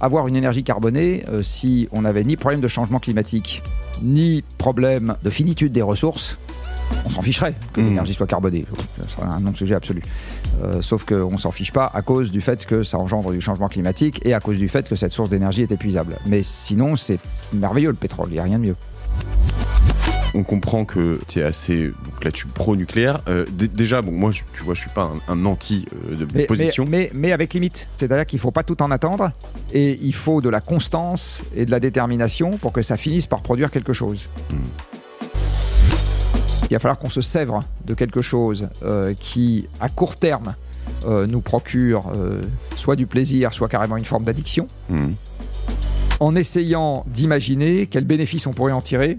avoir une énergie carbonée euh, si on n'avait ni problème de changement climatique, ni problème de finitude des ressources on s'en ficherait que hmm. l'énergie soit carbonée. Ce euh, serait un non-sujet absolu. Euh, sauf qu'on ne s'en fiche pas à cause du fait que ça engendre du changement climatique et à cause du fait que cette source d'énergie est épuisable. Mais sinon, c'est merveilleux le pétrole, il n'y a rien de mieux on comprend que tu es assez donc là tu pro-nucléaire. Euh, déjà, bon, moi, tu vois, je suis pas un, anti euh, de mais, position. Mais, mais, avec limite. C'est-à-dire qu'il faut pas tout en attendre et il faut de la constance et de la détermination pour que ça finisse par produire quelque chose. Hmm. Il va falloir qu'on se sèvre de quelque chose euh, qui, à court terme, nous procure soit du plaisir, soit carrément une forme d'addiction. Hmm. en essayant d'imaginer quels bénéfices on pourrait en tirer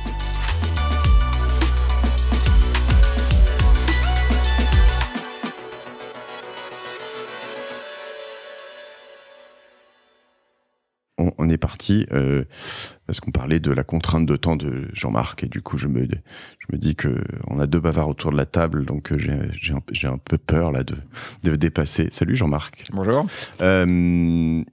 on est parti euh, parce qu'on parlait de la contrainte de temps de Jean-Marc et du coup je me je me dis que on a deux bavards autour de la table donc euh, j'ai un, peu peur là de dépasser. Salut Jean-Marc. Bonjour. Euh,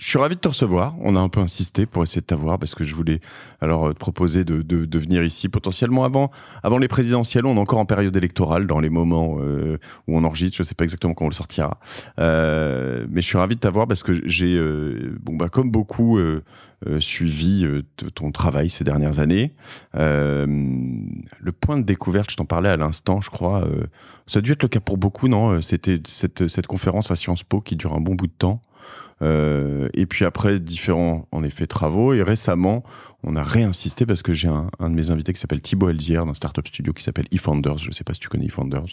je suis ravi de te recevoir. On a un peu insisté pour essayer de t'avoir parce que je voulais alors euh, te proposer de, de, venir ici potentiellement avant, avant les présidentielles. On est encore en période électorale dans les moments euh, où on enregistre. Je ne sais pas exactement quand on le sortira. Euh, mais je suis ravi de t'avoir parce que j'ai, bon, bah, comme beaucoup, suivi ton travail ces dernières années. le point de découverte, je t'en parlais à l'instant, je crois. ça a dû être le cas pour beaucoup, non C'était cette, cette conférence à Sciences Po qui dure un bon bout de temps. Euh, et puis après, différents, en effet, travaux. Et récemment, on a réinsisté parce que j'ai un, de mes invités qui s'appelle Thibaut Elzière, d'un startup studio qui s'appelle eFounders, je ne sais pas si tu connais eFounders,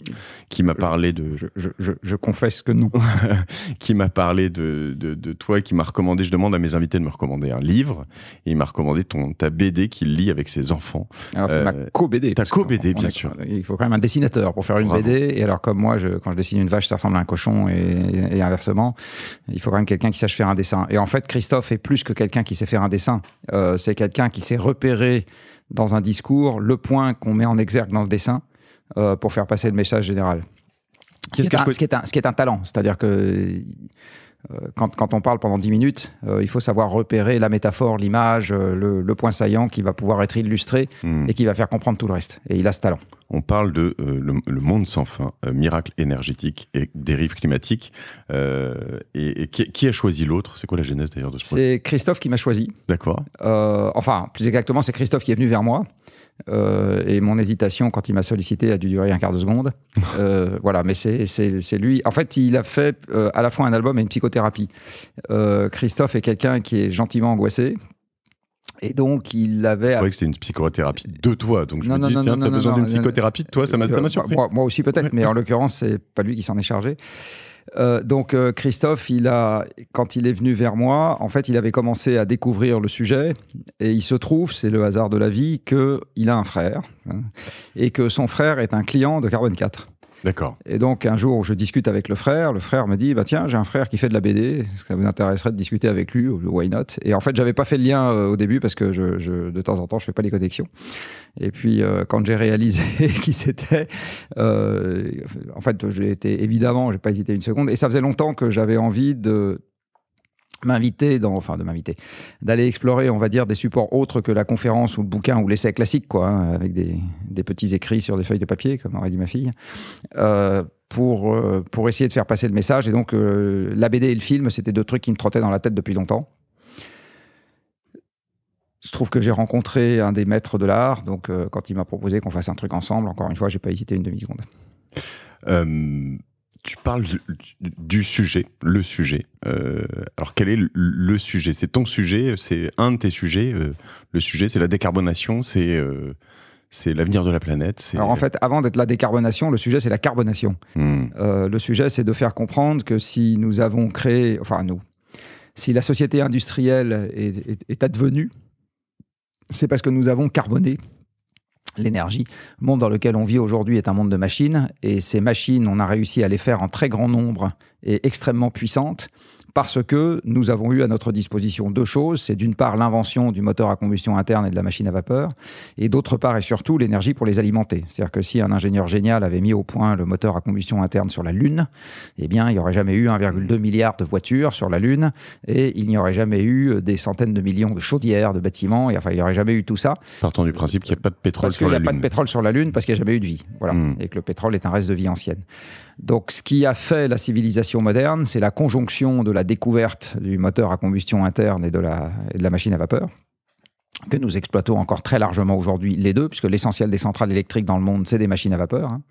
qui m'a parlé de... Je, confesse que non. qui m'a parlé de, toi et qui m'a recommandé, je demande à mes invités de me recommander un livre, et il m'a recommandé ton, ta BD qu'il lit avec ses enfants. Alors c'est ma euh, co-BD. Ta co-BD, bien sûr. Il faut quand même un dessinateur pour faire une BD, et alors comme moi, quand je dessine une vache, ça ressemble à un cochon, et, inversement, il faut quand même quelqu'un qui sache faire un dessin. Et en fait, Christophe est plus que quelqu'un qui sait faire un dessin, euh, c'est quelqu'un qui s'est repéré dans un discours le point qu'on met en exergue dans le dessin euh, pour faire passer le message général. C'est ce qui est un talent, c'est-à-dire que euh, quand, on parle pendant 10 minutes, euh, il faut savoir repérer la métaphore, l'image, euh, le, point saillant qui va pouvoir être illustré hmm. et qui va faire comprendre tout le reste. Et il a ce talent. On parle de le, monde sans fin, miracle énergétique et dérive climatique. et, qui, a choisi l'autre C'est quoi la genèse d'ailleurs de ce point C'est Christophe qui m'a choisi. D'accord. enfin, plus exactement, c'est Christophe qui est venu vers moi. Euh, et mon hésitation quand il m'a sollicité a dû durer un quart de seconde. Euh, voilà, mais c'est lui. En fait, il a fait euh, à la fois un album et une psychothérapie. Christophe est quelqu'un qui est gentiment angoissé. Et donc, il avait. C'est vrai que c'était une psychothérapie de toi. Donc, je me dis, tiens, t'as besoin d'une psychothérapie de toi, ça m'a surpris. Moi, aussi, peut-être, mais en l'occurrence, c'est pas lui qui s'en est chargé. Euh, donc euh, Christophe, il a, quand il est venu vers moi, en fait, il avait commencé à découvrir le sujet et il se trouve, c'est le hasard de la vie, qu'il a un frère hein, et que son frère est un client de carbon 4. Et donc, un jour, je discute avec le frère. Le frère me dit bah, Tiens, j'ai un frère qui fait de la BD. Est-ce que ça vous intéresserait de discuter avec lui Why not Et en fait, j'avais pas fait le lien euh, au début parce que je, de temps en temps, je fais pas les connexions. Et puis, euh, quand j'ai réalisé qui c'était, euh, en fait, j'ai été évidemment, j'ai pas hésité une seconde. Et ça faisait longtemps que j'avais envie de m'inviter dans enfin de m'inviter d'aller explorer on va dire des supports autres que la conférence ou le bouquin ou l'essai classique quoi hein, avec des, des, petits écrits sur des feuilles de papier comme aurait dit ma fille euh, pour euh, pour essayer de faire passer le message et donc euh, la BD et le film c'était deux trucs qui me trottaient dans la tête depuis longtemps se trouve que j'ai rencontré un des maîtres de l'art donc quand il m'a proposé qu'on fasse un truc ensemble encore une fois j'ai pas hésité une demi seconde tu parles du sujet, le sujet. Euh, alors quel est le sujet C'est ton sujet, c'est un de tes sujets. Euh, le sujet, c'est la décarbonation, c'est euh, c'est l'avenir de la planète. Alors en fait, avant d'être la décarbonation, le sujet, c'est la carbonation. Hmm. le sujet, c'est de faire comprendre que si nous avons créé, enfin nous, si la société industrielle est advenue, c'est parce que nous avons carboné l'énergie. Le monde dans lequel on vit aujourd'hui est un monde de machines, et ces machines, on a réussi à les faire en très grand nombre et extrêmement puissantes parce que nous avons eu à notre disposition deux choses. C'est d'une part l'invention du moteur à combustion interne et de la machine à vapeur, et d'autre part et surtout l'énergie pour les alimenter. C'est-à-dire que si un ingénieur génial avait mis au point le moteur à combustion interne sur la Lune, eh bien, il n'y aurait jamais eu 1,2 milliard de voitures sur la Lune, et il n'y aurait jamais eu des centaines de millions de chaudières, de bâtiments, et enfin, il n'y aurait jamais eu tout ça. Partant du principe qu'il n'y a pas de pétrole sur la Lune. Parce qu'il n'y a pas de pétrole sur la Lune, parce qu'il n'y a jamais eu de vie. Voilà. Hmm. Et que le pétrole est un reste de vie ancienne. Donc, ce qui a fait la civilisation moderne, c'est la conjonction de la découverte du moteur à combustion interne et de la, machine à vapeur que nous exploitons encore très largement aujourd'hui, les deux, puisque l'essentiel des centrales électriques dans le monde, c'est des machines à vapeur. Hein.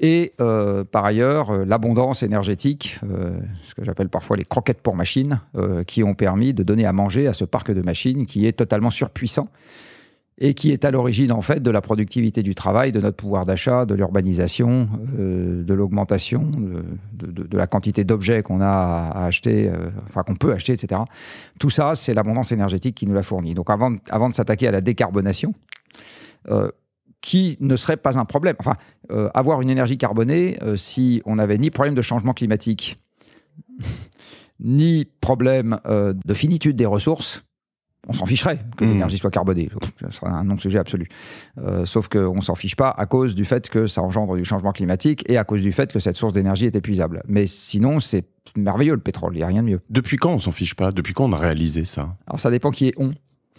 Et euh, par ailleurs, euh, l'abondance énergétique, euh, ce que j'appelle parfois les croquettes pour machines, qui ont permis de donner à manger à ce parc de machines qui est totalement surpuissant et qui est à l'origine en fait de la productivité du travail, de notre pouvoir d'achat, de l'urbanisation, euh, de l'augmentation, de, la quantité d'objets qu'on a à acheter, euh, enfin qu'on peut acheter, etc. Tout ça, c'est l'abondance énergétique qui nous la fournit. Donc avant, avant de s'attaquer à la décarbonation, euh, qui ne serait pas un problème. Enfin, avoir une énergie carbonée si on n'avait ni problème de changement climatique, ni problème de finitude des ressources, on s'en ficherait que mmh. l'énergie soit carbonée. Ce serait un non-sujet absolu. Euh, sauf qu'on ne s'en fiche pas à cause du fait que ça engendre du changement climatique et à cause du fait que cette source d'énergie est épuisable. Mais sinon, c'est merveilleux le pétrole, il n'y a rien de mieux. Depuis quand on s'en fiche pas Depuis quand on a réalisé ça Alors ça dépend qui est on.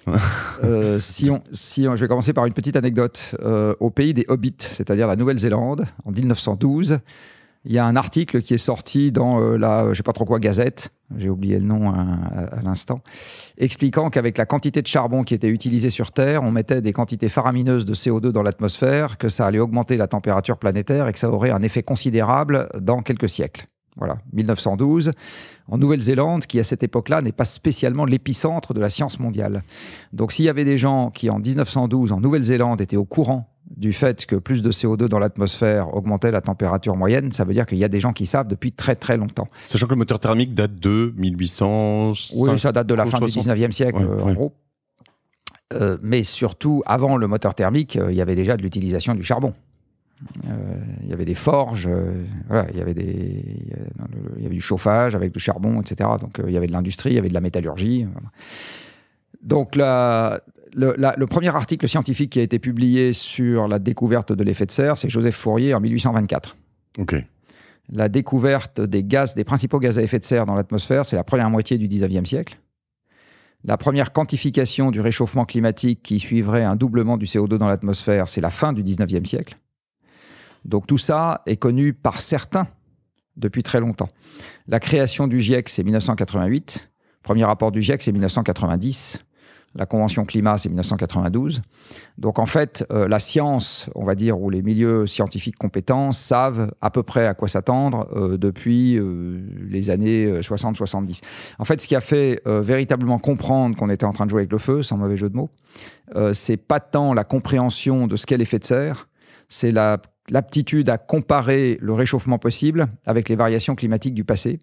Euh, si on, si je vais commencer par une petite anecdote. Euh, au pays des Hobbits, c'est-à-dire la Nouvelle-Zélande, en 1912, il y a un article qui est sorti dans euh, la, je sais pas trop quoi, Gazette, j'ai oublié le nom hein, à, à l'instant, expliquant qu'avec la quantité de charbon qui était utilisée sur Terre, on mettait des quantités faramineuses de CO2 dans l'atmosphère, que ça allait augmenter la température planétaire et que ça aurait un effet considérable dans quelques siècles. Voilà, 1912, en Nouvelle-Zélande, qui à cette époque-là n'est pas spécialement l'épicentre de la science mondiale. Donc s'il y avait des gens qui en 1912, en Nouvelle-Zélande, étaient au courant du fait que plus de CO2 dans l'atmosphère augmentait la température moyenne, ça veut dire qu'il y a des gens qui savent depuis très très longtemps. Sachant que le moteur thermique date de 1800. Oui, ça date de la fin du 19e siècle, en gros. Euh, mais surtout, avant le moteur thermique, euh, il y avait déjà de l'utilisation du charbon. Euh, il y avait des forges, il, y avait des, du chauffage avec du charbon, etc. Donc il y avait de l'industrie, il y avait de la métallurgie. Donc là, le, premier article scientifique qui a été publié sur la découverte de l'effet de serre, c'est Joseph Fourier en 1824. La découverte des gaz, des principaux gaz à effet de serre dans l'atmosphère, c'est la première moitié du 19e siècle. La première quantification du réchauffement climatique qui suivrait un doublement du CO2 dans l'atmosphère, c'est la fin du 19e siècle. Donc tout ça est connu par certains depuis très longtemps. La création du GIEC, c'est 1988. Premier rapport du GIEC, c'est 1990. La Convention climat, c'est 1992. Donc en fait, euh, la science, on va dire, ou les milieux scientifiques compétents savent à peu près à quoi s'attendre euh, depuis euh, les années 60-70. En fait, ce qui a fait véritablement comprendre qu'on était en train de jouer avec le feu, sans mauvais jeu de mots, c'est pas tant la compréhension de ce qu'est l'effet de serre, c'est l'aptitude à comparer le réchauffement possible avec les variations climatiques du passé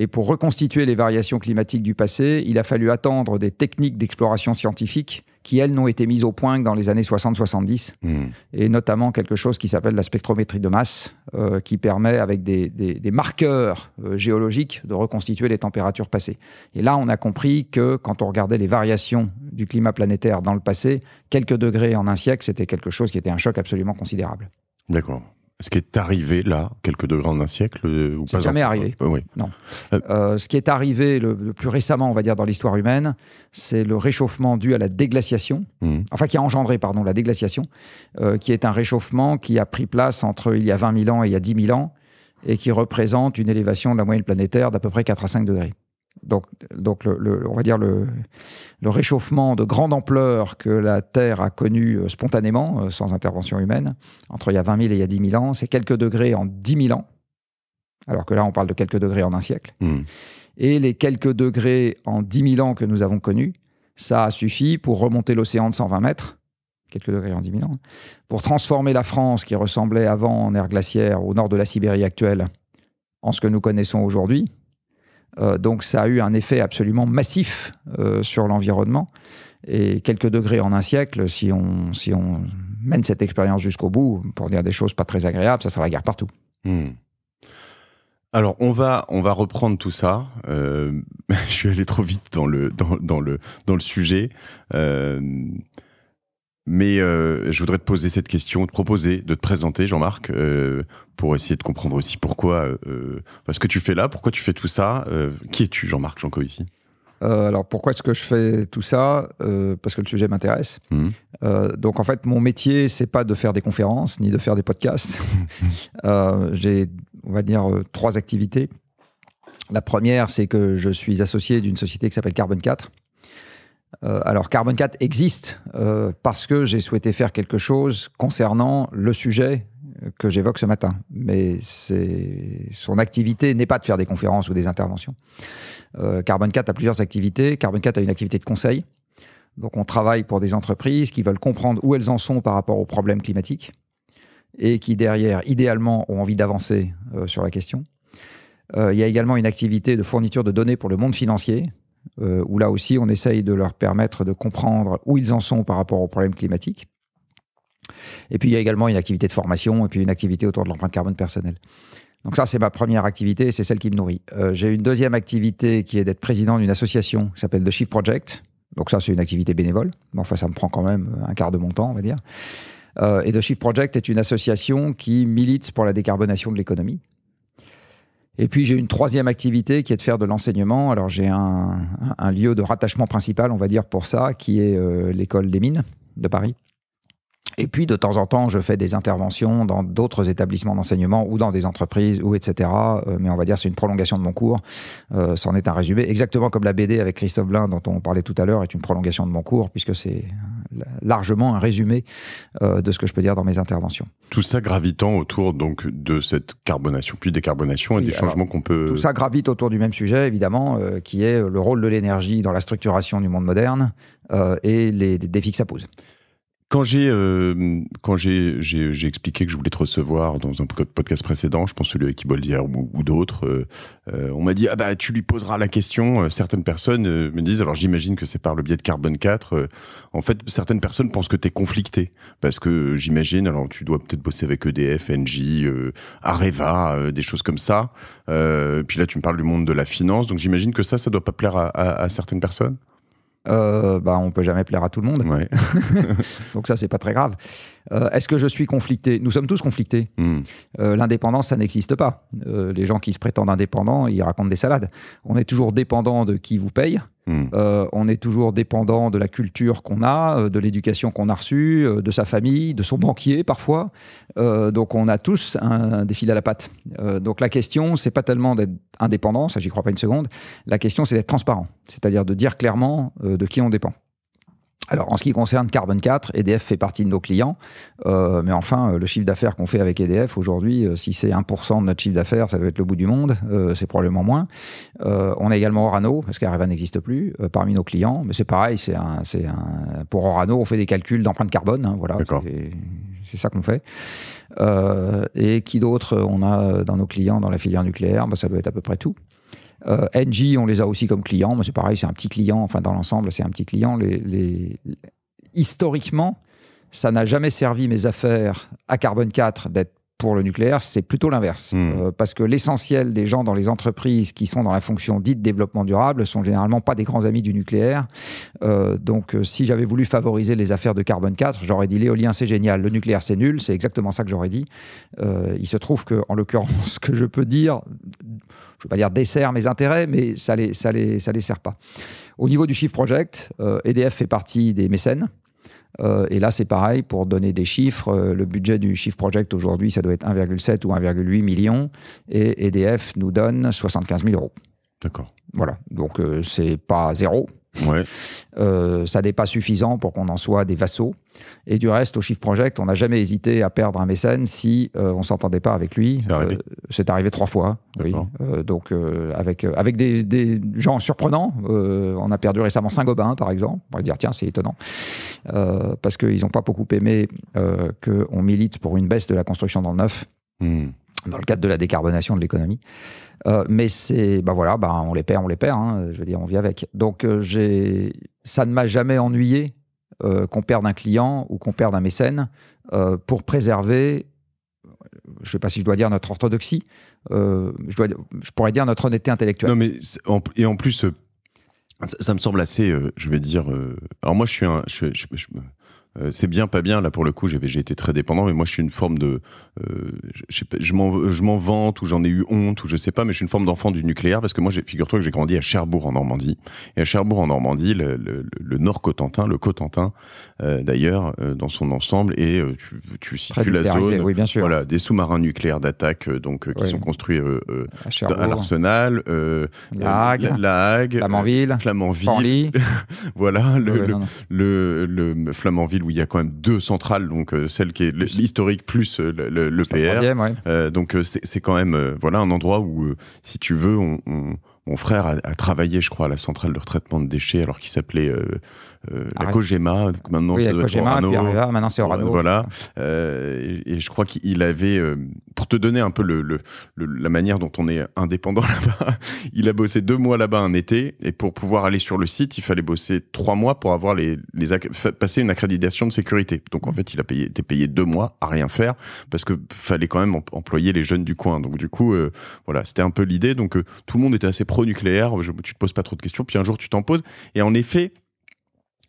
et pour reconstituer les variations climatiques du passé, il a fallu attendre des techniques d'exploration scientifique qui, elles, n'ont été mises au point que dans les années 60-70, hmm. et notamment quelque chose qui s'appelle la spectrométrie de masse, euh, qui permet, avec des, marqueurs euh, géologiques, de reconstituer les températures passées. Et là, on a compris que quand on regardait les variations du climat planétaire dans le passé, quelques degrés en un siècle, c'était quelque chose qui était un choc absolument considérable. D'accord. Ce qui est arrivé là, quelques degrés en un siècle euh, ou C'est jamais arrivé. Non. Euh, euh, ce qui est arrivé le, plus récemment, on va dire, dans l'histoire humaine, c'est le réchauffement dû à la déglaciation, mmh. enfin qui a engendré, pardon, la déglaciation, qui est un réchauffement qui a pris place entre il y a 20 000 ans et il y a 10 000 ans, et qui représente une élévation de la moyenne planétaire d'à peu près 4 à 5 degrés donc, donc on va dire le, réchauffement de grande ampleur que la Terre a connu euh, spontanément, euh, sans intervention humaine, entre il y a 20 000 et il y a 10 000 ans, c'est quelques degrés en 10 000 ans, alors que là on parle de quelques degrés en un siècle. Hmm. Et les quelques degrés en 10 000 ans que nous avons connus, ça a suffi pour remonter l'océan de 120 mètres, quelques degrés en 10 000 ans, pour transformer la France, qui ressemblait avant en aire glaciaire au nord de la Sibérie actuelle, en ce que nous connaissons aujourd'hui, euh, donc ça a eu un effet absolument massif euh, sur l'environnement. Et quelques degrés en un siècle, si on, si on mène cette expérience jusqu'au bout, pour dire des choses pas très agréables, ça sera la guerre partout. Hmm. Alors on va on va reprendre tout ça. Euh, je suis allé trop vite dans le dans, dans le dans le sujet. Mais euh, je voudrais te poser cette question, te proposer de te présenter, Jean-Marc, euh, pour essayer de comprendre aussi pourquoi, euh, euh, ce que tu fais là, pourquoi tu fais tout ça. qui es-tu, Jean-Marc Janco, ici alors pourquoi est-ce que je fais tout ça Parce que le sujet m'intéresse. Mmh. donc en fait mon métier c'est pas de faire des conférences ni de faire des podcasts. J'ai on va dire trois activités. La première c'est que je suis associé d'une société qui s'appelle carbon 4 euh, alors, carbon 4 existe euh, parce que j'ai souhaité faire quelque chose concernant le sujet que j'évoque ce matin. Mais son activité n'est pas de faire des conférences ou des interventions. Euh, carbon 4 a plusieurs activités. carbon 4 a une activité de conseil. Donc, on travaille pour des entreprises qui veulent comprendre où elles en sont par rapport aux problèmes climatiques et qui, derrière, idéalement, ont envie d'avancer sur la question. il y a également une activité de fourniture de données pour le monde financier, euh, où là aussi on essaye de leur permettre de comprendre où ils en sont par rapport aux problèmes climatiques. Et puis il y a également une activité de formation et puis une activité autour de l'empreinte carbone personnelle. Donc ça, c'est ma première activité c'est celle qui me nourrit. Euh, j'ai une deuxième activité qui est d'être président d'une association qui s'appelle The Shift Project. Donc ça, c'est une activité bénévole. Mais enfin, ça me prend quand même un quart de mon temps, on va dire. Euh, et The Shift Project est une association qui milite pour la décarbonation de l'économie. Et puis j'ai une troisième activité qui est de faire de l'enseignement. Alors j'ai un, lieu de rattachement principal, on va dire pour ça, qui est euh, l'école des mines de Paris. Et puis de temps en temps, je fais des interventions dans d'autres établissements d'enseignement ou dans des entreprises ou etc. Euh, mais on va dire c'est une prolongation de mon cours. Euh, c'en est un résumé, exactement comme la BD avec Christophe Blin dont on parlait tout à l'heure est une prolongation de mon cours puisque c'est largement un résumé euh, de ce que je peux dire dans mes interventions. Tout ça gravitant autour donc de cette carbonation, puis décarbonation et, des changements qu'on peut. Tout ça gravite autour du même sujet évidemment, euh, qui est le rôle de l'énergie dans la structuration du monde moderne euh, et les, les défis que ça pose. Quand j'ai euh, quand j'ai, j'ai, j'ai expliqué que je voulais te recevoir dans un podcast précédent, je pense celui avec Iboldier ou, d'autres, euh, euh, on m'a dit ah bah tu lui poseras la question. Certaines personnes me disent alors j'imagine que c'est par le biais de Carbon 4. en fait, certaines personnes pensent que tu es conflicté parce que j'imagine alors tu dois peut-être bosser avec EDF, Engie, Areva, des choses comme ça. puis là tu me parles du monde de la finance, donc j'imagine que ça ça doit pas plaire à, à certaines personnes. On euh, bah, on peut jamais plaire à tout le monde. Donc ça, c'est pas très grave. Euh, est-ce que je suis conflicté Nous sommes tous conflictés. Hmm. Euh, l'indépendance, ça n'existe pas. Euh, les gens qui se prétendent indépendants, ils racontent des salades. On est toujours dépendant de qui vous paye. Hmm. on est toujours dépendant de la culture qu'on a, de l'éducation qu'on a reçue, de sa famille, de son banquier parfois. donc on a tous un, défi à la patte. donc la question, c'est pas tellement d'être indépendant, ça j'y crois pas une seconde. La question, c'est d'être transparent, c'est-à-dire de dire clairement de qui on dépend. Alors, en ce qui concerne Carbon 4, EDF fait partie de nos clients. Euh, mais enfin, euh, le chiffre d'affaires qu'on fait avec EDF aujourd'hui, euh, si c'est 1% de notre chiffre d'affaires, ça doit être le bout du monde. c'est probablement moins. on a également Orano, parce qu'Areva n'existe plus, parmi nos clients. Mais c'est pareil, c'est un, un, pour Orano, on fait des calculs d'empreinte carbone. Hein, voilà, c'est ça qu'on fait. et qui d'autre on a dans nos clients, dans la filière nucléaire ben, Ça doit être à peu près tout. Euh, NG, on les a aussi comme clients, mais c'est pareil, c'est un petit client, enfin dans l'ensemble, c'est un petit client. Historiquement, ça n'a jamais servi mes affaires à Carbone 4 d'être pour le nucléaire, c'est plutôt l'inverse. Hmm. Euh, parce que l'essentiel des gens dans les entreprises qui sont dans la fonction dite développement durable sont généralement pas des grands amis du nucléaire. Euh, donc, euh, si j'avais voulu favoriser les affaires de carbone 4, j'aurais dit l'éolien c'est génial, le nucléaire c'est nul, c'est exactement ça que j'aurais dit. il se trouve que, en l'occurrence, ce que je peux dire, je ne vais pas dire dessert mes intérêts, mais ça les, ça les, ça les sert pas. Au niveau du chiffre project, EDF e fait partie des mécènes. Euh, et là, c'est pareil, pour donner des chiffres, euh, le budget du Chiffre Project aujourd'hui, ça doit être 1,7 ou 1,8 million, et EDF nous donne 75 000 euros. D'accord. Voilà, donc euh, c'est pas zéro, euh, ça n'est pas suffisant pour qu'on en soit des vassaux. Et du reste, au Chiffre Project, on n'a jamais hésité à perdre un mécène si euh, on ne s'entendait pas avec lui. C'est arrivé. Euh, trois fois. Oui. donc, avec, avec des, des, gens surprenants. on a perdu récemment Saint-Gobain, par exemple. On va dire, tiens, c'est étonnant. parce qu'ils n'ont pas beaucoup aimé qu'on milite pour une baisse de la construction dans le neuf, hmm. dans le cadre de la décarbonation de l'économie. Euh, mais c'est, Ben voilà, bah on les perd, on les perd. Hein, je veux dire, on vit avec. Donc euh, j'ai, ça ne m'a jamais ennuyé euh, qu'on perde un client ou qu'on perde un mécène pour préserver. Je ne sais pas si je dois dire notre orthodoxie. je, dois, je pourrais dire notre honnêteté intellectuelle. Non, mais et en plus, ça, me semble assez. je vais dire. alors moi, je suis un. Euh, c'est bien, pas bien. Là, pour le coup, j'ai été très dépendant, mais moi, je suis une forme de. Euh, je, je m'en vante, ou j'en ai eu honte, ou je sais pas, mais je suis une forme d'enfant du nucléaire, parce que moi, figure-toi que j'ai grandi à Cherbourg, en Normandie. Et à Cherbourg, en Normandie, le, le, le Nord-Cotentin, le Cotentin, euh, d'ailleurs, euh, dans son ensemble, et tu, tu situes la zone. bien sûr. Voilà, des sous-marins nucléaires d'attaque, donc, qui sont construits à, à l'Arsenal, la, Hague, la Flamanville, Flamanville. voilà, ah le, le Flamanville où il y a quand même deux centrales, donc euh, celle qui est l'historique plus euh, le, PR. Euh, donc c'est quand même voilà un endroit où, si tu veux, on mon frère a, travaillé, je crois, à la centrale de retraitement de déchets, alors qu'il s'appelait euh, euh la ah Maintenant, maintenant c'est Orano. Voilà. Euh, et, je crois qu'il avait, euh, pour te donner un peu le, la manière dont on est indépendant là-bas, il a bossé deux mois là-bas un été, et pour pouvoir aller sur le site, il fallait bosser trois mois pour avoir les, passer une accréditation de sécurité. Donc en fait, il a payé, été payé deux mois à rien faire parce que fallait quand même employer les jeunes du coin. Donc du coup, voilà, c'était un peu l'idée. Donc tout le monde était assez nucléaire tu te poses pas trop de questions, puis un jour tu t'en poses. Et en effet,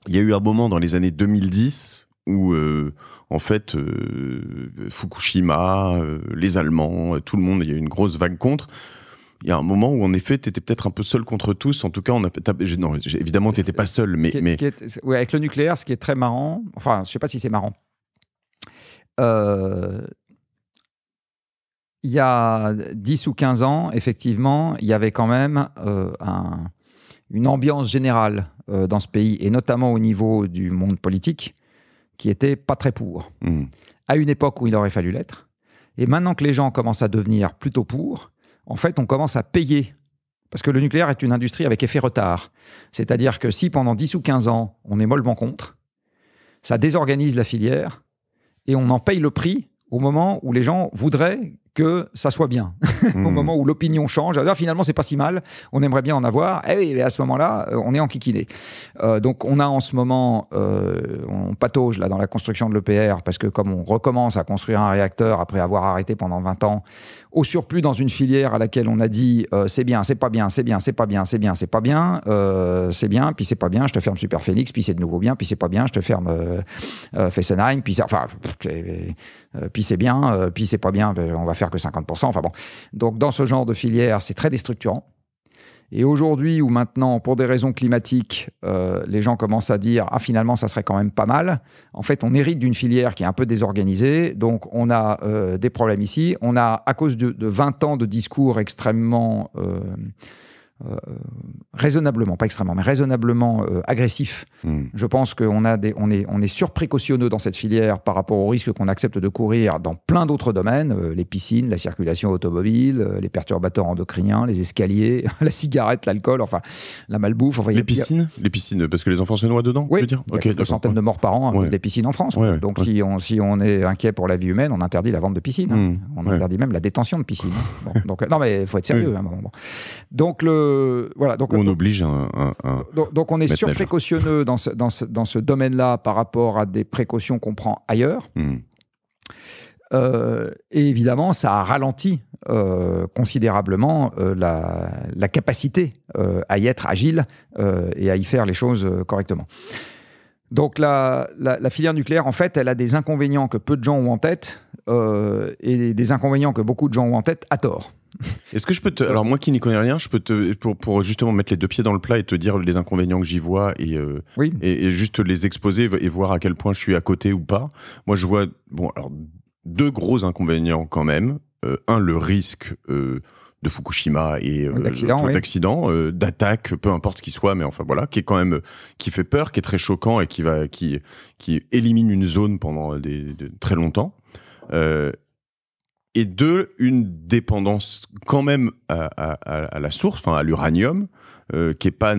il y a eu un moment dans les années 2010 où euh, en fait euh, Fukushima, euh, les Allemands, tout le monde, il y a eu une grosse vague contre. Il y a un moment où en effet, tu étais peut-être un peu seul contre tous. En tout cas, on a, non, évidemment, t'étais pas seul, mais, mais... avec le nucléaire, ce qui est très marrant, enfin, je sais pas si c'est marrant il y a 10 ou 15 ans, effectivement, il y avait quand même euh, une ambiance générale euh, dans ce pays, et notamment au niveau du monde politique, qui était pas très pour. Hmm. À une époque où il aurait fallu l'être. Et maintenant que les gens commencent à devenir plutôt pour, en fait, on commence à payer. Parce que le nucléaire est une industrie avec effet retard. C'est-à-dire que si pendant 10 ou 15 ans, on est mollement contre, ça désorganise la filière et on en paye le prix au moment où les gens voudraient que ça soit bien. Au hmm. moment où l'opinion change, alors ah, finalement, c'est pas si mal, on aimerait bien en avoir. et eh oui, à ce moment-là, euh, on est en Euh, donc, on a en ce moment, euh, on patauge là, dans la construction de l'EPR, parce que comme on recommence à construire un réacteur après avoir arrêté pendant 20 ans, au surplus dans une filière à laquelle on a dit euh, c'est bien, c'est pas bien, c'est bien, c'est pas bien, c'est bien, c'est pas bien, euh, c'est bien, puis c'est pas bien, je te ferme Super Phoenix, puis c'est de nouveau bien, puis c'est pas bien, je te ferme euh, euh Fessenheim, puis enfin, puis c'est bien, puis c'est pas bien, ben, on va faire que 50%. Enfin bon, donc dans ce genre de filière, c'est très déstructurant. Et aujourd'hui ou maintenant, pour des raisons climatiques, euh, les gens commencent à dire ah finalement ça serait quand même pas mal. En fait, on hérite d'une filière qui est un peu désorganisée, donc on a euh, des problèmes ici. On a à cause de, de 20 ans de discours extrêmement euh, euh, raisonnablement, pas extrêmement, mais raisonnablement euh, agressif. Hmm. Je pense qu'on a des, on est, on est surprécautionneux dans cette filière par rapport au risque qu'on accepte de courir dans plein d'autres domaines, euh, les piscines, la circulation automobile, les perturbateurs endocriniens, les escaliers, la cigarette, l'alcool, enfin la malbouffe. les piscines, les piscines, parce que les enfants se noient dedans. Oui, veux dire il y centaines de morts par an à des piscines en France. Donc si on, si on est inquiet pour la vie humaine, on interdit la vente de piscines, hein. hmm, on interdit même la détention de piscines. Hein. donc non mais il faut être sérieux. Hein, donc le euh, voilà. Donc, on euh, oblige un, donc, on est surprécautionneux dans ce, dans ce, domaine-là par rapport à des précautions qu'on prend ailleurs. Hmm. Euh, et évidemment, ça a ralenti considérablement la, capacité à y être agile et à y faire les choses correctement. Donc la, filière nucléaire, en fait, elle a des inconvénients que peu de gens ont en tête, euh, et des inconvénients que beaucoup de gens ont en tête à tort. Est-ce que je peux te. Alors, moi qui n'y connais rien, je peux te. Pour, pour, justement mettre les deux pieds dans le plat et te dire les inconvénients que j'y vois et, euh, et, juste les exposer et voir à quel point je suis à côté ou pas. Moi, je vois. Bon, alors, deux gros inconvénients quand même. Euh, un, le risque. de Fukushima et d'accident, d'attaque, peu importe qui soit, mais enfin voilà, qui est quand même qui fait peur, qui est très choquant et qui va qui qui élimine une zone pendant des très longtemps. Euh, et deux, une dépendance quand même à, la source, à l'uranium, euh, qui est pas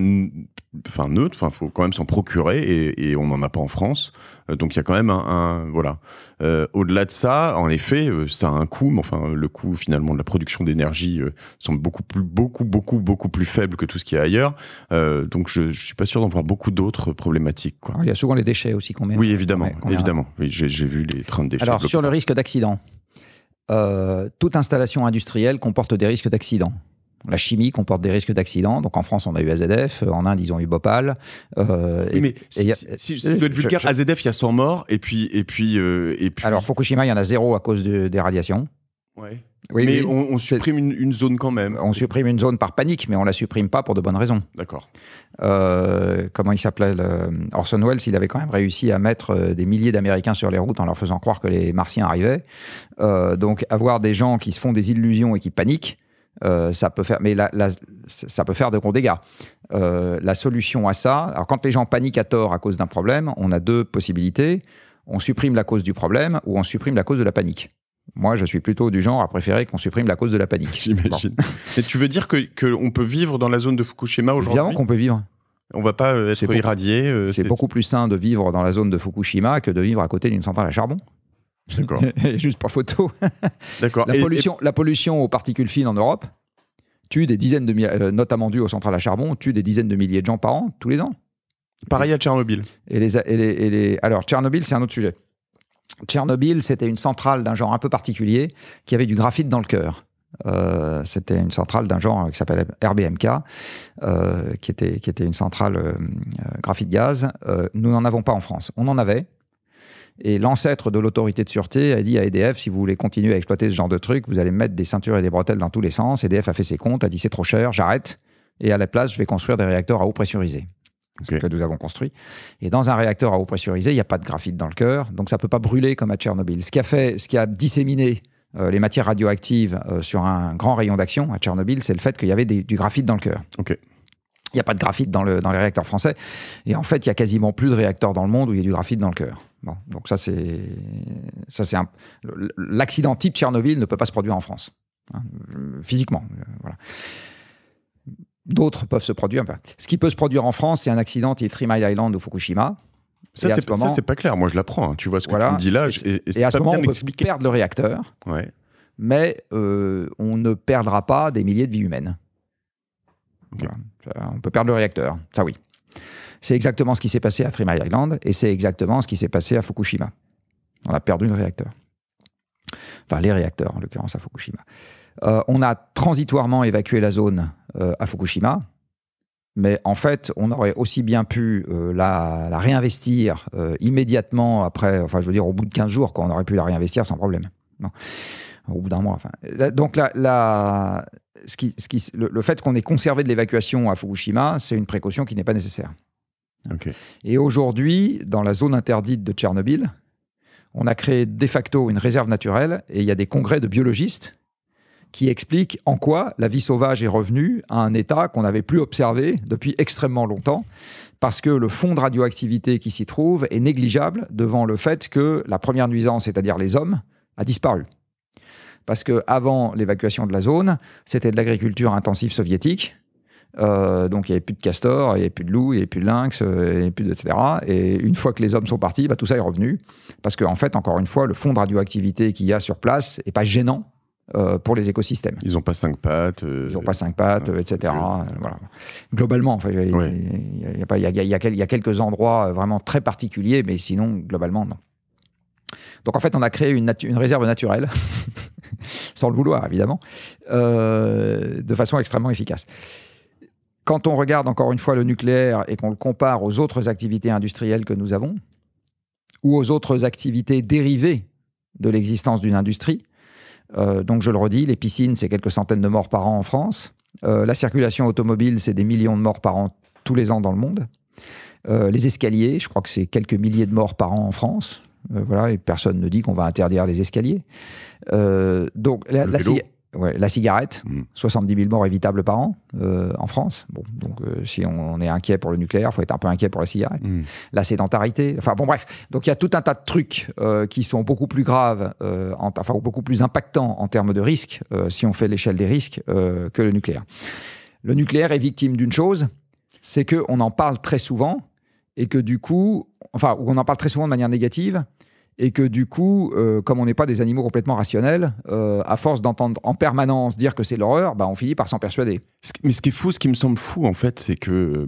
enfin neutre enfin faut quand même s'en procurer et, on n'en a pas en France euh, donc il y a quand même un, voilà euh, au-delà de ça en effet ça a un coût mais enfin le coût finalement de la production d'énergie semble beaucoup plus beaucoup beaucoup beaucoup plus faible que tout ce qu'il y a ailleurs donc je, je suis pas sûr d'en voir beaucoup d'autres problématiques il y a souvent les déchets aussi qu'on met oui évidemment évidemment j'ai vu les trains de déchets alors sur le risque d'accident toute installation industrielle comporte des risques d'accident la chimie comporte des risques d'accident. Donc en France, on a eu AZF, euh, en Inde, ils ont eu Bhopal. Euh, mais et, si, et dois être vulgaire, AZF, il y a 100 morts, et puis, et puis, euh, et puis. Alors Fukushima, il y en a zéro à cause des radiations. Ouais. Oui, mais on, supprime une, zone quand même. On supprime une zone par panique, mais on la supprime pas pour de bonnes raisons. D'accord. comment il s'appelait Orson Welles Il avait quand même réussi à mettre des milliers d'Américains sur les routes en leur faisant croire que les Martiens arrivaient. donc avoir des gens qui se font des illusions et qui paniquent, euh, ça peut faire, mais ça peut faire de gros dégâts. Euh, la solution à ça, alors quand les gens paniquent à tort à cause d'un problème, on a deux possibilités. On supprime la cause du problème ou on supprime la cause de la panique. Moi, je suis plutôt du genre à préférer qu'on supprime la cause de la panique. J'imagine. Mais tu veux dire qu'on peut vivre dans la zone de Fukushima aujourd'hui Évidemment qu'on peut vivre. On va pas euh, être irradié. c'est beaucoup plus sain de vivre dans la zone de Fukushima que de vivre à côté d'une centrale à charbon. Juste par photo. D'accord. La, pollution, la pollution aux particules fines en Europe tue des dizaines de milliers, euh, notamment due aux centrales à charbon, tue des dizaines de milliers de gens par an, tous les ans. Pareil à Tchernobyl. Et les, et les, Alors, Tchernobyl, c'est un autre sujet. Tchernobyl, c'était une centrale d'un genre un peu particulier qui avait du graphite dans le cœur. Euh, c'était une centrale d'un genre qui s'appelle RBMK, euh, qui, était, qui était une centrale graphite-gaz. nous n'en avons pas en France. On en avait, et l'ancêtre de l'autorité de sûreté a dit à EDF, si vous voulez continuer à exploiter ce genre de truc, vous allez mettre des ceintures et des bretelles dans tous les sens. EDF a fait ses comptes, a dit c'est trop cher, j'arrête. Et à la place, je vais construire des réacteurs à eau pressurisée. que nous avons construit. Et dans un réacteur à eau pressurisée, il n'y a pas de graphite dans le cœur, donc ça ne peut pas brûler comme à Tchernobyl. Ce qui a fait, ce qui a disséminé euh, les matières radioactives euh, sur un grand rayon d'action à Tchernobyl, c'est le fait qu'il y avait du graphite dans le cœur. Il n'y a pas de graphite dans, dans les réacteurs français. Et en fait, il y a quasiment plus de réacteurs dans le monde où il y a du graphite dans le cœur. Bon, donc ça c'est ça c'est un... l'accident type Tchernobyl ne peut pas se produire en France hein, physiquement. Euh, voilà. D'autres peuvent se produire. Ce qui peut se produire en France, c'est un accident type Three Mile Island ou Fukushima. Ça, c'est pas, pas clair. Moi, je l'apprends. Hein, tu vois ce que voilà. là. Et, à ce moment, on peut perdre le réacteur. Ouais. Mais euh, on ne perdra pas des milliers de vies humaines. On peut perdre le réacteur. Ça, oui. C'est exactement ce qui s'est passé à Three Mile Island et c'est exactement ce qui s'est passé à Fukushima. On a perdu le réacteur. Enfin, les réacteurs, en l'occurrence à Fukushima. Euh, on a transitoirement évacué la zone euh, à Fukushima, mais en fait, on aurait aussi bien pu euh, la, réinvestir immédiatement après, enfin, je veux dire, au bout de 15 jours, qu'on on aurait pu la réinvestir sans problème. Au bout d'un mois. Enfin. Donc, le fait qu'on ait conservé de l'évacuation à Fukushima, c'est une précaution qui n'est pas nécessaire. Et aujourd'hui, dans la zone interdite de Tchernobyl, on a créé de facto une réserve naturelle et il y a des congrès de biologistes qui expliquent en quoi la vie sauvage est revenue à un état qu'on n'avait plus observé depuis extrêmement longtemps, parce que le fond de radioactivité qui s'y trouve est négligeable devant le fait que la première nuisance, c'est-à-dire les hommes, a disparu. Parce que avant l'évacuation de la zone, c'était de l'agriculture intensive soviétique, donc il n'y avait plus de castors il n'y avait plus de loups, il n'y avait plus de lynx, il plus etc. Et une fois que les hommes sont partis, tout ça est revenu. Parce qu'en en fait, encore une fois, le fond de radioactivité qu'il y a sur place n'est pas gênant pour les écosystèmes. Ils n'ont pas cinq pattes. ils n'ont pas cinq pattes, etc. Globalement, il y, a, quelques endroits vraiment très particuliers, mais sinon, globalement, non. Donc en fait, on a créé une, une réserve naturelle, sans le vouloir évidemment, de façon extrêmement efficace quand on regarde encore une fois le nucléaire et qu'on le compare aux autres activités industrielles que nous avons, ou aux autres activités dérivées de l'existence d'une industrie, euh, donc je le redis, les piscines, c'est quelques centaines de morts par an en France, euh, la circulation automobile, c'est des millions de morts par an tous les ans dans le monde, euh, les escaliers, je crois que c'est quelques milliers de morts par an en France, voilà, et personne ne dit qu'on va interdire les escaliers. donc Ouais, la cigarette, 70 mm. 000 morts évitables par an euh, en France. Bon, donc euh, si on, est inquiet pour le nucléaire, faut être un peu inquiet pour la cigarette. Mm. La sédentarité, enfin bon bref. Donc il y a tout un tas de trucs euh, qui sont beaucoup plus graves, en, enfin beaucoup plus impactants en termes de risques, si on fait l'échelle des risques, que le nucléaire. Le nucléaire est victime d'une chose, c'est qu'on en parle très souvent et que du coup, enfin, on en parle très souvent de manière négative, et que du coup, euh, comme on n'est pas des animaux complètement rationnels, euh, à force d'entendre en permanence dire que c'est l'horreur, bah, on finit par s'en persuader. Mais ce qui est fou, ce qui me semble fou en fait, c'est que euh,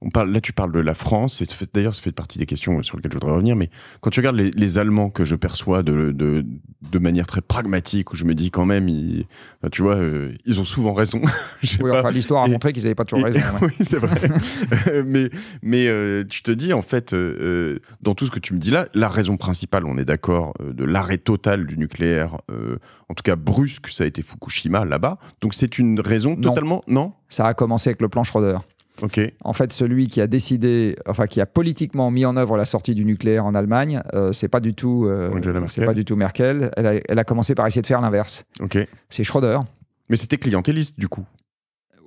on parle, là, tu parles de la France, et d'ailleurs, ça fait partie des questions euh, sur lesquelles je voudrais revenir, mais quand tu regardes les, Allemands que je perçois de, manière très pragmatique, où je me dis quand même, tu vois, euh, ils ont souvent raison. oui, l'histoire a montré qu'ils n'avaient pas toujours raison. oui, c'est vrai. Euh, mais mais tu te dis, en fait, dans tout ce que tu me dis là, la raison principale, on est d'accord, de l'arrêt total du nucléaire, en tout cas brusque, ça a été Fukushima là-bas. Donc c'est une raison totalement. Non Ça a commencé avec le plan Schroeder. En fait, celui qui a décidé, enfin qui a politiquement mis en œuvre la sortie du nucléaire en Allemagne, euh, c'est pas du tout, euh, c'est pas du tout Merkel. Elle a, commencé par essayer de faire l'inverse. C'est Schröder. Mais c'était clientéliste du coup.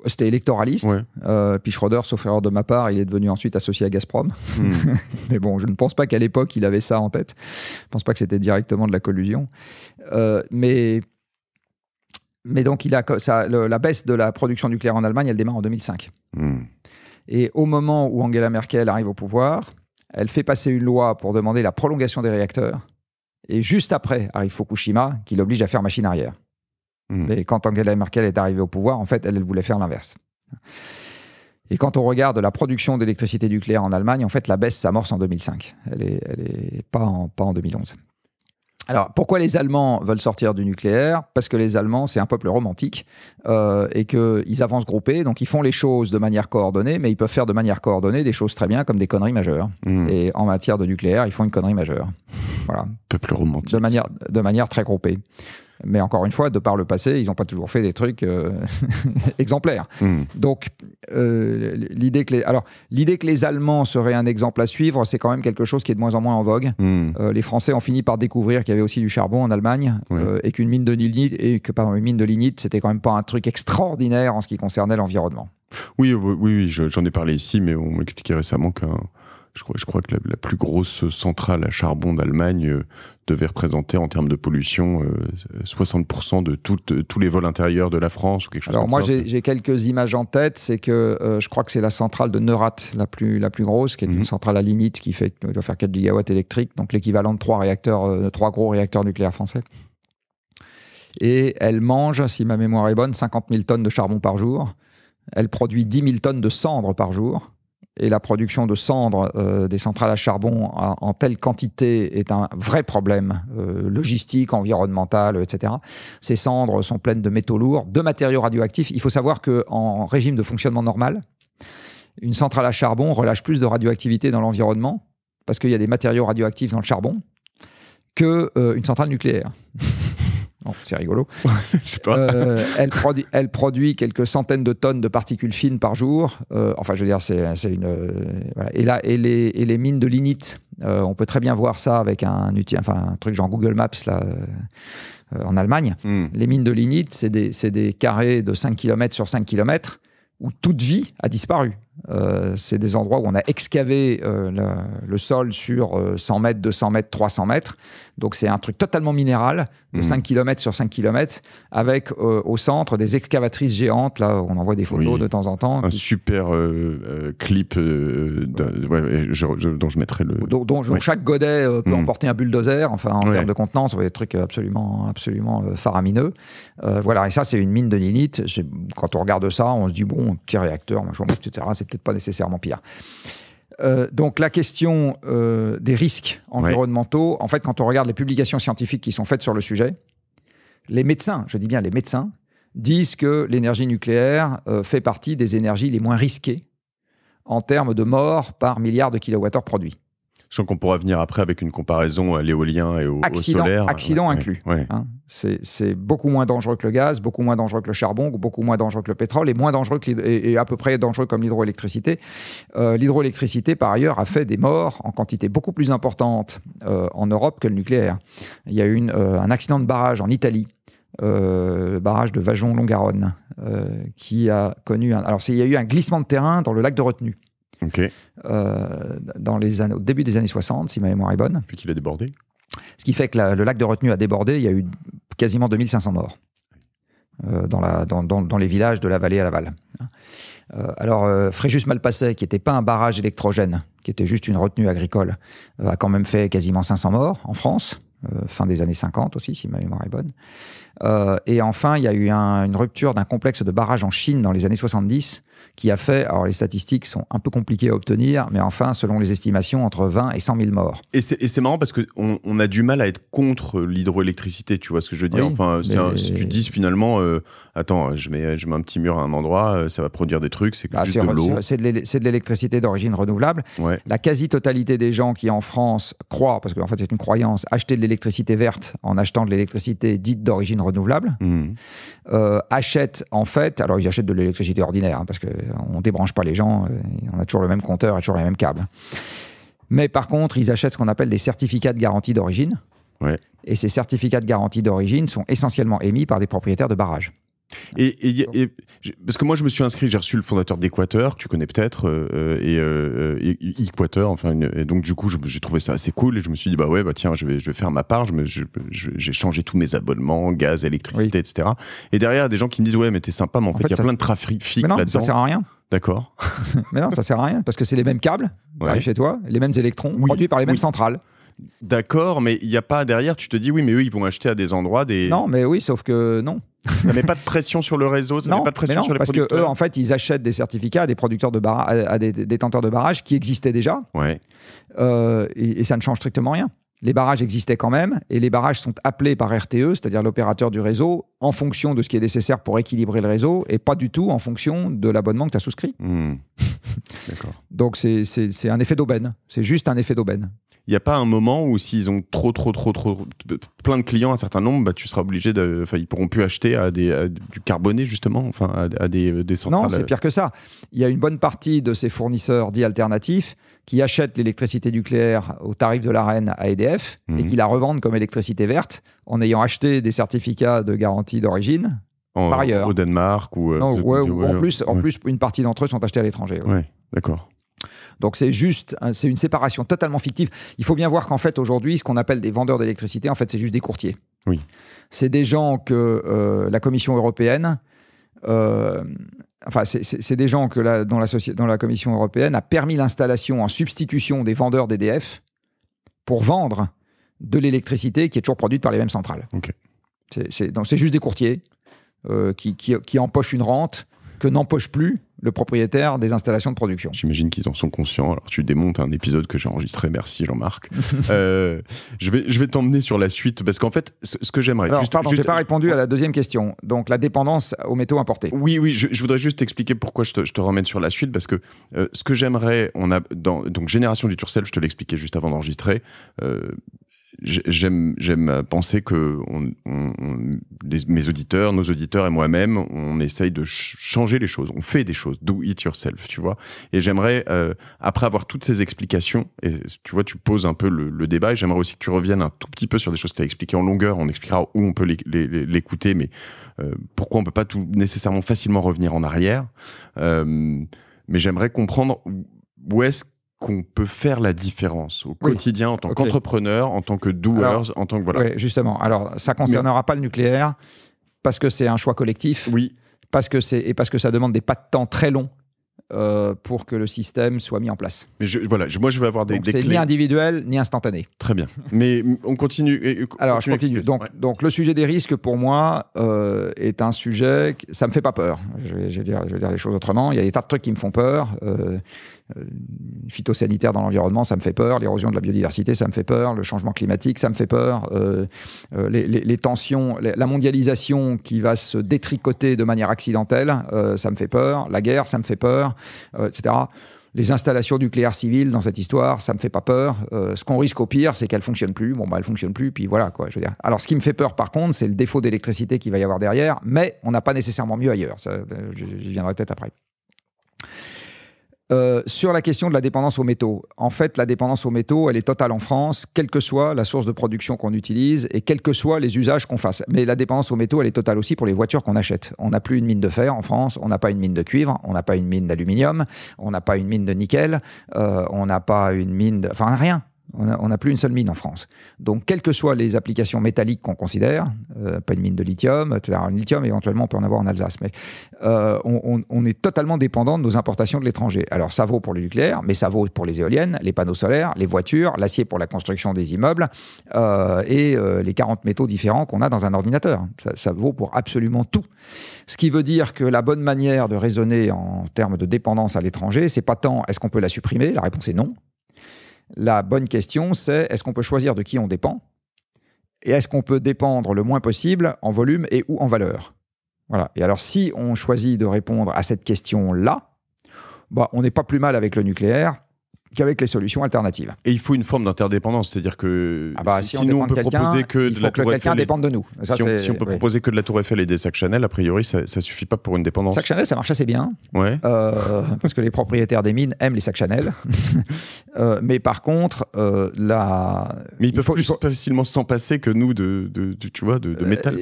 C'était électoraliste. Euh, puis Schröder, sauf erreur de ma part, il est devenu ensuite associé à Gazprom. Hmm. Mais bon, je ne pense pas qu'à l'époque il avait ça en tête. Je ne pense pas que c'était directement de la collusion. mais mais donc, il a, la baisse de la production nucléaire en Allemagne, elle démarre en 2005. Hmm. Et au moment où Angela Merkel arrive au pouvoir, elle fait passer une loi pour demander la prolongation des réacteurs. Et juste après arrive Fukushima, qui l'oblige à faire machine arrière. Hmm. Et quand Angela Merkel est arrivée au pouvoir, en fait, elle, voulait faire l'inverse. Et quand on regarde la production d'électricité nucléaire en Allemagne, en fait, la baisse s'amorce en 2005. Elle est pas, pas en 2011. Alors, pourquoi les Allemands veulent sortir du nucléaire Parce que les Allemands, c'est un peuple romantique euh, et qu'ils avancent groupés, donc ils font les choses de manière coordonnée, mais ils peuvent faire de manière coordonnée des choses très bien comme des conneries majeures. Hmm. Et en matière de nucléaire, ils font une connerie majeure. Voilà. Peuple romantique. De manière, de manière très groupée. Mais encore une fois, de par le passé, ils n'ont pas toujours fait des trucs euh, exemplaires. Hmm. Donc, euh, l'idée que, les... que les Allemands seraient un exemple à suivre, c'est quand même quelque chose qui est de moins en moins en vogue. Hmm. Euh, les Français ont fini par découvrir qu'il y avait aussi du charbon en Allemagne et qu'une mine de lignite, et que, par une mine de lignite, c'était quand même pas un truc extraordinaire en ce qui concernait l'environnement. Oui, oui, oui j'en ai parlé ici, mais on m'expliquait récemment qu'un je crois, que la, plus grosse centrale à charbon d'Allemagne euh, devait représenter en termes de pollution 60% euh, de, tous les vols intérieurs de la France ou quelque chose Alors moi j'ai quelques images en tête, c'est que euh, je crois que c'est la centrale de Neurath la plus, la grosse, qui est une mhm. centrale à lignite qui fait, doit faire 4 gigawatts électriques, donc l'équivalent de trois réacteurs, trois gros réacteurs nucléaires français et elle mange, si ma mémoire est bonne, 50 000 tonnes de charbon par jour. Elle produit 10 000 tonnes de cendres par jour et la production de cendres euh, des centrales à charbon en, telle quantité est un vrai problème euh, logistique, environnemental, etc. Ces cendres sont pleines de métaux lourds, de matériaux radioactifs. Il faut savoir qu'en régime de fonctionnement normal, une centrale à charbon relâche plus de radioactivité dans l'environnement parce qu'il y a des matériaux radioactifs dans le charbon qu'une euh, centrale nucléaire. c'est rigolo. Je sais pas. Euh, elle, produit, elle produit quelques centaines de tonnes de particules fines par jour. Euh, enfin, je veux dire, c'est une. Euh, et là, et les, et les mines de lignite, on peut très bien voir ça avec un, un truc genre Google Maps là, en Allemagne. Hmm. Les mines de lignite, c'est des, des, carrés de 5 km sur 5 km où toute vie a disparu. Euh, c'est des endroits où on a excavé euh, le, sol sur 100 euh, mètres, 200 mètres, 300 mètres. Donc c'est un truc totalement minéral, de 5 mmh. km sur 5 km, avec au centre des excavatrices géantes. Là, on envoie des photos de temps en temps. Un super clip dont je mettrai le. Dont, chaque godet peut mmh. emporter un bulldozer, enfin en termes de contenance, des trucs absolument, absolument faramineux. voilà, et ça, c'est une mine de lignite. Quand on regarde ça, on se dit, bon, petit réacteur, machin, etc. C'est peut-être pas nécessairement pire. Euh, donc la question euh, des risques environnementaux, en fait, quand on regarde les publications scientifiques qui sont faites sur le sujet, les médecins, je dis bien les médecins, disent que l'énergie nucléaire euh, fait partie des énergies les moins risquées en termes de morts par milliard de kilowattheures produits. Je sens qu'on pourra venir après avec une comparaison à l'éolien et au, solaire. Accident inclus. Hein, c'est beaucoup moins dangereux que le gaz, beaucoup moins dangereux que le charbon, beaucoup moins dangereux que le pétrole et moins dangereux que et, à peu près dangereux comme l'hydroélectricité. Euh, l'hydroélectricité, par ailleurs, a fait des morts en quantité beaucoup plus importante euh, en Europe que le nucléaire. Il y a eu euh, un accident de barrage en Italie. le barrage de Vajon-Longaronne, qui a connu Alors, il y a eu un glissement de terrain dans le lac de retenue. Euh, dans les années, au début des années 60, si ma mémoire est bonne. Puis qu'il a débordé. Ce qui fait que le lac de retenue a débordé, il y a eu quasiment 2500 morts euh, dans, la, dans, les villages de la vallée à Laval. Euh, alors, Fréjus Malpasset, qui n'était pas un barrage électrogène, qui était juste une retenue agricole, a quand même fait quasiment 500 morts en France. fin des années 50 aussi, si ma mémoire est bonne. et enfin, il y a eu une rupture d'un complexe de barrages en Chine dans les années 70 qui a fait, alors les statistiques sont un peu compliquées à obtenir, mais enfin, selon les estimations, entre 20 et 100 000 morts. Et c'est marrant parce qu'on on a du mal à être contre l'hydroélectricité, tu vois ce que je veux dire Enfin, si tu dis finalement, euh, attends, je mets, je mets un petit mur à un endroit, euh, ça va produire des trucs, c'est bah, juste de l'eau. C'est de l'électricité d'origine renouvelable. La quasi-totalité des gens qui en France croient, parce qu'en fait c'est une croyance, acheter de l'électricité verte en achetant de l'électricité dite d'origine renouvelable, mmh. euh, achètent en fait, alors ils achètent de l'électricité ordinaire, hein, parce que on débranche pas les gens, euh, on a toujours le même compteur et toujours les mêmes câbles. Mais par contre, ils achètent ce qu'on appelle des certificats de garantie d'origine. Et ces certificats de garantie d'origine sont essentiellement émis par des propriétaires de barrages. Et, parce que moi, je me suis inscrit, j'ai reçu le fondateur d'Equateur que tu connais peut-être, euh, euh, et, equateur et, enfin, et donc du coup, j'ai trouvé ça assez cool, et je me suis dit, bah ouais, bah tiens, je vais, je vais faire ma part, j'ai je j'ai changé tous mes abonnements, gaz, électricité, etc. Et derrière, il y a des gens qui me disent, ouais, mais t'es sympa, mais en, fait, il y a plein de trafic là-dedans. Ça sert à rien. D'accord. mais non, ça sert à rien, parce que c'est les mêmes câbles, chez toi, les mêmes électrons, produits par les mêmes centrales. D'accord, mais il n'y a pas derrière, tu te dis oui, mais eux, ils vont acheter à des endroits des. Non, mais oui, sauf que non. ça met pas de pression sur le réseau, ça non, pas de pression sur les parce que en fait, ils achètent des certificats à des producteurs de barrages, à des détenteurs de barrages qui existaient déjà. Ouais. Euh, et, ça ne change strictement rien. Les barrages existaient quand même, et les barrages sont appelés par RTE, c'est-à-dire l'opérateur du réseau, en fonction de ce qui est nécessaire pour équilibrer le réseau, et pas du tout en fonction de l'abonnement que tu as souscrit. Hmm. Donc c'est un effet d'aubaine, c'est juste un effet d'aubaine il n'y a pas un moment où s'ils ont trop, trop, trop, trop, plein de clients, un certain nombre, bah, tu seras obligé de. Enfin, ils pourront plus acheter à des, du carboné, justement, enfin, à, des, euh, des centrales. Non, c'est euh. pire que ça. Il y a une bonne partie de ces fournisseurs dits alternatifs qui achètent l'électricité nucléaire au tarif de la reine à EDF et mhm. qui la revendent comme électricité verte en ayant acheté des certificats de garantie d'origine. par ailleurs. Au Danemark ou. Euh, en, plus, plus, une partie d'entre eux sont achetés à l'étranger. Oui, d'accord. Donc c'est juste, hein, c'est une séparation totalement fictive. Il faut bien voir qu'en fait aujourd'hui, ce qu'on appelle des vendeurs d'électricité, en fait, c'est juste des courtiers. Oui. C'est des gens que euh, la Commission européenne, euh, enfin, c'est des gens que la, dans, la Commission européenne a permis l'installation en substitution des vendeurs d'EDF pour vendre de l'électricité qui est toujours produite par les mêmes centrales. Donc C'est juste des courtiers euh, qui, qui, empochent une rente que n'empochent plus le propriétaire des installations de production. J'imagine qu'ils en sont conscients. Alors tu démontes un épisode que j'ai enregistré, merci Jean-Marc. euh, je vais, je vais t'emmener sur la suite parce qu'en fait, ce, que j'aimerais. Alors juste, pardon, j'ai pas répondu à la deuxième question. Donc la dépendance aux métaux importés. Oui, oui, je, je voudrais juste t'expliquer pourquoi je te, je te, remets sur la suite parce que euh, ce que j'aimerais, on a dans donc génération du Turcel, je te l'expliquais juste avant d'enregistrer. Euh, j'aime j'aime penser que on, mes auditeurs, nos auditeurs et moi-même, on essaye de changer les choses. On fait des choses. Do it yourself, tu vois. Et j'aimerais euh, après avoir toutes ces explications, et tu vois, tu poses un peu le, débat. Et j'aimerais aussi que tu reviennes un tout petit peu sur des choses que tu as expliquées en longueur. On expliquera où on peut l'écouter, mais euh, pourquoi on peut pas tout nécessairement facilement revenir en arrière. Euh, mais j'aimerais comprendre où est-ce qu'on peut faire la différence au quotidien en tant qu'entrepreneur, en tant que doers, en tant que voilà. Oui, justement. Alors, ça concernera pas le nucléaire parce que c'est un choix collectif. Oui. Parce que c'est et parce que ça demande des pas de temps très longs. Euh, pour que le système soit mis en place. Mais voilà, moi je vais avoir des, donc des ni individuel ni instantané. Très bien. Mais on continue. Et, Alors je continue. Donc, le sujet des risques pour moi euh, est un sujet que, ça me fait pas peur. Je vais, dire, les choses autrement. Il y a des tas de trucs qui me font peur. Euh, euh, phytosanitaire dans l'environnement, ça me fait peur. L'érosion de la biodiversité, ça me fait peur. Le changement climatique, ça me fait peur. Euh, euh, les, tensions, la mondialisation qui va se détricoter de manière accidentelle, ça me fait peur. La guerre, ça me fait peur, etc. Les installations nucléaires civiles dans cette histoire, ça me fait pas peur. ce qu'on risque au pire, c'est qu'elles fonctionnent plus. Bon, bah, elles fonctionnent plus, puis voilà, quoi. Je veux dire. Alors, ce qui me fait peur, par contre, c'est le défaut d'électricité qu'il va y avoir derrière, mais on n'a pas nécessairement mieux ailleurs. je j'y viendrai peut-être après. Euh, sur la question de la dépendance aux métaux, en fait, la dépendance aux métaux, elle est totale en France, quelle que soit la source de production qu'on utilise et quels que soient les usages qu'on fasse. Mais la dépendance aux métaux, elle est totale aussi pour les voitures qu'on achète. On n'a plus une mine de fer en France, on n'a pas une mine de cuivre, on n'a pas une mine d'aluminium, on n'a pas une mine de nickel, euh, on n'a pas une mine de... Enfin, rien. On n'a plus une seule mine en France. Donc, quelles que soient les applications métalliques qu'on considère, euh, pas une mine de lithium, etc. lithium, éventuellement, on peut en avoir en Alsace, mais euh, on, est totalement dépendant de nos importations de l'étranger. Alors, ça vaut pour le nucléaire, mais ça vaut pour les éoliennes, les panneaux solaires, les voitures, l'acier pour la construction des immeubles euh, et les 40 métaux différents qu'on a dans un ordinateur. ça vaut pour absolument tout. Ce qui veut dire que la bonne manière de raisonner en termes de dépendance à l'étranger, c'est pas tant est-ce qu'on peut la supprimer La réponse est non. La bonne question, c'est est-ce qu'on peut choisir de qui on dépend et est-ce qu'on peut dépendre le moins possible en volume et ou en valeur Voilà. Et alors, si on choisit de répondre à cette question-là, bah, on n'est pas plus mal avec le nucléaire qu'avec les solutions alternatives. Et il faut une forme d'interdépendance, c'est-à-dire que ah bah, si, nous on peut proposer que de la que Tour Eiffel, dépende de nous. si, on, peut proposer que de la Tour Eiffel et des sacs Chanel, a priori ça, ne suffit pas pour une dépendance. Sacs Chanel, ça marche assez bien, ouais. Euh, parce que les propriétaires des mines aiment les sacs Chanel. Euh, mais par contre, euh, la. Mais il, peut plus facilement s'en passer que nous de, tu vois, de, de euh, métal.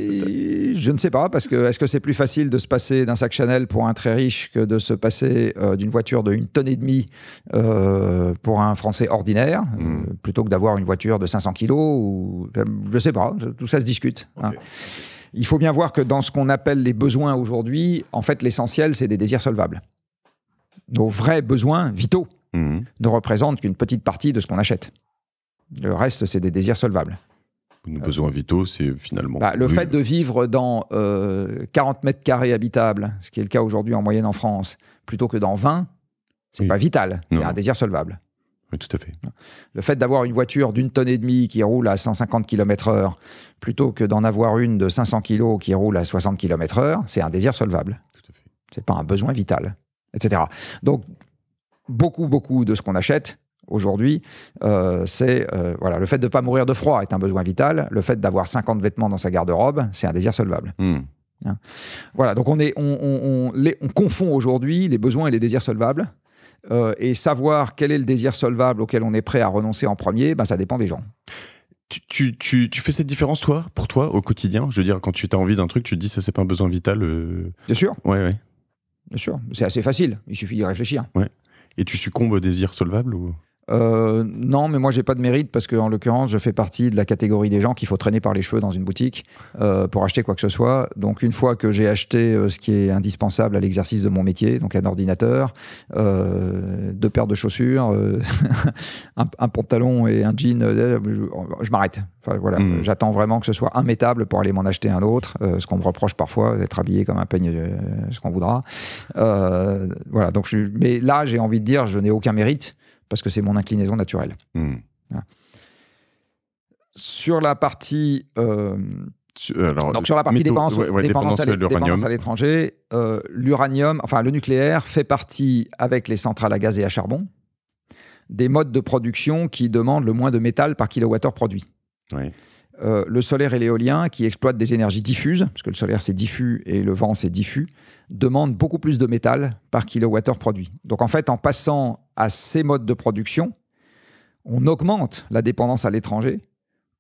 je ne sais pas, parce que est-ce que c'est plus facile de se passer d'un sac Chanel pour un très riche que de se passer d'une voiture de une tonne et demie? Euh, pour un Français ordinaire, euh, hmm. plutôt que d'avoir une voiture de 500 kilos, ou, euh, je sais pas, tout ça se discute. Hein. Il faut bien voir que dans ce qu'on appelle les besoins aujourd'hui, en fait, l'essentiel, c'est des désirs solvables. Nos vrais besoins vitaux hmm. ne représentent qu'une petite partie de ce qu'on achète. Le reste, c'est des désirs solvables. Nos besoins vitaux, c'est finalement. Bah, le fait de vivre dans 40 mètres carrés habitables, ce qui est le cas aujourd'hui en moyenne en France, plutôt que dans 20, c'est n'est pas vital, c'est un désir solvable. Oui, tout à fait. Le fait d'avoir une voiture d'une tonne et demie qui roule à 150 km/h plutôt que d'en avoir une de 500 kg qui roule à 60 km/h, c'est un désir solvable. Tout à fait. C'est pas un besoin vital, etc. Donc, beaucoup, beaucoup de ce qu'on achète aujourd'hui, euh, c'est euh, voilà, le fait de ne pas mourir de froid est un besoin vital. Le fait d'avoir 50 vêtements dans sa garde-robe, c'est un désir solvable. Hmm. Hein. voilà, donc on, est, on, les, on confond aujourd'hui les besoins et les désirs solvables. Euh, et savoir quel est le désir solvable auquel on est prêt à renoncer en premier, ben, ça dépend des gens. Tu, fais cette différence, toi, pour toi, au quotidien Je veux dire, quand tu as envie d'un truc, tu te dis, ça, c'est pas un besoin vital. Euh... Bien sûr. Oui, oui. Bien sûr. C'est assez facile. Il suffit d'y réfléchir. Ouais. Et tu succombes au désir solvable ou euh, non, mais moi j'ai pas de mérite parce que en l'occurrence je fais partie de la catégorie des gens qu'il faut traîner par les cheveux dans une boutique euh, pour acheter quoi que ce soit. Donc une fois que j'ai acheté euh, ce qui est indispensable à l'exercice de mon métier, donc un ordinateur, deux paires de chaussures, un, pantalon et un jean, je m'arrête. voilà, hmm. j'attends vraiment que ce soit immétable pour aller m'en acheter un autre. ce qu'on me reproche parfois d'être habillé comme un peigne, ce qu'on voudra. voilà, donc je, mais là j'ai envie de dire je n'ai aucun mérite parce que c'est mon inclinaison naturelle. Hmm. Sur la partie. Euh, euh, donc sur la partie dépendance, à l'étranger, euh, l'uranium, enfin le nucléaire fait partie avec les centrales à gaz et à charbon des modes de production qui demandent le moins de métal par kilowattheure produit. le solaire et l'éolien, qui exploitent des énergies diffuses, parce que le solaire c'est diffus et le vent c'est diffus, demandent beaucoup plus de métal par kilowattheure produit. Donc en fait, en passant à ces modes de production, on augmente la dépendance à l'étranger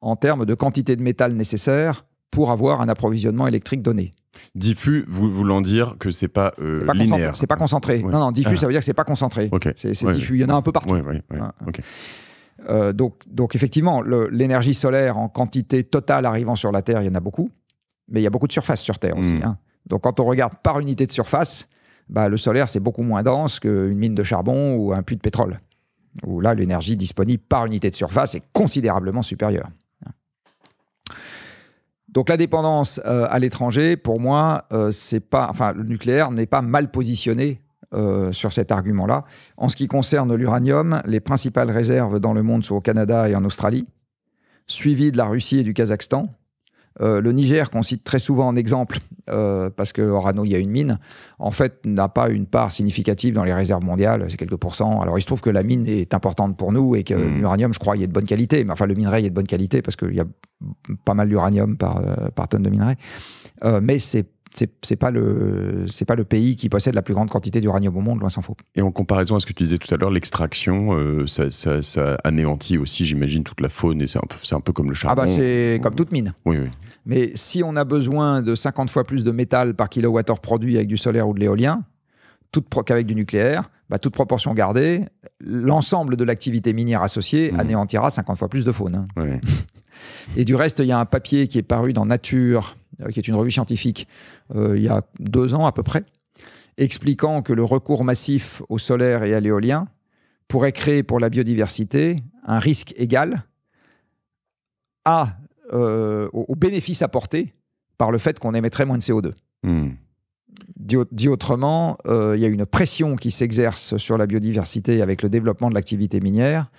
en termes de quantité de métal nécessaire pour avoir un approvisionnement électrique donné. Diffus, vous voulant dire que c'est pas, euh, pas linéaire. C'est pas concentré. Non, non, diffus, ah. ça veut dire que c'est pas concentré. Okay. C'est diffus. Il y en a un peu partout. Hein. Euh, donc, donc, effectivement, l'énergie solaire en quantité totale arrivant sur la Terre, il y en a beaucoup. Mais il y a beaucoup de surface sur Terre aussi. Mm. Hein. Donc, quand on regarde par unité de surface, bah, le solaire, c'est beaucoup moins dense qu'une mine de charbon ou un puits de pétrole, où là, l'énergie disponible par unité de surface est considérablement supérieure. Donc la dépendance euh, à l'étranger, pour moi, euh, c'est pas, enfin, le nucléaire n'est pas mal positionné euh, sur cet argument-là. En ce qui concerne l'uranium, les principales réserves dans le monde sont au Canada et en Australie, suivies de la Russie et du Kazakhstan, euh, le Niger, qu'on cite très souvent en exemple, euh, parce que Orano, il y a une mine, en fait, n'a pas une part significative dans les réserves mondiales, c'est quelques pourcents. Alors, il se trouve que la mine est importante pour nous et que mm. l'uranium, je crois, il est de bonne qualité. Mais enfin, le minerai, est de bonne qualité parce qu'il y a pas mal d'uranium par, euh, par tonne de minerai. mais c'est c'est pas le c'est pas le pays qui possède la plus grande quantité d'uranium au monde, loin s'en faut. Et en comparaison à ce que tu disais tout à l'heure, l'extraction, euh, ça, ça, anéantit aussi, j'imagine, toute la faune et c'est un, peu comme le charbon. Ah bah c'est comme toute mine. Oui, Mais si on a besoin de 50 fois plus de métal par kilowatt-heure produit avec du solaire ou de l'éolien qu'avec du nucléaire, bah, toute proportion gardée, l'ensemble de l'activité minière associée mmh. anéantira 50 fois plus de faune. Hein. et du reste, il y a un papier qui est paru dans Nature euh, qui est une revue scientifique, euh, il y a deux ans à peu près, expliquant que le recours massif au solaire et à l'éolien pourrait créer pour la biodiversité un risque égal à, euh, au, bénéfice apporté par le fait qu'on émettrait moins de CO2. Hmm. Dit, autrement, il y a une pression qui s'exerce sur la biodiversité avec le développement de l'activité minière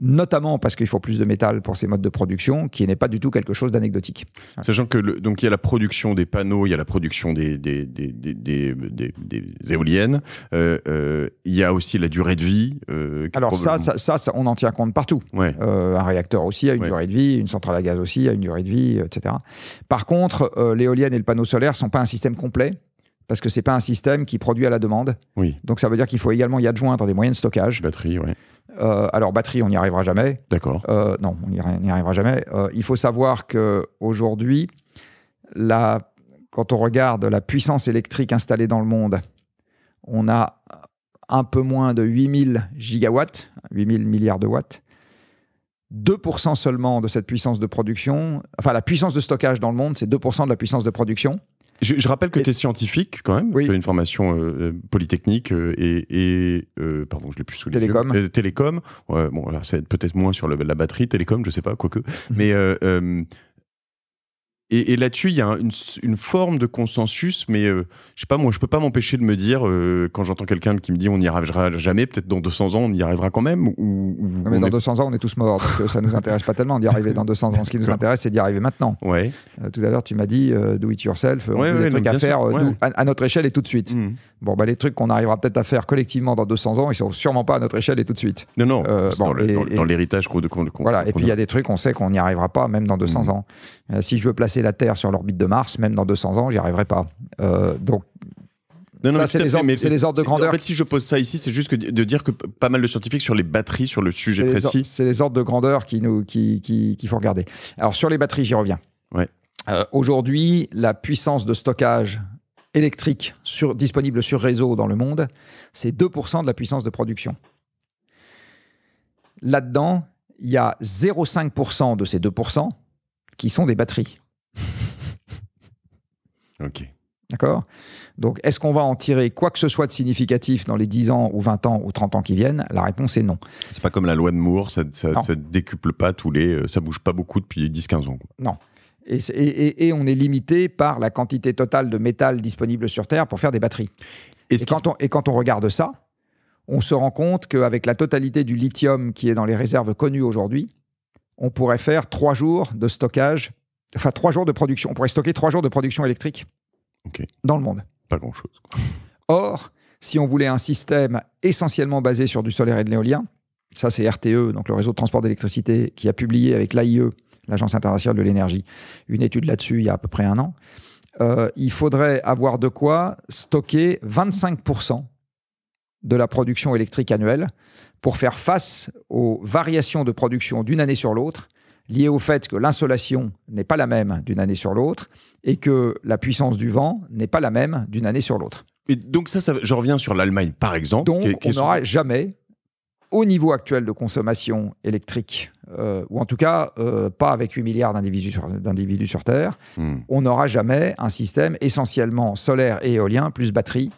notamment parce qu'il faut plus de métal pour ces modes de production, qui n'est pas du tout quelque chose d'anecdotique. Sachant que donc il y a la production des panneaux, il y a la production des, des, des, des, des éoliennes, euh, euh, il y a aussi la durée de vie. Euh, Alors ça, ça, on en tient compte partout. un réacteur aussi a une durée de vie, une centrale à gaz aussi a une durée de vie, etc. Par contre, l'éolienne et le panneau solaire sont pas un système complet parce que c'est pas un système qui produit à la demande. Oui. Donc ça veut dire qu'il faut également y adjoindre des moyens de stockage. Batterie, oui. Euh, alors batterie, on n'y arrivera jamais. D'accord. Euh, non, on n'y arrivera jamais. Euh, il faut savoir que aujourd'hui, la... quand on regarde la puissance électrique installée dans le monde, on a un peu moins de 8000 gigawatts, 8000 milliards de watts. 2% seulement de cette puissance de production, enfin la puissance de stockage dans le monde, c'est 2% de la puissance de production. Je, je, rappelle que tu es scientifique quand même. Tu as une formation euh, euh, polytechnique euh, et, et euh, pardon, je l'ai plus souligné. Télécom. télécom. Ouais, bon, alors c'est peut-être moins sur la batterie. Télécom, je sais pas, quoique. Mais et, là-dessus, il y a une, forme de consensus, mais euh, je sais pas, moi, je peux pas m'empêcher de me dire, euh, quand j'entends quelqu'un qui me dit on n'y arrivera jamais, peut-être dans 200 ans, on y arrivera quand même. Ou, ah, mais dans 200 ans, on est tous morts, donc euh, ça nous intéresse pas tellement d'y arriver dans 200 ans. Ce qui nous intéresse, c'est d'y arriver maintenant. Ouais. tout à l'heure, tu m'as dit do it yourself, on des trucs à faire à, notre échelle et tout de suite. Mm. Bon, bah, les trucs qu'on arrivera peut-être à faire collectivement dans 200 ans, ils sont sûrement pas à notre échelle et tout de suite. Non, non, dans l'héritage qu'on. Voilà, et puis il y a des trucs, on sait qu'on n'y arrivera pas, même dans 200 mm. ans. Euh, si je veux placer la Terre sur l'orbite de Mars, même dans 200 ans, j'y arriverai pas. Euh, donc, non, c'est les, ordres, de grandeur. En fait, si je pose ça ici, c'est juste de dire que pas mal de scientifiques sur les batteries, sur le sujet précis. C'est les ordres de grandeur qu'il qui, nous, qui, faut regarder. Alors, sur les batteries, j'y reviens. Ouais. Euh, aujourd'hui, la puissance de stockage électrique disponible sur réseau dans le monde, c'est 2% de la puissance de production. Là-dedans, il y a 0,5% de ces 2%, qui sont des batteries. ok. D'accord Donc, est-ce qu'on va en tirer quoi que ce soit de significatif dans les 10 ans ou 20 ans ou 30 ans qui viennent La réponse est non. C'est pas comme la loi de Moore, ça ne décuple pas tous les. Euh, ça bouge pas beaucoup depuis 10-15 ans. Non. Et, on est limité par la quantité totale de métal disponible sur Terre pour faire des batteries. Et quand, et, quand on, regarde ça, on se rend compte qu'avec la totalité du lithium qui est dans les réserves connues aujourd'hui, on pourrait faire trois jours de stockage, enfin trois jours de production. On pourrait stocker trois jours de production électrique dans le monde. Pas grand-chose. Or, si on voulait un système essentiellement basé sur du solaire et de l'éolien, ça c'est RTE, donc le réseau de transport d'électricité, qui a publié avec l'AIE, l'Agence internationale de l'énergie, une étude là-dessus il y a à peu près un an, euh, il faudrait avoir de quoi stocker 25% de la production électrique annuelle pour faire face aux variations de production d'une année sur l'autre liées au fait que l'insolation n'est pas la même d'une année sur l'autre et que la puissance du vent n'est pas la même d'une année sur l'autre. donc ça, je reviens sur l'Allemagne par exemple. Donc on n'aura jamais, au niveau actuel de consommation électrique, euh, ou en tout cas euh, pas avec 8 milliards d'individus sur, Terre, hmm. on n'aura jamais un système essentiellement solaire et éolien plus batterie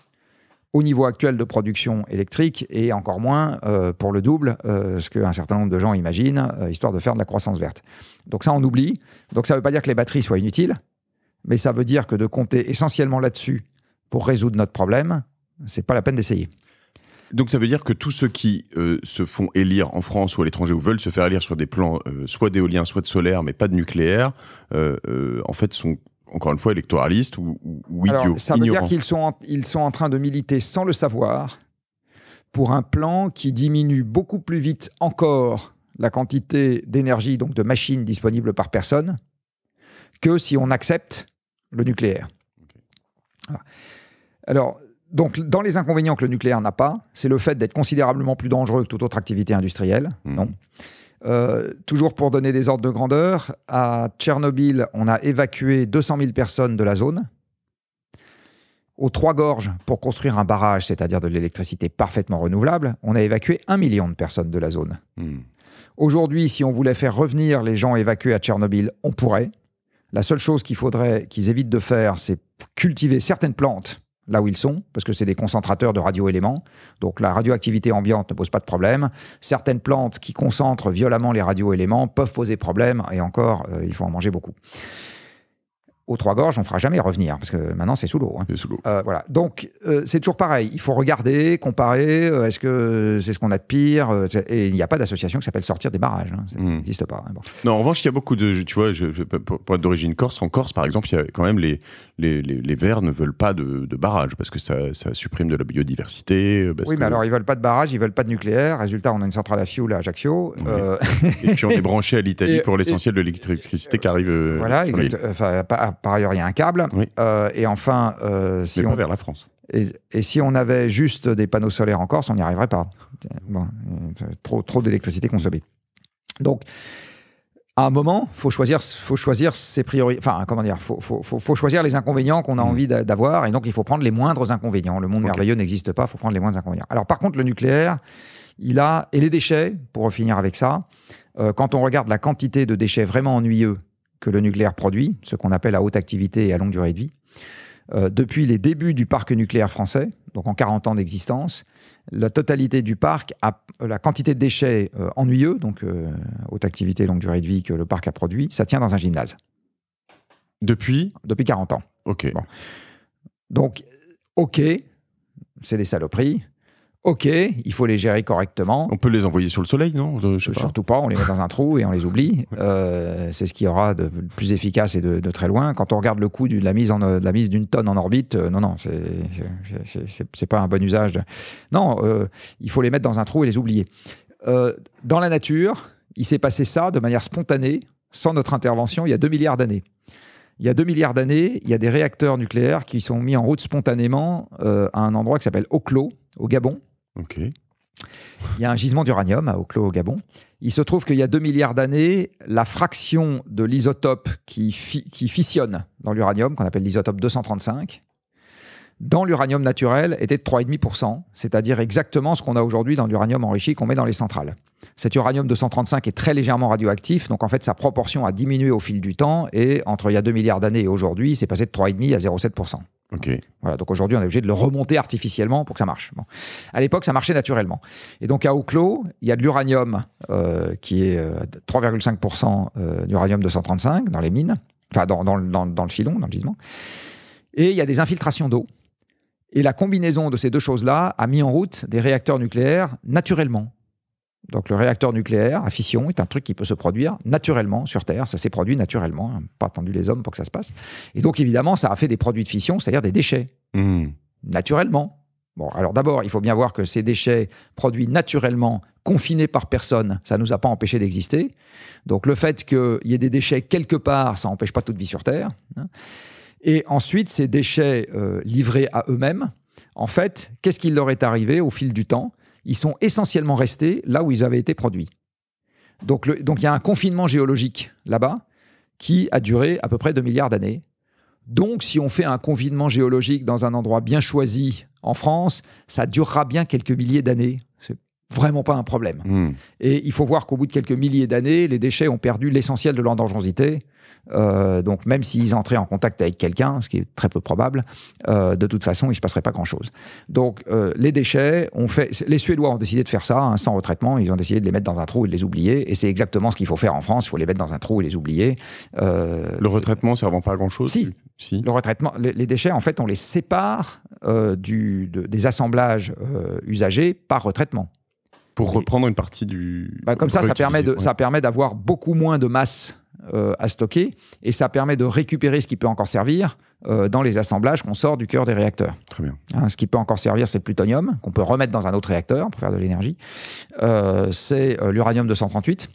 au niveau actuel de production électrique et encore moins euh, pour le double, euh, ce qu'un certain nombre de gens imaginent, euh, histoire de faire de la croissance verte. Donc ça, on oublie. Donc ça ne veut pas dire que les batteries soient inutiles, mais ça veut dire que de compter essentiellement là-dessus pour résoudre notre problème, ce n'est pas la peine d'essayer. Donc ça veut dire que tous ceux qui se font élire en France ou à l'étranger ou veulent se faire élire sur des plans soit d'éolien, soit de solaire, mais pas de nucléaire, en fait sont encore une fois, électoraliste ou, idiot Ça veut dire qu'ils sont, en, ils sont en train de militer sans le savoir pour un plan qui diminue beaucoup plus vite encore la quantité d'énergie, donc de machines disponibles par personne, que si on accepte le nucléaire. Alors, donc, dans les inconvénients que le nucléaire n'a pas, c'est le fait d'être considérablement plus dangereux que toute autre activité industrielle. Hmm. Non euh, toujours pour donner des ordres de grandeur, à Tchernobyl, on a évacué 200 000 personnes de la zone. Aux Trois-Gorges, pour construire un barrage, c'est-à-dire de l'électricité parfaitement renouvelable, on a évacué un million de personnes de la zone. Hmm. Aujourd'hui, si on voulait faire revenir les gens évacués à Tchernobyl, on pourrait. La seule chose qu'il faudrait qu'ils évitent de faire, c'est cultiver certaines plantes là où ils sont, parce que c'est des concentrateurs de radioéléments. Donc la radioactivité ambiante ne pose pas de problème. Certaines plantes qui concentrent violemment les radioéléments peuvent poser problème, et encore, euh, il faut en manger beaucoup. Aux trois gorges, on ne fera jamais revenir, parce que maintenant c'est sous l'eau. Hein. Euh, voilà. Donc euh, c'est toujours pareil, il faut regarder, comparer, est-ce que c'est ce qu'on a de pire Et il n'y a pas d'association qui s'appelle Sortir des barrages, hein. ça hmm. n'existe pas. Hein, non, en revanche, il y a beaucoup de... Tu vois, je, pour être d'origine corse, en Corse par exemple, il y a quand même les, les, verts ne veulent pas de, barrages parce que ça, supprime de la biodiversité. Euh, oui, mais alors ils veulent pas de barrages, ils veulent pas de nucléaire. Résultat, on a une centrale à fioul à Ajaccio. Euh, et puis on est branché à l'Italie pour l'essentiel de l'électricité qui arrive. Euh, voilà, par, ailleurs, il y a un câble. et enfin, euh, si on vers la France. Et, si on avait juste des panneaux solaires en Corse, on n'y arriverait pas. trop trop d'électricité consommée. Donc à un moment, faut choisir, faut choisir ses priorités. Enfin, comment dire, faut, choisir les inconvénients qu'on a hmm. envie d'avoir, et donc il faut prendre les moindres inconvénients. Le monde merveilleux n'existe pas, faut prendre les moindres inconvénients. Alors par contre, le nucléaire, il a et les déchets, pour finir avec ça. Euh, quand on regarde la quantité de déchets vraiment ennuyeux que le nucléaire produit, ce qu'on appelle à haute activité et à longue durée de vie, euh, depuis les débuts du parc nucléaire français, donc en 40 ans d'existence, la totalité du parc, a, euh, la quantité de déchets euh, ennuyeux, donc euh, haute activité, longue durée de vie que le parc a produit, ça tient dans un gymnase. Depuis Depuis 40 ans. OK. Donc, OK, c'est des saloperies, Ok, il faut les gérer correctement. On peut les envoyer sur le soleil, non Surtout pas, on les met dans un trou et on les oublie. Euh, c'est ce qui aura de plus efficace et de, très loin. Quand on regarde le coût de la mise en, la mise d'une tonne en orbite, euh, non, non, c'est pas un bon usage. Non, euh, il faut les mettre dans un trou et les oublier. dans la nature, il s'est passé ça de manière spontanée, sans notre intervention, il y a 2 milliards d'années. Il y a 2 milliards d'années, il y a des réacteurs nucléaires qui sont mis en route spontanément à un endroit qui s'appelle Oklo, au Gabon il y a un gisement d'uranium à hein, Oklo au Gabon. Il se trouve qu'il y a 2 milliards d'années, la fraction de l'isotope qui, qui, fissionne dans l'uranium, qu'on appelle l'isotope 235, dans l'uranium naturel était de 3,5%, c'est-à-dire exactement ce qu'on a aujourd'hui dans l'uranium enrichi qu'on met dans les centrales. Cet uranium 235 est très légèrement radioactif, donc en fait sa proportion a diminué au fil du temps, et entre il y a 2 milliards d'années et aujourd'hui, c'est passé de 3,5 à 0,7%. Voilà, donc aujourd'hui, on est obligé de le remonter artificiellement pour que ça marche. Bon. À l'époque, ça marchait naturellement. Et donc à Oklo, il y a de l'uranium euh, qui est 3,5% euh, euh, d'uranium 235 dans les mines, enfin dans, dans, le filon, dans le gisement. Et il y a des infiltrations d'eau. Et la combinaison de ces deux choses-là a mis en route des réacteurs nucléaires naturellement. Donc le réacteur nucléaire à fission est un truc qui peut se produire naturellement sur Terre. Ça s'est produit naturellement, hein. pas attendu les hommes pour que ça se passe. Et donc évidemment, ça a fait des produits de fission, c'est-à-dire des déchets, hmm. naturellement. Bon, alors d'abord, il faut bien voir que ces déchets produits naturellement, confinés par personne, ça ne nous a pas empêché d'exister. Donc le fait qu'il y ait des déchets quelque part, ça n'empêche pas toute vie sur Terre. Hein. Et ensuite, ces déchets euh, livrés à eux-mêmes, en fait, qu'est-ce qui leur est arrivé au fil du temps ils sont essentiellement restés là où ils avaient été produits. Donc, donc il y a un confinement géologique là-bas qui a duré à peu près 2 milliards d'années. Donc, si on fait un confinement géologique dans un endroit bien choisi en France, ça durera bien quelques milliers d'années vraiment pas un problème. Hmm. Et il faut voir qu'au bout de quelques milliers d'années, les déchets ont perdu l'essentiel de leur dangerosité. Euh, donc même s'ils entraient en contact avec quelqu'un, ce qui est très peu probable, euh, de toute façon, il ne se passerait pas grand-chose. Donc euh, les déchets, ont fait, les Suédois ont décidé de faire ça, hein, sans retraitement, ils ont décidé de les mettre dans un trou et de les oublier, et c'est exactement ce qu'il faut faire en France, il faut les mettre dans un trou et les oublier. Euh, le retraitement ne servant pas à grand-chose si. si. Le retraitement, les, déchets, en fait, on les sépare euh, du, des assemblages euh, usagés par retraitement pour reprendre une partie du. Bah, comme ça, ça permet, de, ça permet d'avoir beaucoup moins de masse euh, à stocker et ça permet de récupérer ce qui peut encore servir euh, dans les assemblages qu'on sort du cœur des réacteurs. Très bien. Hein, ce qui peut encore servir, c'est le plutonium qu'on peut remettre dans un autre réacteur pour faire de l'énergie. Euh, c'est l'uranium 238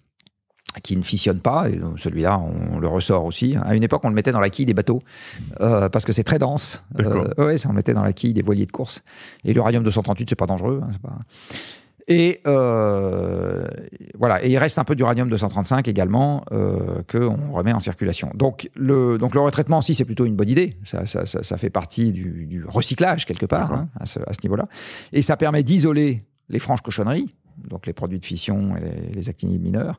qui ne fissionne pas, et celui-là, on le ressort aussi. À une époque, on le mettait dans la quille des bateaux, parce que c'est très dense. oui, on le mettait dans la quille des voiliers de course. Et l'uranium 238, c'est pas dangereux. Hein, pas... Et euh, voilà, et il reste un peu d'uranium 235 également euh, qu'on remet en circulation. Donc le, donc le retraitement aussi, c'est plutôt une bonne idée. Ça, ça, ça, fait partie du, recyclage quelque part hein, à ce, niveau-là. Et ça permet d'isoler les franches cochonneries, donc les produits de fission et les, actinides mineurs,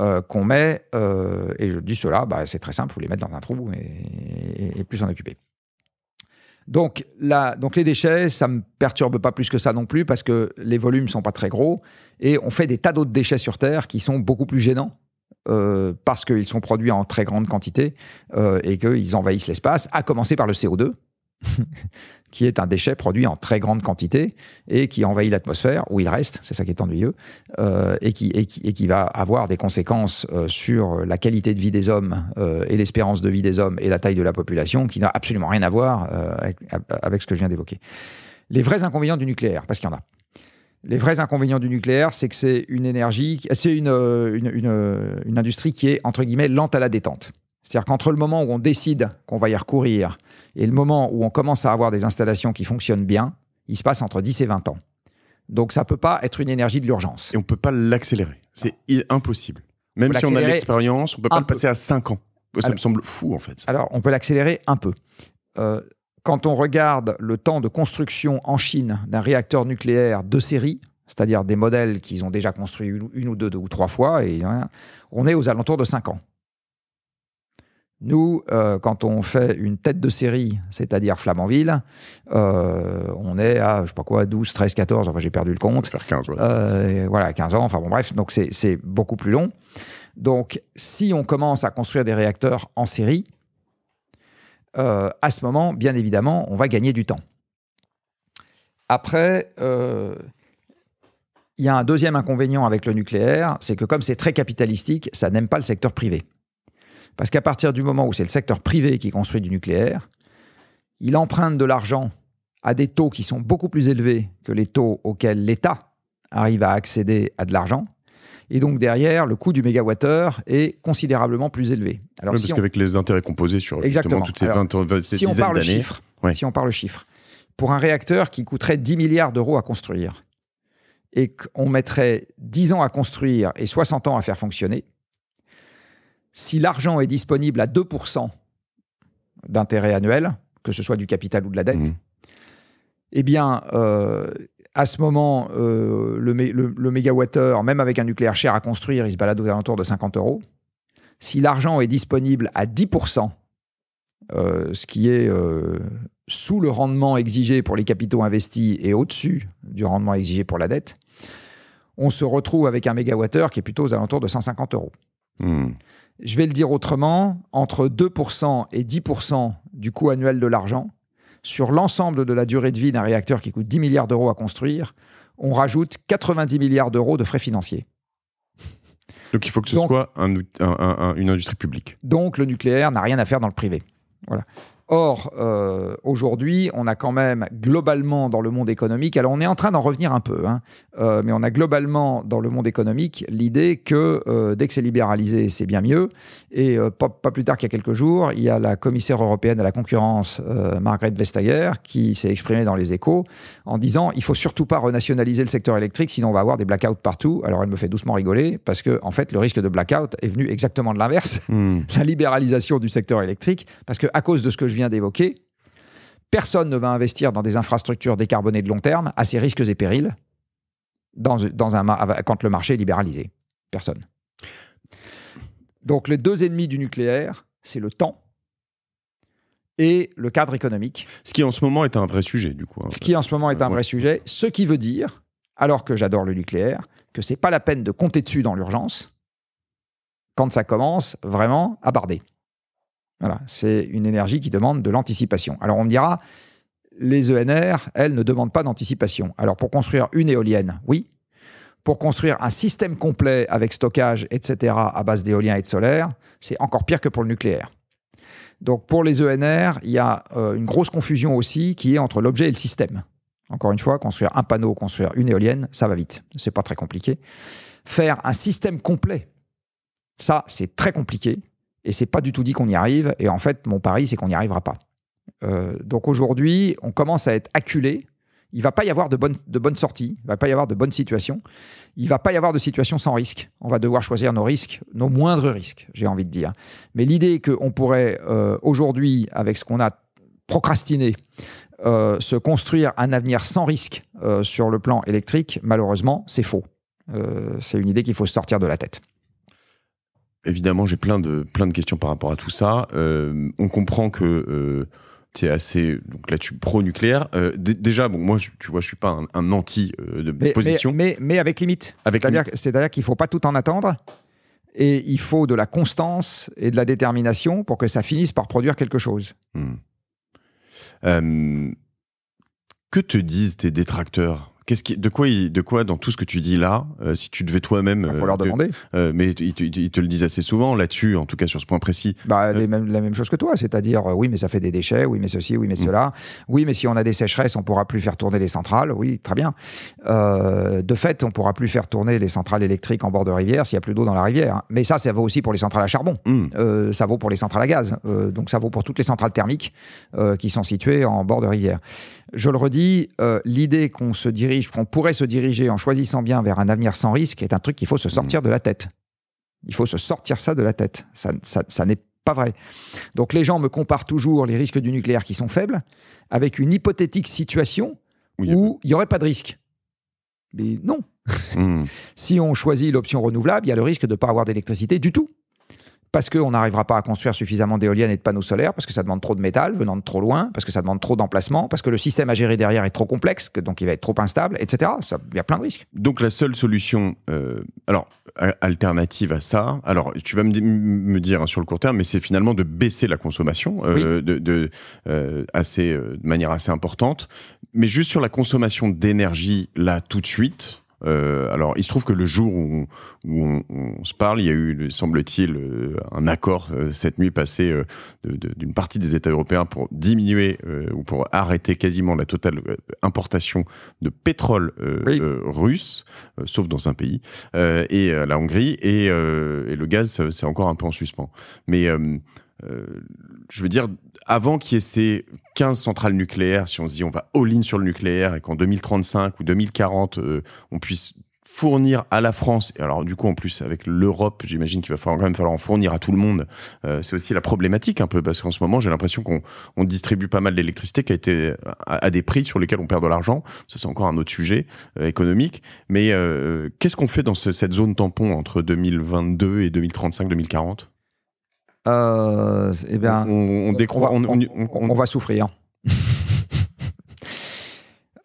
euh, qu'on met, euh, et je dis cela, bah, c'est très simple, vous les mettre dans un trou et, et, et plus s'en occuper. Donc, là, donc les déchets, ça me perturbe pas plus que ça non plus parce que les volumes sont pas très gros et on fait des tas d'autres déchets sur Terre qui sont beaucoup plus gênants. Euh, parce qu'ils sont produits en très grande quantité euh, et qu'ils envahissent l'espace, à commencer par le CO2, qui est un déchet produit en très grande quantité et qui envahit l'atmosphère, où il reste, c'est ça qui est ennuyeux, euh, et, qui, et, qui, va avoir des conséquences euh, sur la qualité de vie des hommes euh, et l'espérance de vie des hommes et la taille de la population, qui n'a absolument rien à voir avec, ce que je viens d'évoquer. Les vrais inconvénients du nucléaire, parce qu'il y en a. Les vrais inconvénients du nucléaire, c'est que c'est une énergie, c'est une, industrie qui est, entre guillemets, lente à la détente. C'est-à-dire qu'entre le moment où on décide qu'on va y recourir, et le moment où on commence à avoir des installations qui fonctionnent bien, il se passe entre 10 et 20 ans. Donc ça ne peut pas être une énergie de l'urgence. Et on ne peut pas l'accélérer. C'est impossible. Même si on a l'expérience, on ne peut pas le passer à 5 ans. Ça me semble fou en fait. Alors on peut l'accélérer un peu. Euh, quand on regarde le temps de construction en Chine d'un réacteur nucléaire de série, c'est-à-dire des modèles qu'ils ont déjà construits une, ou deux, ou trois fois, et, hein, on est aux alentours de 5 ans. Nous, euh, quand on fait une tête de série, c'est-à-dire Flamanville, euh, on est à, je sais pas quoi, 12, 13, 14, enfin j'ai perdu le compte. 15, euh, Voilà, 15 ans, enfin bon bref, donc c'est beaucoup plus long. Donc si on commence à construire des réacteurs en série, à ce moment, bien évidemment, on va gagner du temps. Après, il y a un deuxième inconvénient avec le nucléaire, c'est que comme c'est très capitalistique, ça n'aime pas le secteur privé. Parce qu'à partir du moment où c'est le secteur privé qui construit du nucléaire, il emprunte de l'argent à des taux qui sont beaucoup plus élevés que les taux auxquels l'État arrive à accéder à de l'argent. Et donc derrière, le coût du mégawattheure est considérablement plus élevé. Alors, si qu'avec les intérêts composés sur Exactement. toutes ces, si Si on parle chiffre, pour un réacteur qui coûterait 10 milliards d'euros à construire et qu'on mettrait 10 ans à construire et 60 ans à faire fonctionner, si l'argent est disponible à 2% d'intérêt annuel, que ce soit du capital ou de la dette, mmh. eh bien, euh, à ce moment, euh, le, le, mégawattheure, même avec un nucléaire cher à construire, il se balade aux alentours de 50 euros. Si l'argent est disponible à 10%, euh, ce qui est sous le rendement exigé pour les capitaux investis et au-dessus du rendement exigé pour la dette, on se retrouve avec un mégawattheure qui est plutôt aux alentours de 150 euros. Mmh je vais le dire autrement, entre 2% et 10% du coût annuel de l'argent, sur l'ensemble de la durée de vie d'un réacteur qui coûte 10 milliards d'euros à construire, on rajoute 90 milliards d'euros de frais financiers. Donc il faut que ce soit une industrie publique. Donc le nucléaire n'a rien à faire dans le privé. Voilà. Or, euh, aujourd'hui, on a quand même globalement dans le monde économique, alors on est en train d'en revenir un peu, hein, euh, mais on a globalement dans le monde économique l'idée que euh, dès que c'est libéralisé, c'est bien mieux. Et pas, pas, plus tard qu'il y a quelques jours, il y a la commissaire européenne à la concurrence, Margrethe Vestager, qui s'est exprimée dans les échos en disant il faut surtout pas renationaliser le secteur électrique, sinon on va avoir des blackouts partout. Alors elle me fait doucement rigoler parce que, en fait, le risque de blackout est venu exactement de l'inverse, hmm. la libéralisation du secteur électrique, parce que à cause de ce que viens d'évoquer, personne ne va investir dans des infrastructures décarbonées de long terme à ses risques et périls dans, quand le marché est libéralisé. Personne. Donc les deux ennemis du nucléaire, c'est le temps et le cadre économique. Ce qui en ce moment est un vrai sujet, du coup. Hein. Ce qui en ce moment est un vrai sujet, ce qui veut dire, alors que j'adore le nucléaire, que c'est pas la peine de compter dessus dans l'urgence quand ça commence vraiment à barder c'est une énergie qui demande de l'anticipation. Alors on dira, les ENR, elles, ne demandent pas d'anticipation. Alors pour construire une éolienne, oui. Pour construire un système complet avec stockage, etc., à base d'éolien et de solaire, c'est encore pire que pour le nucléaire. Donc pour les ENR, il y a euh, une grosse confusion aussi qui est entre l'objet et le système. Encore une fois, construire un panneau, construire une éolienne, ça va vite. C'est pas très compliqué. Faire un système complet, ça, c'est très compliqué. Et c'est pas du tout dit qu'on y arrive. Et en fait, mon pari, c'est qu'on n'y arrivera pas. Euh, donc aujourd'hui, on commence à être acculé. Il va pas y avoir de bonnes bonne sorties. Il va pas y avoir de bonnes situations. Il va pas y avoir de situation sans risque. On va devoir choisir nos risques, nos moindres risques, j'ai envie de dire. Mais l'idée qu'on pourrait euh, aujourd'hui, avec ce qu'on a procrastiné, euh, se construire un avenir sans risque sur le plan électrique, malheureusement, c'est faux. c'est une idée qu'il faut sortir de la tête évidemment, j'ai plein de, plein de questions par rapport à tout ça. Euh, on comprend que euh, tu es assez donc là tu pro-nucléaire. Euh, déjà, bon, moi, je, tu vois, je suis pas un, anti de mais, position. Mais, mais, avec limite. C'est-à-dire qu'il qu'il faut pas tout en attendre. Et il faut de la constance et de la détermination pour que ça finisse par produire quelque chose. Hmm. que te disent tes détracteurs ce qui, de quoi, de quoi dans tout ce que tu dis là, euh, si tu devais toi-même, il euh, faut leur demander. Euh, mais ils te, le disent assez souvent là-dessus, en tout cas sur ce point précis. Bah, la même chose que toi, c'est-à-dire oui, mais ça fait des déchets, oui, mais ceci, oui, mais mm. cela, oui, mais si on a des sécheresses, on pourra plus faire tourner les centrales, oui, très bien. de fait, on pourra plus faire tourner les centrales électriques en bord de rivière s'il y a plus d'eau dans la rivière. Mais ça, ça vaut aussi pour les centrales à charbon. Mm. ça vaut pour les centrales à gaz. donc ça vaut pour toutes les centrales thermiques qui sont situées en bord de rivière. Je le redis, l'idée qu'on se dirige qu'on pourrait se diriger en choisissant bien vers un avenir sans risque est un truc qu'il faut se sortir mm. de la tête. Il faut se sortir ça de la tête. Ça, n'est pas vrai. Donc les gens me comparent toujours les risques du nucléaire qui sont faibles avec une hypothétique situation où il n'y aurait pas de risque. Mais non. Mm. si on choisit l'option renouvelable, il y a le risque de ne pas avoir d'électricité du tout parce qu'on n'arrivera pas à construire suffisamment d'éoliennes et de panneaux solaires, parce que ça demande trop de métal venant de trop loin, parce que ça demande trop d'emplacements, parce que le système à gérer derrière est trop complexe, donc il va être trop instable, etc. Il y a plein de risques. Donc la seule solution, euh, alors euh, alternative à ça, alors tu vas me, dire hein, sur le court terme, mais c'est finalement de baisser la consommation euh, de, de assez, de manière assez importante, mais juste sur la consommation d'énergie là tout de suite euh, alors, il se trouve que le jour où, on, se parle, il y a eu, semble-t-il, euh, un accord euh, cette nuit passée d'une partie des États européens pour diminuer ou pour arrêter quasiment la totale importation de pétrole russe, sauf dans un pays, et la Hongrie, et, le gaz, c'est encore un peu en suspens. Mais je veux dire, avant qu'il y ait ces 15 centrales nucléaires, si on se dit on va all-in sur le nucléaire et qu'en 2035 ou 2040, euh, on puisse fournir à la France, et alors du coup en plus avec l'Europe, j'imagine qu'il va falloir, quand même falloir en fournir à tout le monde, euh, c'est aussi la problématique un peu, parce qu'en ce moment j'ai l'impression qu'on distribue pas mal d'électricité qui a été à, des prix sur lesquels on perd de l'argent, ça c'est encore un autre sujet euh, économique, mais qu'est-ce qu'on fait dans cette zone tampon entre 2022 et 2035-2040 bien, on, on, va, souffrir.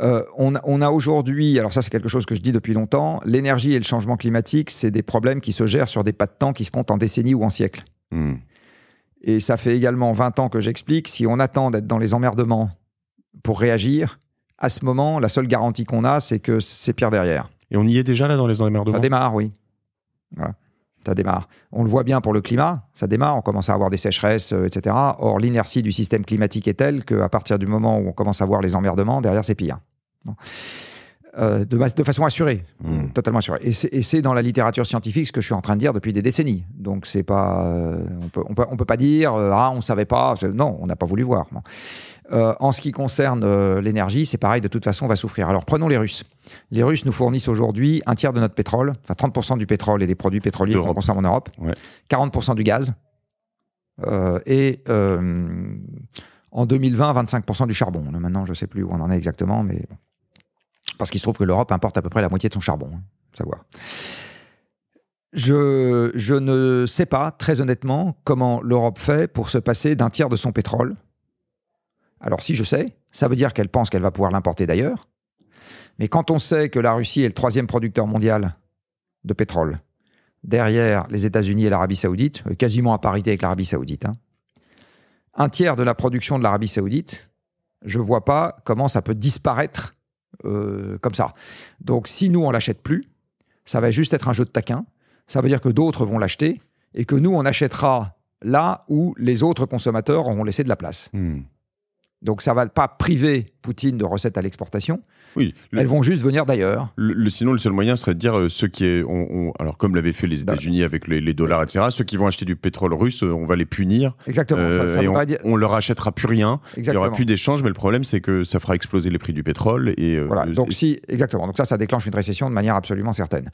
Euh, on, a, aujourd'hui, alors ça c'est quelque chose que je dis depuis longtemps, l'énergie et le changement climatique, c'est des problèmes qui se gèrent sur des pas de temps qui se comptent en décennies ou en siècles. Hmm. Et ça fait également 20 ans que j'explique, si on attend d'être dans les emmerdements pour réagir, à ce moment, la seule garantie qu'on a, c'est que c'est pire derrière. Et on y est déjà là dans les emmerdements Ça démarre, oui. Voilà ça démarre. On le voit bien pour le climat, ça démarre, on commence à avoir des sécheresses, euh, etc. Or, l'inertie du système climatique est telle qu'à partir du moment où on commence à voir les emmerdements, derrière, c'est pire. Euh, de, façon assurée, hmm. totalement assurée. Et c'est dans la littérature scientifique ce que je suis en train de dire depuis des décennies. Donc, c'est pas, euh, on peut, ne peut, pas dire, ah, on savait pas. Non, on n'a pas voulu voir. Euh, en ce qui concerne euh, l'énergie, c'est pareil, de toute façon, on va souffrir. Alors prenons les Russes. Les Russes nous fournissent aujourd'hui un tiers de notre pétrole, enfin 30% du pétrole et des produits pétroliers qu'on consomme en Europe, 40% du gaz, euh, et en 2020, 25% du charbon. maintenant, je ne sais plus où on en est exactement, mais parce qu'il se trouve que l'Europe importe à peu près la moitié de son charbon, hein, savoir. je ne sais pas, très honnêtement, comment l'Europe fait pour se passer d'un tiers de son pétrole alors si je sais, ça veut dire qu'elle pense qu'elle va pouvoir l'importer d'ailleurs. Mais quand on sait que la Russie est le troisième producteur mondial de pétrole, derrière les États-Unis et l'Arabie saoudite, euh, quasiment à parité avec l'Arabie saoudite, hein, un tiers de la production de l'Arabie saoudite, je ne vois pas comment ça peut disparaître euh, comme ça. Donc si nous, on l'achète plus, ça va juste être un jeu de taquin. Ça veut dire que d'autres vont l'acheter et que nous, on achètera là où les autres consommateurs auront laissé de la place. Hmm. Donc ça ne va pas priver Poutine de recettes à l'exportation, oui, Elles vont juste venir d'ailleurs. sinon, le seul moyen serait de dire euh, qui. Est, alors, comme l'avaient fait les bah. États-Unis avec les, dollars, etc., ceux qui vont acheter du pétrole russe, euh, on va les punir. Exactement. Euh, on, leur achètera plus rien. Il n'y aura plus d'échange, mais le problème, c'est que ça fera exploser les prix du pétrole. Et, voilà. Donc, si. Exactement. Donc, ça, ça déclenche une récession de manière absolument certaine.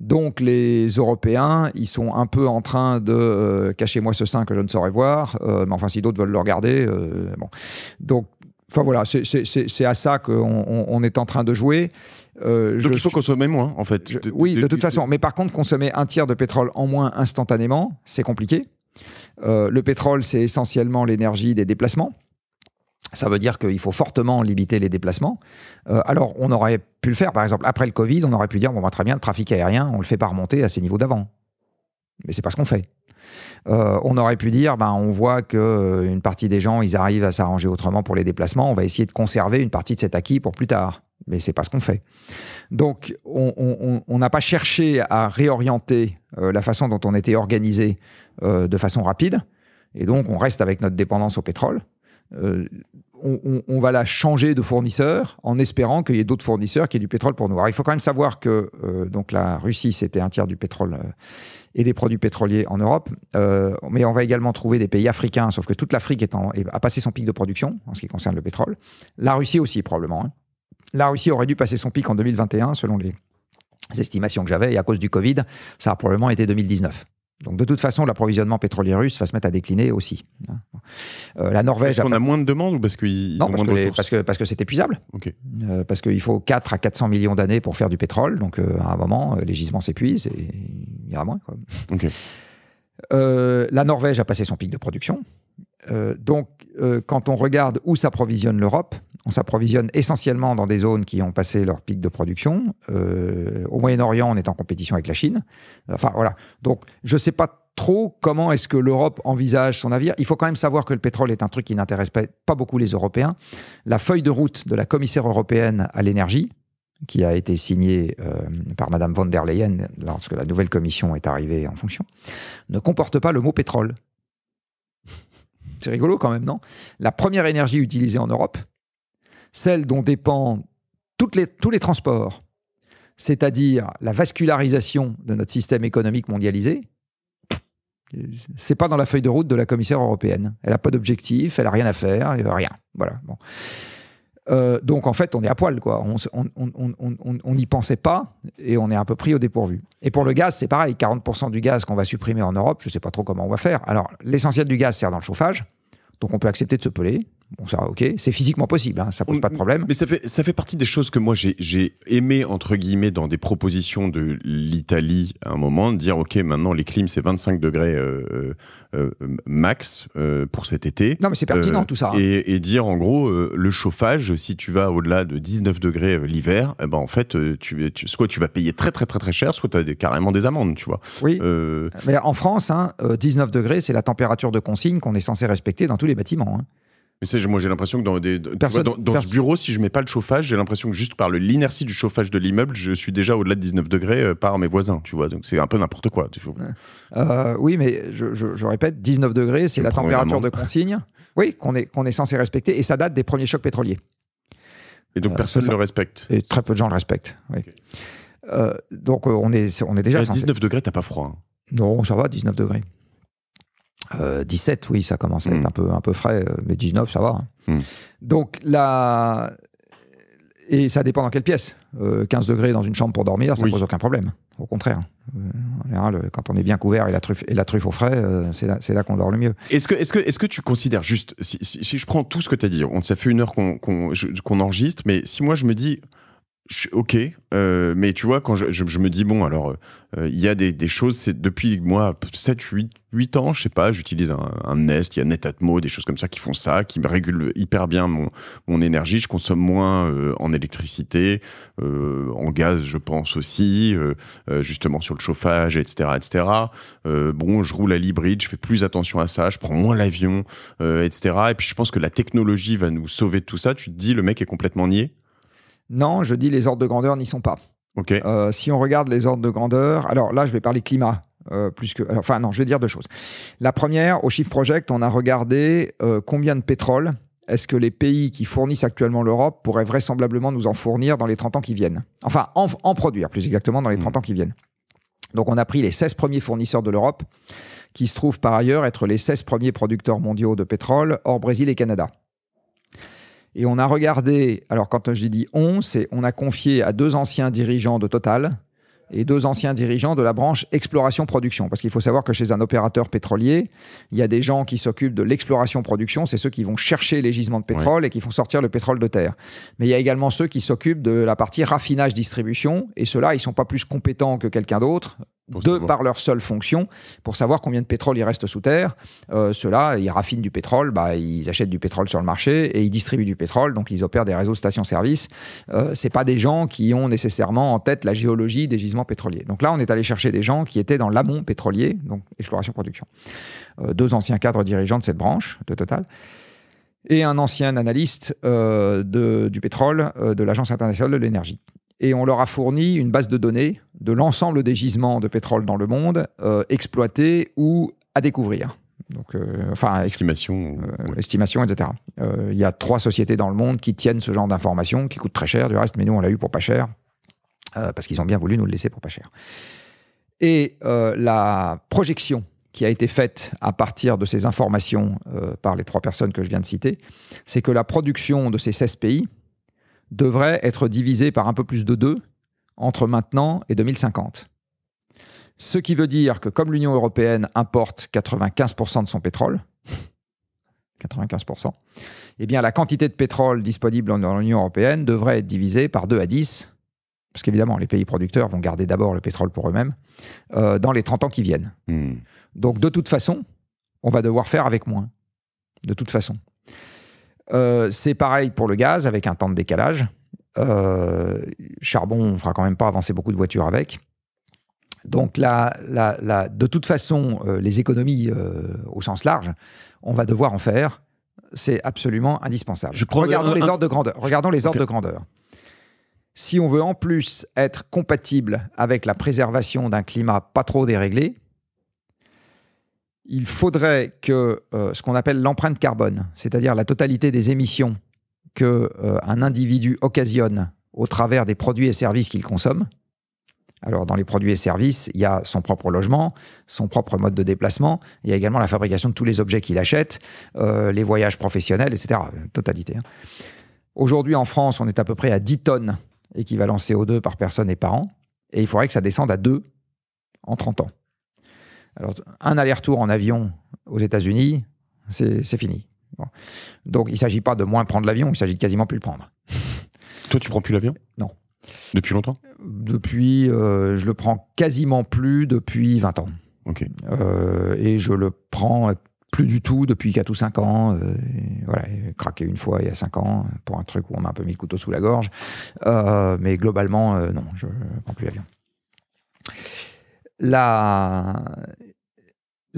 Donc, les Européens, ils sont un peu en train de. cacher moi ce sein que je ne saurais voir. mais enfin, si d'autres veulent le regarder. bon. Donc, Enfin voilà, c'est à ça qu'on est en train de jouer. Euh, Donc il faut consommer moins, en fait. oui, de, toute façon. Mais par contre, consommer un tiers de pétrole en moins instantanément, c'est compliqué. Euh, le pétrole, c'est essentiellement l'énergie des déplacements. Ça veut dire qu'il faut fortement limiter les déplacements. Euh, alors, on aurait pu le faire, par exemple, après le Covid, on aurait pu dire bon, bah, très bien, le trafic aérien, on le fait pas remonter à ses niveaux d'avant. Mais c'est pas ce qu'on fait. Euh, on aurait pu dire, ben, on voit que euh, une partie des gens, ils arrivent à s'arranger autrement pour les déplacements. On va essayer de conserver une partie de cet acquis pour plus tard. Mais c'est pas ce qu'on fait. Donc, on n'a pas cherché à réorienter euh, la façon dont on était organisé de façon rapide. Et donc, on reste avec notre dépendance au pétrole on, va la changer de fournisseur en espérant qu'il y ait d'autres fournisseurs qui aient du pétrole pour nous. il faut quand même savoir que euh, donc la Russie, c'était un tiers du pétrole euh, et des produits pétroliers en Europe, euh, mais on va également trouver des pays africains, sauf que toute l'Afrique a passé son pic de production en ce qui concerne le pétrole. La Russie aussi, probablement. Hein. La Russie aurait dû passer son pic en 2021, selon les estimations que j'avais, et à cause du Covid, ça a probablement été 2019. Donc de toute façon, l'approvisionnement pétrolier russe va se mettre à décliner aussi. Euh, la Norvège. Parce qu'on a moins de demandes ou parce qu'ils non parce que, parce que, parce que c'est épuisable. Euh, parce qu'il faut 4 à 400 millions d'années pour faire du pétrole, donc euh, à un moment euh, les gisements s'épuisent et il y en a moins. la Norvège a passé son pic de production. Euh, donc, euh, quand on regarde où s'approvisionne l'Europe, on s'approvisionne essentiellement dans des zones qui ont passé leur pic de production. Euh, au Moyen-Orient, on est en compétition avec la Chine. Enfin, voilà. Donc, je ne sais pas trop comment est-ce que l'Europe envisage son avenir. Il faut quand même savoir que le pétrole est un truc qui n'intéresse pas, beaucoup les Européens. La feuille de route de la commissaire européenne à l'énergie, qui a été signée par Madame von der Leyen lorsque la nouvelle commission est arrivée en fonction, ne comporte pas le mot pétrole. C'est rigolo quand même, non La première énergie utilisée en Europe, celle dont dépend les, tous les transports, c'est-à-dire la vascularisation de notre système économique mondialisé, c'est pas dans la feuille de route de la commissaire européenne. Elle n'a pas d'objectif, elle n'a rien à faire, elle veut rien. Voilà. Bon. Euh, donc en fait, on est à poil, quoi. On n'y pensait pas et on est un peu pris au dépourvu. Et pour le gaz, c'est pareil. 40% du gaz qu'on va supprimer en Europe, je ne sais pas trop comment on va faire. Alors, l'essentiel du gaz sert dans le chauffage, donc on peut accepter de se peler. Bon, ça, ok, c'est physiquement possible, hein, ça pose pas de problème. Mais ça fait, ça fait partie des choses que moi j'ai aimé, entre guillemets, dans des propositions de l'Italie à un moment, de dire ok, maintenant les clims c'est 25 degrés euh, euh, euh, max euh, pour cet été. Non, mais c'est pertinent euh, tout ça. Hein. Et, et, dire en gros, le chauffage, si tu vas au-delà de 19 degrés l'hiver, eh ben, en fait, tu, tu, soit tu vas payer très très très très cher, soit tu as carrément des amendes, tu vois. Oui. Mais en France, hein, 19 degrés, c'est la température de consigne qu'on est censé respecter dans tous les bâtiments. Hein. Mais moi j'ai l'impression que dans, des, dans, ce bureau, si je mets pas le chauffage, j'ai l'impression que juste par l'inertie du chauffage de l'immeuble, je suis déjà au-delà de 19 degrés euh, par mes voisins, tu vois. Donc c'est un peu n'importe quoi. Tu euh, oui, mais je, répète, 19 degrés, c'est la température de consigne. Oui, qu'on est, qu'on est censé respecter, et ça date des premiers chocs pétroliers. Et donc euh, personne ne le respecte. Et très peu de gens le respectent. Oui. donc on est, on est déjà. À 19 degrés, t'as pas froid. Hein non, ça va, 19 degrés. 17, euh, oui, ça commence à être hmm. un, peu, un peu frais, euh, mais 19, ça va. Hein. Hmm. Donc là. Et ça dépend dans quelle pièce. 15 euh, degrés dans une chambre pour dormir, ça pose aucun problème. Au contraire. quand on est bien couvert et la truffe, et la truffe au frais, c'est là, là qu'on dort le mieux. Est-ce que, est que, est que tu considères juste, si, je prends tout ce que tu as dit, on, ça fait une heure qu'on enregistre, mais si moi je me dis, ok, euh, mais tu vois, quand je, me dis, bon, alors, euh, il y a des, choses, c'est depuis moi, 7, 8, 8 ans, je sais pas, j'utilise un, Nest, il y a Netatmo, des choses comme ça qui font ça, qui me régulent hyper bien mon, mon énergie, je consomme moins euh, en électricité, en gaz, je pense aussi, justement sur le chauffage, etc. etc. bon, je roule à l'hybride, je fais plus attention à ça, je prends moins l'avion, etc. Et puis je pense que la technologie va nous sauver de tout ça. Tu te dis, le mec est complètement nié. Non, je dis les ordres de grandeur n'y sont pas. Euh, si on regarde les ordres de grandeur, alors là, je vais parler climat. Euh, plus que, enfin, non, je vais dire deux choses. La première, au Chiffre Project, on a regardé euh, combien de pétrole est-ce que les pays qui fournissent actuellement l'Europe pourraient vraisemblablement nous en fournir dans les 30 ans qui viennent Enfin, en, produire, plus exactement, dans les 30 hmm. ans qui viennent. Donc, on a pris les 16 premiers fournisseurs de l'Europe, qui se trouvent par ailleurs être les 16 premiers producteurs mondiaux de pétrole, hors Brésil et Canada. Et on a regardé, alors quand j'ai dit on, c'est on a confié à deux anciens dirigeants de Total et deux anciens dirigeants de la branche exploration-production. Parce qu'il faut savoir que chez un opérateur pétrolier, il y a des gens qui s'occupent de l'exploration-production, c'est ceux qui vont chercher les gisements de pétrole et qui font sortir le pétrole de terre. Mais il y a également ceux qui s'occupent de la partie raffinage-distribution, et ceux-là, ils ne sont pas plus compétents que quelqu'un d'autre, deux par leur seule fonction, pour savoir combien de pétrole il reste sous terre. Euh, ceux-là, ils raffinent du pétrole, bah, ils achètent du pétrole sur le marché et ils distribuent du pétrole, donc ils opèrent des réseaux de stations-service. Euh, Ce n'est pas des gens qui ont nécessairement en tête la géologie des gisements pétroliers. Donc là, on est allé chercher des gens qui étaient dans l'amont pétrolier, donc exploration-production. Euh, deux anciens cadres dirigeants de cette branche de Total et un ancien analyste du pétrole de l'Agence internationale de l'énergie et on leur a fourni une base de données de l'ensemble des gisements de pétrole dans le monde euh, exploités ou à découvrir. Donc, euh, enfin, estimation, euh, estimation, etc. Il y a trois sociétés dans le monde qui tiennent ce genre d'informations, qui coûtent très cher du reste, mais nous on l'a eu pour pas cher, parce qu'ils ont bien voulu nous le laisser pour pas cher. Et la projection qui a été faite à partir de ces informations par les trois personnes que je viens de citer, c'est que la production de ces 16 pays, devrait être divisé par un peu plus de 2 entre maintenant et 2050. Ce qui veut dire que comme l'Union européenne importe 95% de son pétrole, 95%, eh bien la quantité de pétrole disponible dans l'Union européenne devrait être divisée par 2 à 10, parce qu'évidemment les pays producteurs vont garder d'abord le pétrole pour eux-mêmes, euh, dans les 30 ans qui viennent. Hmm. Donc de toute façon, on va devoir faire avec moins, de toute façon. Euh, c'est pareil pour le gaz avec un temps de décalage. Euh, charbon, on fera quand même pas avancer beaucoup de voitures avec. Donc là, de toute façon, euh, les économies au sens large, on va devoir en faire. C'est absolument indispensable. Regardons les ordres de grandeur. Regardons les ordres de grandeur. Si on veut en plus être compatible avec la préservation d'un climat pas trop déréglé, il faudrait que euh, ce qu'on appelle l'empreinte carbone, c'est-à-dire la totalité des émissions que euh, un individu occasionne au travers des produits et services qu'il consomme. Alors dans les produits et services, il y a son propre logement, son propre mode de déplacement, il y a également la fabrication de tous les objets qu'il achète, euh, les voyages professionnels, etc. Totalité. Hein. Aujourd'hui en France, on est à peu près à 10 tonnes équivalent CO2 par personne et par an, et il faudrait que ça descende à 2 en 30 ans. Alors, un aller-retour en avion aux États-Unis, c'est fini. Donc, il ne s'agit pas de moins prendre l'avion, il s'agit de quasiment plus le prendre. Toi, tu prends plus l'avion Non. Depuis longtemps Depuis, euh, je le prends quasiment plus depuis 20 ans. Ok. Euh, et je le prends plus du tout depuis 4 ou 5 ans. Euh, voilà, craqué une fois il y a 5 ans pour un truc où on m'a un peu mis le couteau sous la gorge. mais globalement, non, je ne prends plus l'avion. La...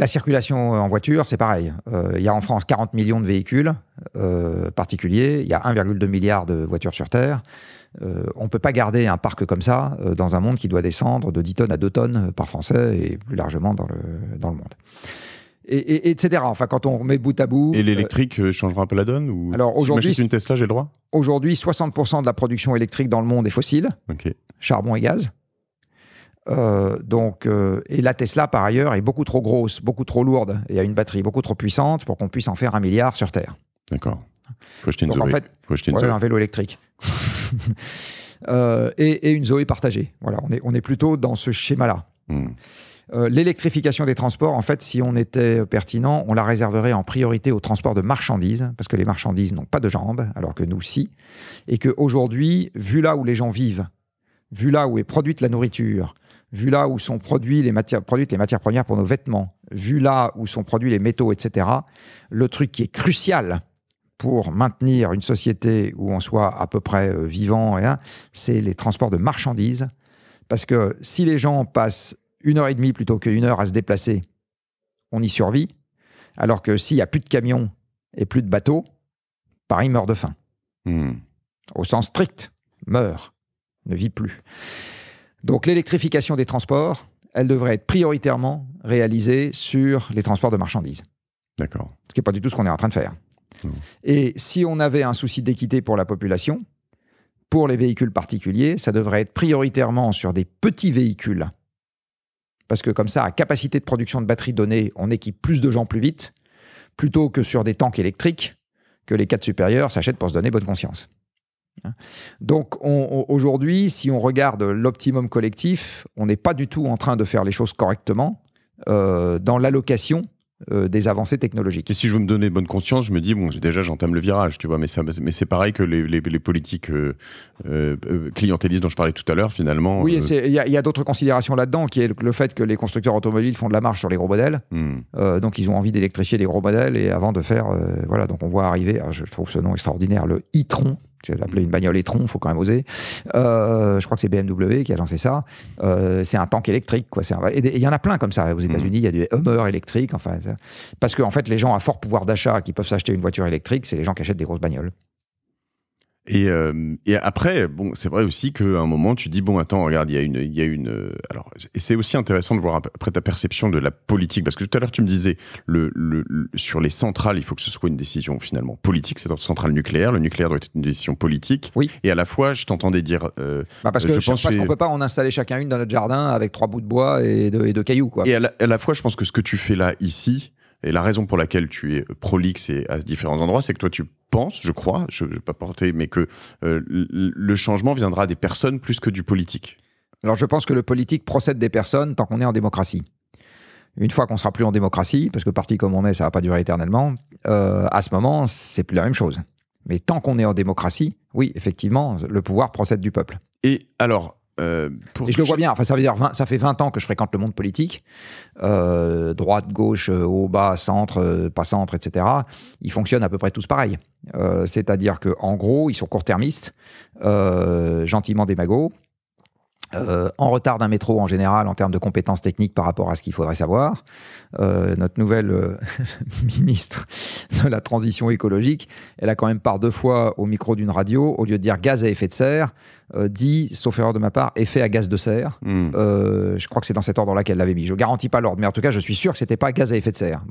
La circulation euh, en voiture, c'est pareil. Euh, il y a en France 40 millions de véhicules euh, particuliers, il y a 1,2 milliard de voitures sur Terre. on ne peut pas garder un parc comme ça dans un monde qui doit descendre de 10 tonnes à 2 tonnes par Français et plus largement dans le, dans le monde. Et, etc. Enfin, quand on met bout à bout. Et l'électrique changera un peu la donne ou... Alors aujourd'hui. Si une Tesla, j'ai le droit Aujourd'hui, 60% de la production électrique dans le monde est fossile. Charbon et gaz. Euh, donc, euh, et la Tesla, par ailleurs, est beaucoup trop grosse, beaucoup trop lourde, et a une batterie beaucoup trop puissante pour qu'on puisse en faire un milliard sur Terre. D'accord. En fait, un vélo électrique. Euh, et, et, une Zoé partagée. Voilà, on est, on est plutôt dans ce schéma-là. Hmm. L'électrification des transports, en fait, si on était pertinent, on la réserverait en priorité au transport de marchandises, parce que les marchandises n'ont pas de jambes, alors que nous, si. Et qu'aujourd'hui, vu là où les gens vivent, vu là où est produite la nourriture, vu là où sont produits les matières, produites les matières premières pour nos vêtements, vu là où sont produits les métaux, etc., le truc qui est crucial pour maintenir une société où on soit à peu près euh, vivant, c'est les transports de marchandises. Parce que si les gens passent une heure et demie plutôt qu'une heure à se déplacer, on y survit. Alors que s'il n'y a plus de camions et plus de bateaux, Paris meurt de faim. Hmm. Au sens strict, meurt, ne vit plus. Donc l'électrification des transports, elle devrait être prioritairement réalisée sur les transports de marchandises. D'accord. Ce qui n'est pas du tout ce qu'on est en train de faire. Et si on avait un souci d'équité pour la population, pour les véhicules particuliers, ça devrait être prioritairement sur des petits véhicules. Parce que comme ça, à capacité de production de batterie donnée, on équipe plus de gens plus vite, plutôt que sur des tanks électriques que les quatre supérieurs s'achètent pour se donner bonne conscience. Hein. Donc aujourd'hui, si on regarde l'optimum collectif, on n'est pas du tout en train de faire les choses correctement euh, dans l'allocation euh, des avancées technologiques. Et si je veux me donner bonne conscience, je me dis, bon, déjà, j'entame le virage, tu vois, mais, mais c'est pareil que les, politiques euh, clientélistes dont je parlais tout à l'heure, finalement. Oui, il y a, d'autres considérations là-dedans, qui est le fait que les constructeurs automobiles font de la marche sur les gros modèles. Hmm. donc, ils ont envie d'électrifier les gros modèles et avant de faire. voilà, donc on voit arriver, je trouve ce nom extraordinaire, le e-tron appelé une bagnole étron, faut quand même oser. Euh, je crois que c'est BMW qui a lancé ça. Euh, c'est un tank électrique, quoi. Et il y en a plein comme ça aux mhm. États-Unis. Il y a du Hummer électrique, enfin, parce que en fait, les gens à fort pouvoir d'achat qui peuvent s'acheter une voiture électrique, c'est les gens qui achètent des grosses bagnoles. Et, euh, et, après, bon, c'est vrai aussi qu'à un moment, tu dis bon, attends, regarde, il y a une, il y a une. Euh, alors, et c'est aussi intéressant de voir après ta perception de la politique, parce que tout à l'heure tu me disais le, le, sur les centrales, il faut que ce soit une décision finalement politique. C'est notre centrale nucléaire, le nucléaire doit être une décision politique. Oui. Et à la fois, je t'entendais dire. Euh, bah, parce que je, pense qu'on peut pas en installer chacun une dans notre jardin avec trois bouts de bois et de, cailloux, quoi. Et à la, fois, je pense que ce que tu fais là ici, et la raison pour laquelle tu es prolixe et à différents endroits, c'est que toi, tu penses, je crois, je ne vais pas porter, mais que euh, le changement viendra des personnes plus que du politique. Alors, je pense que le politique procède des personnes tant qu'on est en démocratie. Une fois qu'on sera plus en démocratie, parce que parti comme on est, ça va pas durer éternellement, euh, à ce moment, c'est plus la même chose. Mais tant qu'on est en démocratie, oui, effectivement, le pouvoir procède du peuple. Et alors, euh, je le vois bien. Enfin, ça veut dire ça fait 20 ans que je fréquente le monde politique, euh, droite, gauche, euh, haut, bas, centre, pas centre, etc. Ils fonctionnent à peu près tous pareil. C'est-à-dire que en gros, ils sont court-termistes, gentiment démagos. en retard d'un métro en général en termes de compétences techniques par rapport à ce qu'il faudrait savoir. notre nouvelle ministre de la transition écologique, elle a quand même par deux fois au micro d'une radio, au lieu de dire gaz à effet de serre, euh, dit, sauf erreur de ma part, effet à gaz de serre. Hmm. Euh, je crois que c'est dans cet ordre-là qu'elle l'avait mis. Je garantis pas l'ordre, mais en tout cas, je suis sûr que c'était pas gaz à effet de serre.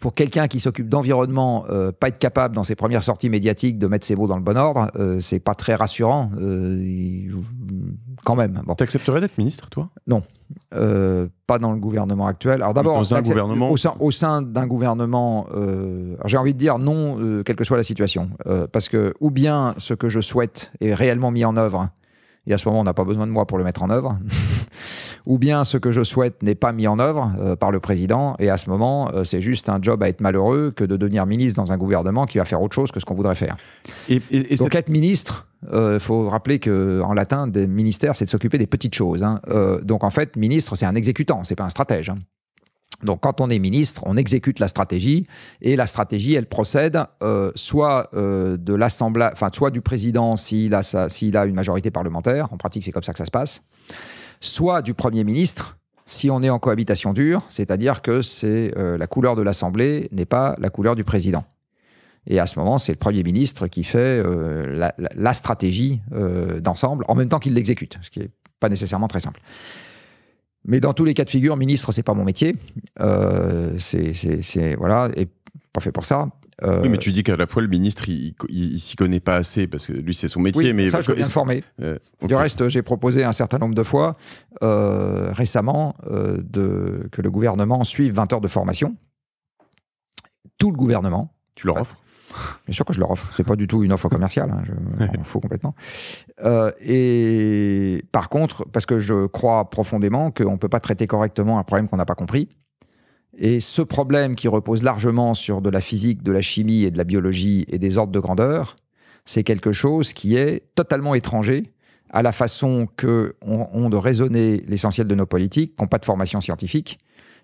Pour quelqu'un qui s'occupe d'environnement, euh, pas être capable dans ses premières sorties médiatiques de mettre ses mots dans le bon ordre, c'est pas très rassurant quand même. Bon. accepterais d'être ministre, toi Non. Euh, pas dans le gouvernement actuel. Alors d'abord, gouvernement... au sein, d'un gouvernement, euh, j'ai envie de dire non, euh, quelle que soit la situation, parce que ou bien ce que je souhaite est réellement mis en œuvre, et à ce moment on n'a pas besoin de moi pour le mettre en œuvre. ou bien ce que je souhaite n'est pas mis en œuvre euh, par le président, et à ce moment, euh, c'est juste un job à être malheureux que de devenir ministre dans un gouvernement qui va faire autre chose que ce qu'on voudrait faire. Et, Donc être ministre, il euh, faut rappeler qu'en latin, des ministères, c'est de s'occuper des petites choses. Hein. donc en fait, ministre, c'est un exécutant, c'est pas un stratège. Hein. Donc quand on est ministre, on exécute la stratégie et la stratégie, elle procède soit de l'assemblée, enfin soit du président s'il a, a une majorité parlementaire. En pratique, c'est comme ça que ça se passe soit du Premier ministre, si on est en cohabitation dure, c'est-à-dire que c'est euh, la couleur de l'Assemblée n'est pas la couleur du président. Et à ce moment, c'est le Premier ministre qui fait euh, la, stratégie euh, d'ensemble, en même temps qu'il l'exécute, ce qui n'est pas nécessairement très simple. Mais dans tous les cas de figure, ministre, c'est pas mon métier. c'est voilà, et pas fait pour ça. Euh, oui, mais tu dis qu'à la fois le ministre, il, il, s'y connaît pas assez parce que lui, c'est son métier. mais ça, je veux bien former. Euh, du reste, j'ai proposé un certain nombre de fois euh, récemment de, que le gouvernement suive 20 heures de formation. Tout le gouvernement. Tu leur offres Bien sûr que je leur offre. C'est pas du tout une offre commerciale. Hein. Je m'en fous complètement. et par contre, parce que je crois profondément qu'on peut pas traiter correctement un problème qu'on n'a pas compris, et ce problème qui repose largement sur de la physique, de la chimie et de la biologie et des ordres de grandeur, c'est quelque chose qui est totalement étranger à la façon que on, de raisonner l'essentiel de nos politiques, qui n'ont pas de formation scientifique,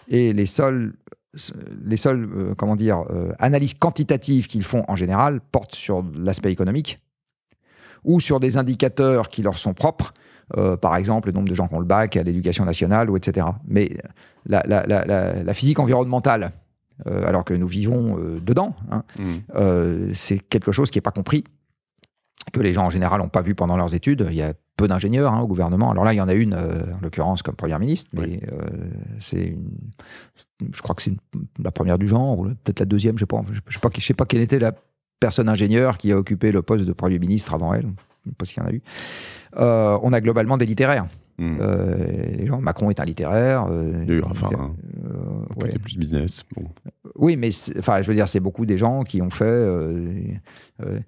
et les seuls seules euh, comment dire, euh, analyses quantitatives qu'ils font en général portent sur l'aspect économique ou sur des indicateurs qui leur sont propres, euh, par exemple, le nombre de gens qui ont le bac à l'éducation nationale, ou etc. Mais la, physique environnementale, euh, alors que nous vivons euh, dedans, hein, mm. c'est quelque chose qui n'est pas compris, que les gens en général n'ont pas vu pendant leurs études. Il y a peu d'ingénieurs hein, au gouvernement. Alors là, il y en a une, en l'occurrence, comme première ministre, mais c'est une je crois que c'est la première du genre, ou peut-être la deuxième, je ne sais, pas, je je sais pas quelle était la personne ingénieure qui a occupé le poste de Premier ministre avant elle, je ne sais pas s'il y en a eu. Euh, on a globalement des littéraires. Hmm. Euh, Macron est un littéraire. Euh, Il y a plus business oui, mais enfin, je veux dire, c'est beaucoup des gens qui ont fait. Euh, euh, euh,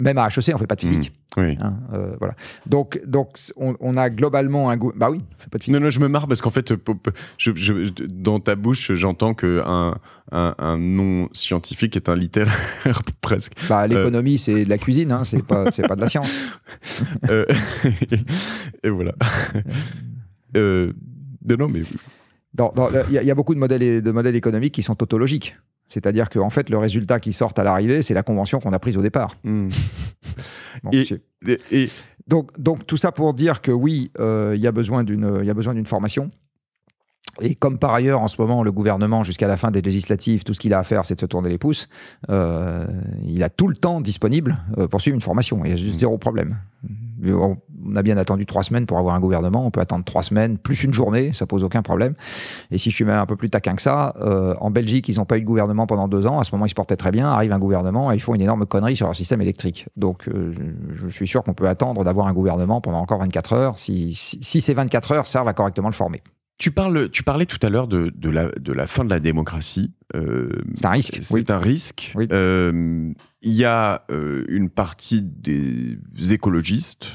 même à HEC, on fait pas de physique. Mmh, oui. Hein, voilà. Donc, donc on, a globalement un goût. Bah oui, on fait pas de physique. Non, non, je me marre parce qu'en fait, je, dans ta bouche, j'entends qu'un un, un, nom scientifique est un littéraire presque. Bah, l'économie, c'est de la cuisine, hein, c'est pas, pas de la science. et voilà. non, mais. Il y, a beaucoup de modèles, de modèles économiques qui sont tautologiques. C'est-à-dire qu'en en fait, le résultat qui sort à l'arrivée, c'est la convention qu'on a prise au départ. Hmm. et, Donc, donc, tout ça pour dire que oui, euh, il y a besoin d'une formation. Et comme par ailleurs, en ce moment, le gouvernement, jusqu'à la fin des législatives, tout ce qu'il a à faire, c'est de se tourner les pouces, euh, il a tout le temps disponible euh, pour suivre une formation. Il y a juste hmm. zéro problème on a bien attendu trois semaines pour avoir un gouvernement, on peut attendre trois semaines, plus une journée, ça pose aucun problème. Et si je suis même un peu plus taquin que ça, euh, en Belgique, ils n'ont pas eu de gouvernement pendant deux ans, à ce moment ils se portaient très bien, arrive un gouvernement et ils font une énorme connerie sur leur système électrique. Donc euh, je suis sûr qu'on peut attendre d'avoir un gouvernement pendant encore 24 heures, si, si, si ces 24 heures servent à correctement le former. Tu, parles, tu parlais tout à l'heure de, de, la, de la fin de la démocratie. Euh, c'est un risque. C'est un risque. Euh, il y a euh, une partie des écologistes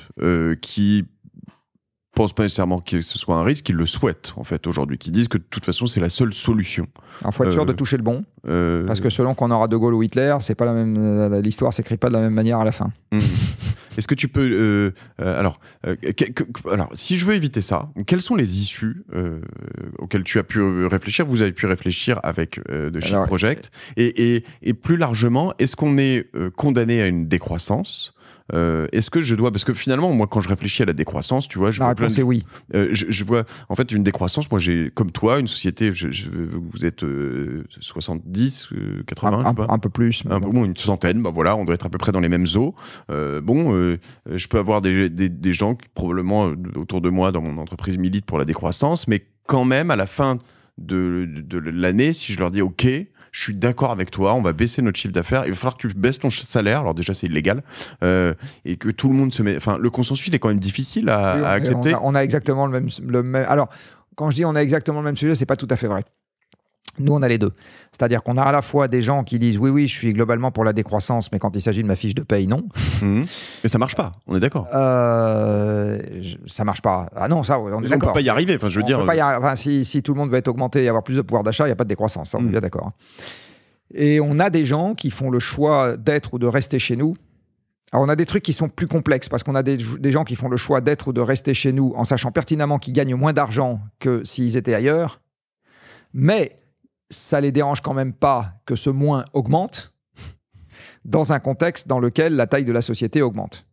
qui pensent pas nécessairement que ce soit un risque, qui le souhaitent en fait aujourd'hui, qui disent que de toute façon c'est la seule solution. Il faut être sûr de toucher le bon, parce que selon qu'on aura De Gaulle ou Hitler, c'est pas la même l'histoire s'écrit pas de la même manière à la fin. Hum. Est-ce que tu peux. Euh, euh, alors, euh, alors, si je veux éviter ça, quelles sont les issues auxquelles tu as pu réfléchir Vous avez pu réfléchir avec de chez Project. Et, et, plus largement, est-ce qu'on est condamné à une décroissance euh, est-ce que je dois parce que finalement moi quand je réfléchis à la décroissance tu vois je vois euh, je, vois en fait une décroissance moi j'ai comme toi une société je, vous êtes 70 euh, 80 un, un, peu plus une centaine bah voilà on doit être à peu près dans les mêmes eaux bon je peux avoir des, des, gens qui probablement autour de moi dans mon entreprise militent pour la décroissance mais quand même à la fin de l'année si je leur dis ok je suis d'accord avec toi, on va baisser notre chiffre d'affaires, il va falloir que tu baisses ton salaire, alors déjà c'est illégal, euh, et que tout le monde se met... Enfin, le consensus, il est quand même difficile à, accepter. On a, exactement le même, le même... Alors, quand je dis on a exactement le même sujet, c'est pas tout à fait vrai. Nous, on a les deux. C'est-à-dire qu'on a à la fois des gens qui disent oui, oui, je suis globalement pour la décroissance, mais quand il s'agit de ma fiche de paye, non. Mmh. Mais ça marche pas, on est d'accord. Euh, ça marche pas. Ah non, ça, on ne peut pas y arriver. Enfin, je veux on dire. Peut pas y euh, enfin, si, si, tout le monde veut être augmenté et avoir plus de pouvoir d'achat, il n'y a pas de décroissance. Hein, on est mmh. bien d'accord. Hein. Et on a des gens qui font le choix d'être ou de rester chez nous. Alors, on a des trucs qui sont plus complexes parce qu'on a des, des gens qui font le choix d'être ou de rester chez nous en sachant pertinemment qu'ils gagnent moins d'argent que s'ils étaient ailleurs. Mais ça les dérange quand même pas que ce moins augmente dans un contexte dans lequel la taille de la société augmente.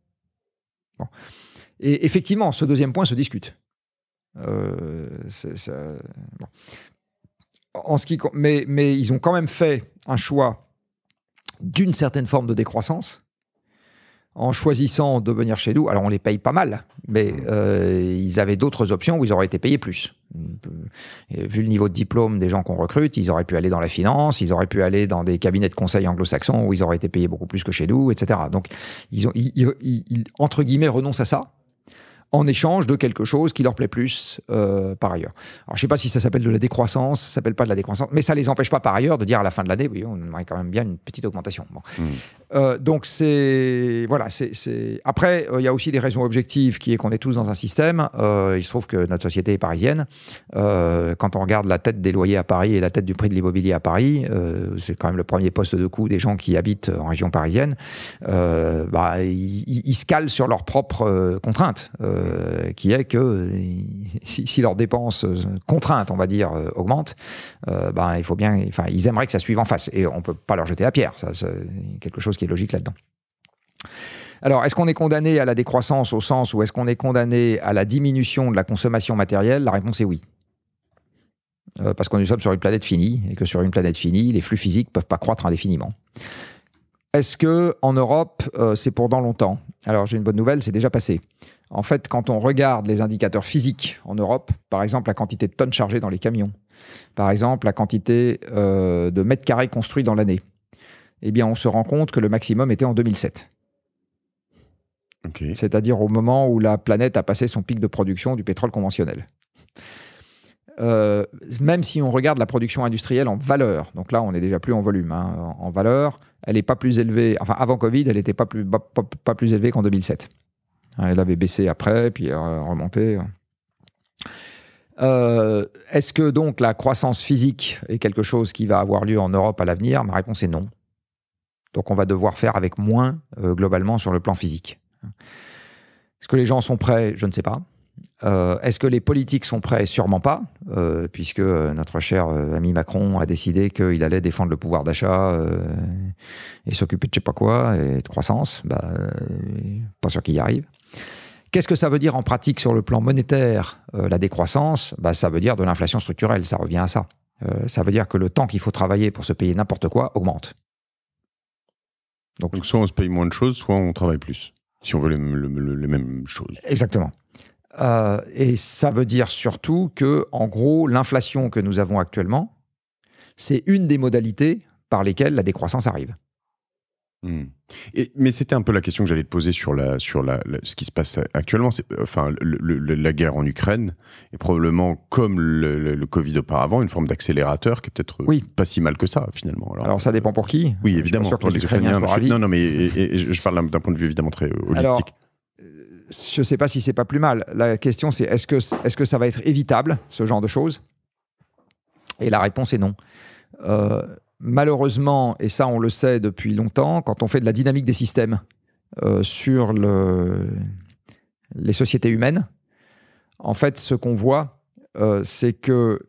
Et effectivement, ce deuxième point se discute. Euh, en ce qui, mais ils ont quand même fait un choix d'une certaine forme de décroissance en choisissant de venir chez nous, alors on les paye pas mal, mais mmh. euh, ils avaient d'autres options où ils auraient été payés plus. Vu le niveau de diplôme des gens qu'on recrute, ils auraient pu aller dans la finance, ils auraient pu aller dans des cabinets de conseil anglo-saxons où ils auraient été payés beaucoup plus que chez nous, etc. Donc, ils, ont, entre guillemets, renoncent à ça en échange de quelque chose qui leur plaît plus euh, par ailleurs. Alors je sais pas si ça s'appelle de la décroissance, ça s'appelle pas de la décroissance, mais ça les empêche pas par ailleurs de dire à la fin de l'année, oui, on aurait quand même bien une petite augmentation. Mmh. Euh, donc c'est voilà, c'est après euh, il y a aussi des raisons objectives qui est qu'on est tous dans un système. Euh, il se trouve que notre société est parisienne. Euh, quand on regarde la tête des loyers à Paris et la tête du prix de l'immobilier à Paris, c'est quand même le premier poste de coût des gens qui habitent en région parisienne. Bah, ils, se calent sur leurs propres contraintes, qui est que si, si, leurs dépenses contraintes, on va dire, augmentent, bah, il faut bien, enfin ils aimeraient que ça suive en face et on peut pas leur jeter la pierre. Ça, c'est quelque chose qui est logique là-dedans. Alors, est-ce qu'on est condamné à la décroissance au sens où est-ce qu'on est condamné à la diminution de la consommation matérielle La réponse est oui. Euh, parce qu'on nous sur une planète finie, et que sur une planète finie, les flux physiques ne peuvent pas croître indéfiniment. Est-ce que en Europe, euh, c'est pour dans longtemps Alors, j'ai une bonne nouvelle, c'est déjà passé. En fait, quand on regarde les indicateurs physiques en Europe, par exemple la quantité de tonnes chargées dans les camions, par exemple la quantité euh, de mètres carrés construits dans l'année, eh bien, on se rend compte que le maximum était en 2007. C'est-à-dire au moment où la planète a passé son pic de production du pétrole conventionnel. Euh, même si on regarde la production industrielle en valeur, donc là on n'est déjà plus en volume, hein, en valeur, elle n'est pas plus élevée, enfin avant Covid, elle n'était pas plus, plus élevée qu'en 2007. Hein, elle avait baissé après, puis euh, remonté. Euh, est-ce que donc la croissance physique est quelque chose qui va avoir lieu en Europe à l'avenir Ma réponse est non. Donc on va devoir faire avec moins euh, globalement sur le plan physique. Est-ce que les gens sont prêts Je ne sais pas. Euh, est-ce que les politiques sont prêts Sûrement pas, euh, puisque notre cher ami Macron a décidé qu'il allait défendre le pouvoir d'achat et s'occuper de je sais pas quoi et de croissance. Bah, pas sûr qu'il y arrive. Qu'est-ce que ça veut dire en pratique sur le plan monétaire La décroissance, bah, ça veut dire de l'inflation structurelle, ça revient à ça. ça veut dire que le temps qu'il faut travailler pour se payer n'importe quoi augmente. Donc, soit on se paye moins de choses, soit on travaille plus, si on veut les, mêmes choses. Exactement. Euh, et ça veut dire surtout que, en gros, l'inflation que nous avons actuellement, c'est une des modalités par lesquelles la décroissance arrive. Hmm. mais c'était un peu la question que j'allais te poser sur, la, sur la, ce qui se passe actuellement. Enfin, la guerre en Ukraine est probablement, comme le, Covid auparavant, une forme d'accélérateur qui est peut-être oui. pas si mal que ça, finalement. Alors, ça dépend pour qui Oui, évidemment, je pour les Ukrainiens. non, non, mais je parle d'un point de vue évidemment très holistique. Euh, je ne sais pas si c'est pas plus mal. La question, c'est est-ce que, est -ce que ça va être évitable, ce genre de choses Et la réponse est non. Euh, malheureusement, et ça on le sait depuis longtemps, quand on fait de la dynamique des systèmes euh, sur les sociétés humaines, en fait, ce qu'on voit, euh, c'est que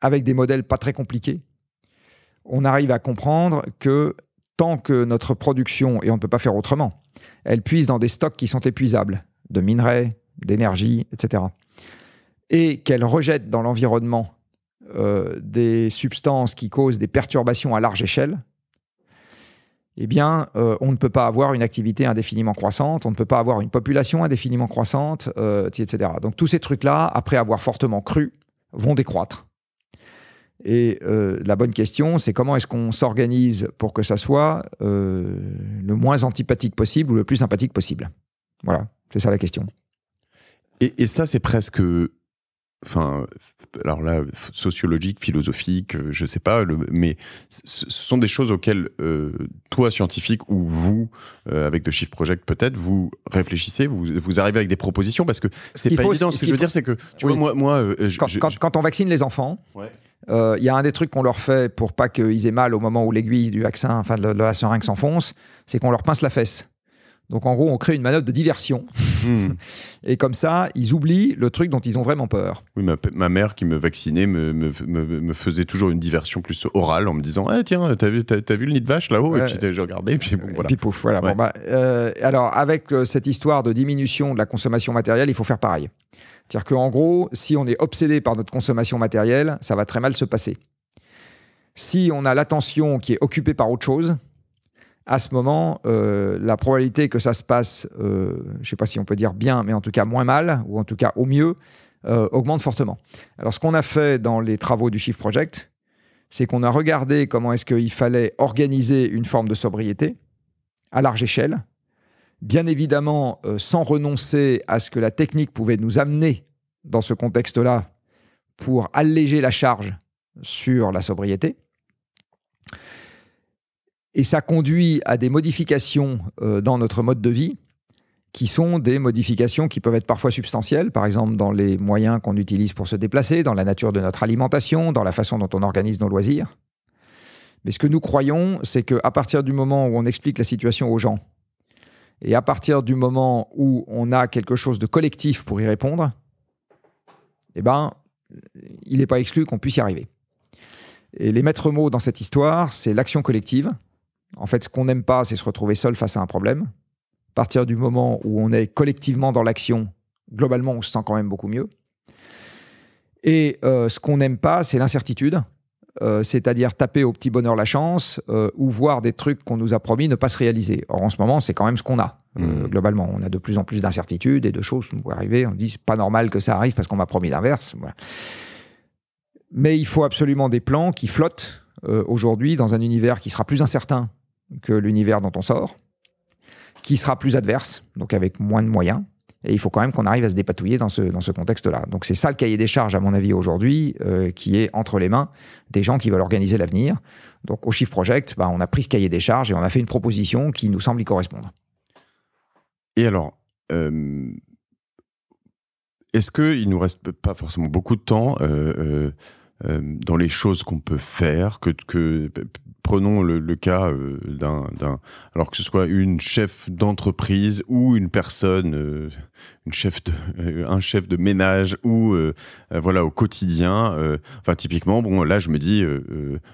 avec des modèles pas très compliqués, on arrive à comprendre que tant que notre production, et on ne peut pas faire autrement, elle puise dans des stocks qui sont épuisables, de minerais, d'énergie, etc., et qu'elle rejette dans l'environnement euh, des substances qui causent des perturbations à large échelle, eh bien, euh, on ne peut pas avoir une activité indéfiniment croissante, on ne peut pas avoir une population indéfiniment croissante, euh, etc. Donc tous ces trucs-là, après avoir fortement cru, vont décroître. Et la bonne question, c'est comment est-ce qu'on s'organise pour que ça soit le moins antipathique possible ou le plus sympathique possible Voilà, c'est ça la question. et ça, c'est presque alors là, sociologique, philosophique, euh, je ne sais pas, mais ce sont des choses auxquelles euh, toi, scientifique, ou vous, euh, avec de chiffres Project, peut-être, vous réfléchissez, vous, vous arrivez avec des propositions, parce que c'est ce pas évident. Ce, que je veux dire, c'est que, moi, quand, on vaccine les enfants, il y a un des trucs qu'on leur fait pour pas qu'ils aient mal au moment où l'aiguille du vaccin, enfin de, de la seringue s'enfonce, c'est qu'on leur pince la fesse. Donc en gros, on crée une manœuvre de diversion. Hmm. et comme ça, ils oublient le truc dont ils ont vraiment peur. Oui, ma, mère qui me vaccinait me, faisait toujours une diversion plus orale en me disant eh, Tiens, t'as vu, le nid de vache là-haut Et puis j'ai regardé, et puis bon, voilà. puis pouf, voilà. Bah, euh, alors avec euh, cette histoire de diminution de la consommation matérielle, il faut faire pareil. C'est-à-dire qu'en gros, si on est obsédé par notre consommation matérielle, ça va très mal se passer. Si on a l'attention qui est occupée par autre chose, à ce moment, euh, la probabilité que ça se passe, euh, je ne sais pas si on peut dire bien, mais en tout cas moins mal, ou en tout cas au mieux, euh, augmente fortement. Alors ce qu'on a fait dans les travaux du Shift Project, c'est qu'on a regardé comment est-ce qu'il fallait organiser une forme de sobriété à large échelle, bien évidemment sans renoncer à ce que la technique pouvait nous amener dans ce contexte-là pour alléger la charge sur la sobriété. Et ça conduit à des modifications euh, dans notre mode de vie qui sont des modifications qui peuvent être parfois substantielles, par exemple dans les moyens qu'on utilise pour se déplacer, dans la nature de notre alimentation, dans la façon dont on organise nos loisirs. Mais ce que nous croyons, c'est qu'à partir du moment où on explique la situation aux gens, et à partir du moment où on a quelque chose de collectif pour y répondre, eh ben, il n'est pas exclu qu'on puisse y arriver. Et les maîtres mots dans cette histoire, c'est l'action collective, en fait, ce qu'on n'aime pas, c'est se retrouver seul face à un problème. À partir du moment où on est collectivement dans l'action, globalement, on se sent quand même beaucoup mieux. Et euh, ce qu'on n'aime pas, c'est l'incertitude, euh, c'est-à-dire taper au petit bonheur la chance euh, ou voir des trucs qu'on nous a promis ne pas se réaliser. Or, en ce moment, c'est quand même ce qu'on a, hmm. globalement. On a de plus en plus d'incertitudes et de choses qui vont arriver. On dit, c'est pas normal que ça arrive parce qu'on m'a promis l'inverse. Mais il faut absolument des plans qui flottent aujourd'hui dans un univers qui sera plus incertain que l'univers dont on sort, qui sera plus adverse, donc avec moins de moyens. Et il faut quand même qu'on arrive à se dépatouiller dans ce, dans ce contexte-là. Donc c'est ça le cahier des charges, à mon avis, aujourd'hui, euh, qui est entre les mains des gens qui veulent organiser l'avenir. Donc au Chiffre Project, ben, on a pris ce cahier des charges et on a fait une proposition qui nous semble y correspondre. Et alors, euh, est-ce qu'il ne nous reste pas forcément beaucoup de temps euh, dans les choses qu'on peut faire, que, que prenons le, cas euh, d'un, alors que ce soit une chef d'entreprise ou une personne euh, une chef de, euh, un chef de ménage ou euh, euh, voilà au quotidien. enfin, typiquement, bon, là, je me dis,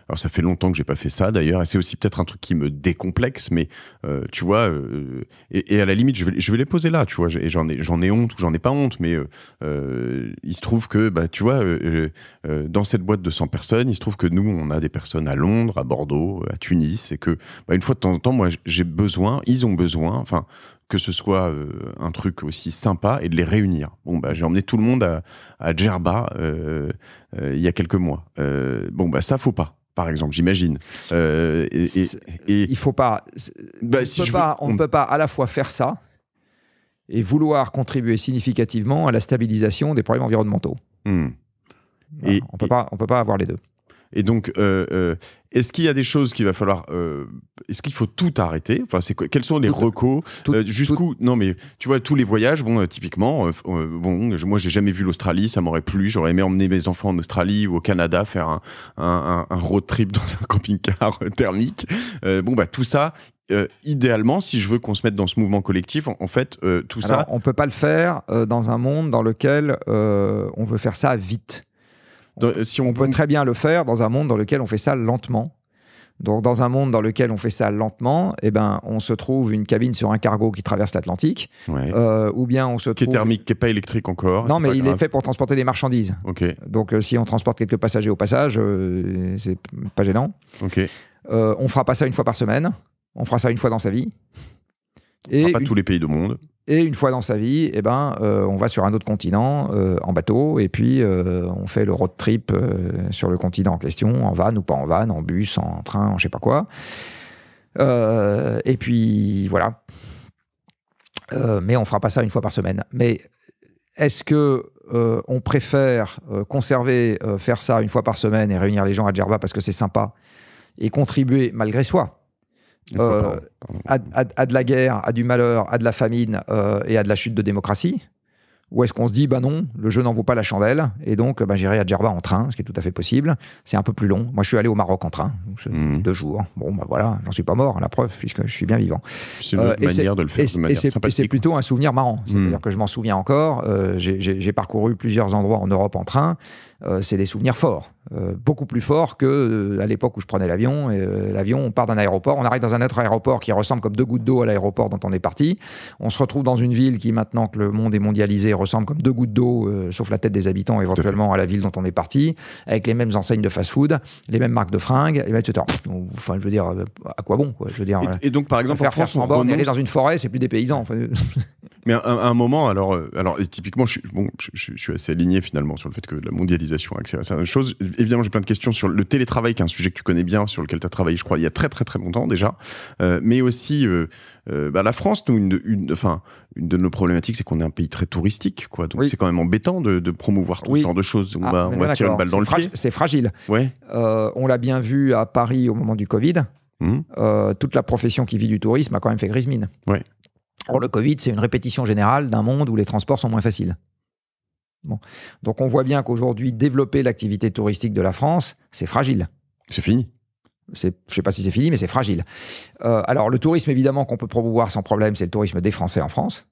alors ça fait longtemps que j'ai pas fait ça d'ailleurs, et c'est aussi peut-être un truc qui me décomplexe, mais tu vois, et, à la limite, je vais, je vais les poser là, tu vois, et j'en ai, j'en ai honte ou j'en ai pas honte, mais il se trouve que, bah, tu vois, dans cette boîte de 100 personnes, il se trouve que nous, on a des personnes à Londres, à Bordeaux, à Tunis, et que, bah, une fois de temps en temps, moi, j'ai besoin, ils ont besoin, enfin, que ce soit euh, un truc aussi sympa et de les réunir. Bon, bah, j'ai emmené tout le monde à, Djerba euh, euh, il y a quelques mois. bon, bah, ça, faut pas. Par exemple, j'imagine. et, et, Il faut pas. Bah, on on ne peut pas à la fois faire ça et vouloir contribuer significativement à la stabilisation des problèmes environnementaux. Hmm. et, on peut pas, on peut pas avoir les deux. Et donc, euh, euh, est-ce qu'il y a des choses qu'il va falloir, euh, est-ce qu'il faut tout arrêter Enfin, c'est quels sont les recours recos Jusqu'où Non, mais tu vois tous les voyages. Bon, typiquement, bon, je, moi j'ai jamais vu l'Australie, ça m'aurait plu. J'aurais aimé emmener mes enfants en Australie ou au Canada faire un, road trip dans un camping-car thermique. bon, bah tout ça, idéalement, si je veux qu'on se mette dans ce mouvement collectif, en, fait, tout ça. On peut pas le faire dans un monde dans lequel on veut faire ça vite. Euh, si on, peut très bien le faire dans un monde dans lequel on fait ça lentement. Donc, dans un monde dans lequel on fait ça lentement, eh ben, on se trouve une cabine sur un cargo qui traverse l'Atlantique, euh, ou bien on se trouve... Qui est thermique, qui n'est pas électrique encore. Non, mais il est fait pour transporter des marchandises. Ok. Donc, euh, si on transporte quelques passagers au passage, c'est pas gênant. On on fera pas ça une fois par semaine, on fera ça une fois dans sa vie. Et pas tous les pays du monde. Et une fois dans sa vie, eh ben, euh, on va sur un autre continent euh, en bateau et puis euh, on fait le road trip sur le continent en question, en van ou pas en van, en bus, en train, en je sais pas quoi. et puis voilà. mais on fera pas ça une fois par semaine. Mais est-ce que on préfère conserver faire ça une fois par semaine et réunir les gens à Djerba parce que c'est sympa et contribuer malgré soi euh, à, de la guerre, à du malheur, à de la famine euh, et à de la chute de démocratie Ou est-ce qu'on se dit, bah non, le jeu n'en vaut pas la chandelle, et donc bah, j'irai à Djerba en train, ce qui est tout à fait possible. C'est un peu plus long. Moi, je suis allé au Maroc en train, hmm. deux jours. Bon, ben voilà, j'en suis pas mort, la preuve, puisque je suis bien vivant. C'est euh, de le Et c'est plutôt un souvenir marrant. Hmm. C'est-à-dire que je m'en souviens encore. J'ai parcouru plusieurs endroits en Europe en train. c'est des souvenirs forts. Euh, beaucoup plus fort que euh, à l'époque où je prenais l'avion. Euh, l'avion, on part d'un aéroport, on arrive dans un autre aéroport qui ressemble comme deux gouttes d'eau à l'aéroport dont on est parti. On se retrouve dans une ville qui, maintenant que le monde est mondialisé, ressemble comme deux gouttes d'eau, sauf la tête des habitants éventuellement à la ville dont on est parti, avec les mêmes enseignes de fast-food, les mêmes marques de fringues, et ben, etc. Enfin, je veux dire, à quoi bon Je veux dire. Et, donc, par exemple, faire, en faire on aller dans une forêt, c'est plus des paysans. Enfin, mais à, un moment, alors, euh, alors typiquement, je suis, bon, je, suis assez aligné finalement sur le fait que la mondialisation à certaines choses. Évidemment, j'ai plein de questions sur le télétravail, qui est un sujet que tu connais bien, sur lequel tu as travaillé, je crois, il y a très très très longtemps déjà. Euh, mais aussi, euh, bah, la France, nous, une, enfin, une de nos problématiques, c'est qu'on est un pays très touristique, quoi. Donc c'est quand même embêtant de, promouvoir tout ce genre de choses. On ah, va, tirer une balle dans le pied. C'est fragile. Ouais. on l'a bien vu à Paris au moment du Covid. Mmh. toute la profession qui vit du tourisme a quand même fait grise mine. Ouais. Pour le Covid, c'est une répétition générale d'un monde où les transports sont moins faciles. Bon. Donc on voit bien qu'aujourd'hui, développer l'activité touristique de la France, c'est fragile. C'est fini. Je ne sais pas si c'est fini, mais c'est fragile. Euh, alors le tourisme, évidemment, qu'on peut promouvoir sans problème, c'est le tourisme des Français en France.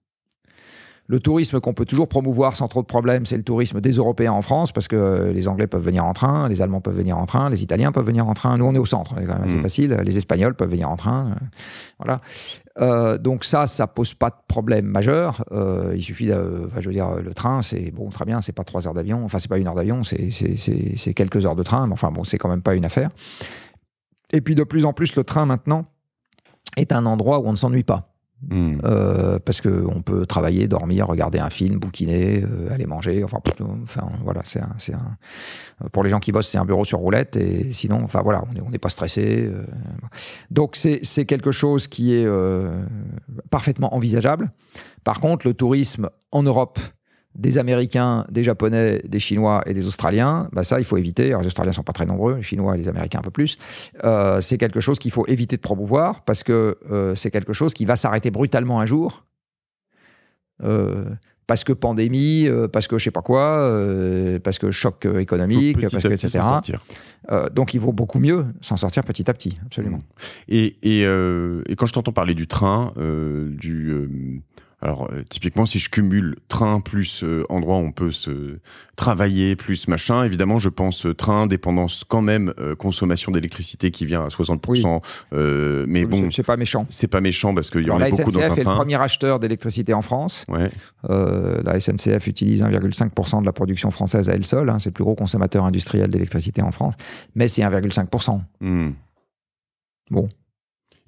Le tourisme qu'on peut toujours promouvoir sans trop de problèmes, c'est le tourisme des Européens en France, parce que euh, les Anglais peuvent venir en train, les Allemands peuvent venir en train, les Italiens peuvent venir en train. Nous, on est au centre, c'est quand même assez mm. facile. Les Espagnols peuvent venir en train. Euh, voilà. Euh, donc ça, ça pose pas de problème majeur. il suffit, de, enfin, je veux dire, le train, c'est bon, très bien, c'est pas trois heures d'avion, enfin c'est pas une heure d'avion, c'est quelques heures de train, mais enfin bon, c'est quand même pas une affaire. Et puis de plus en plus, le train maintenant est un endroit où on ne s'ennuie pas. Hmm. Euh, parce qu'on peut travailler, dormir, regarder un film, bouquiner, euh, aller manger. Enfin, enfin voilà, c'est un, Pour les gens qui bossent, c'est un bureau sur roulette. Et sinon, enfin voilà, on n'est pas stressé. Euh. donc c'est quelque chose qui est euh, parfaitement envisageable. Par contre, le tourisme en Europe des Américains, des Japonais, des Chinois et des Australiens, bah ça, il faut éviter. Alors, les Australiens ne sont pas très nombreux, les Chinois et les Américains un peu plus. Euh, c'est quelque chose qu'il faut éviter de promouvoir parce que euh, c'est quelque chose qui va s'arrêter brutalement un jour. Euh, parce que pandémie, parce que je sais pas quoi, parce que choc économique, etc. donc il vaut beaucoup mieux s'en sortir petit à petit, absolument. Mmh. Et, et, quand je t'entends parler du train, du alors, euh, typiquement, si je cumule train plus euh, endroit où on peut se travailler, plus machin, évidemment, je pense euh, train, dépendance quand même, consommation d'électricité qui vient à 60%. Oui. mais bon. C'est pas méchant. C'est pas méchant parce qu'il y en a beaucoup dans un train. La SNCF est le premier acheteur d'électricité en France. Ouais. la SNCF utilise 1,5% de la production française à elle seule. Hein, c'est le plus gros consommateur industriel d'électricité en France. Mais c'est 1,5%. Hmm. Bon.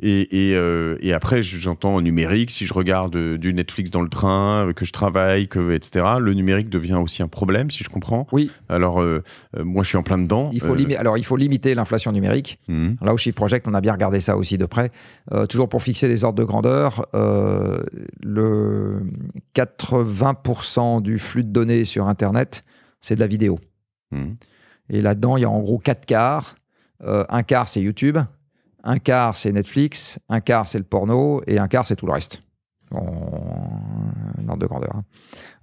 Euh, et, après, j'entends en numérique, si je regarde euh, du Netflix dans le train, euh, que je travaille, que, etc., le numérique devient aussi un problème, si je comprends. Oui. Alors, moi, je suis en plein dedans. Il faut Alors, il faut limiter l'inflation numérique. Mmh. Là, au Chiffre Project, on a bien regardé ça aussi de près. toujours pour fixer des ordres de grandeur, le 80% du flux de données sur Internet, c'est de la vidéo. Mmh. Et là-dedans, il y a en gros quatre quarts. un quart, c'est YouTube. Un quart, c'est Netflix, un quart, c'est le porno, et un quart, c'est tout le reste. Dans ordre de grandeur. Hein.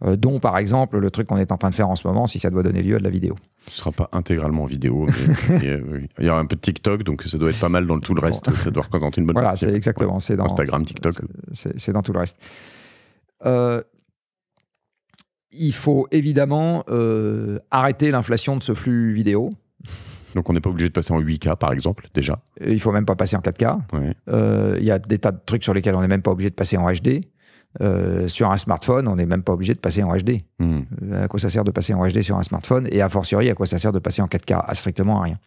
Euh, dont, par exemple, le truc qu'on est en train de faire en ce moment, si ça doit donner lieu à de la vidéo. Ce ne sera pas intégralement vidéo. Mais, euh, Il y aura un peu de TikTok, donc ça doit être pas mal dans tout le reste. Ça doit représenter une bonne Voilà, c'est exactement. C'est dans, Instagram, TikTok. C'est dans tout le reste. Euh, il faut évidemment arrêter l'inflation de ce flux vidéo. Donc on n'est pas obligé de passer en 8K par exemple déjà. Il faut même pas passer en 4K. Euh, il y a des tas de trucs sur lesquels on n'est même pas obligé de passer en HD. Euh, sur un smartphone, on n'est même pas obligé de passer en HD. Hmm. Euh, à quoi ça sert de passer en HD sur un smartphone Et a fortiori, à quoi ça sert de passer en 4K À ah, strictement à rien.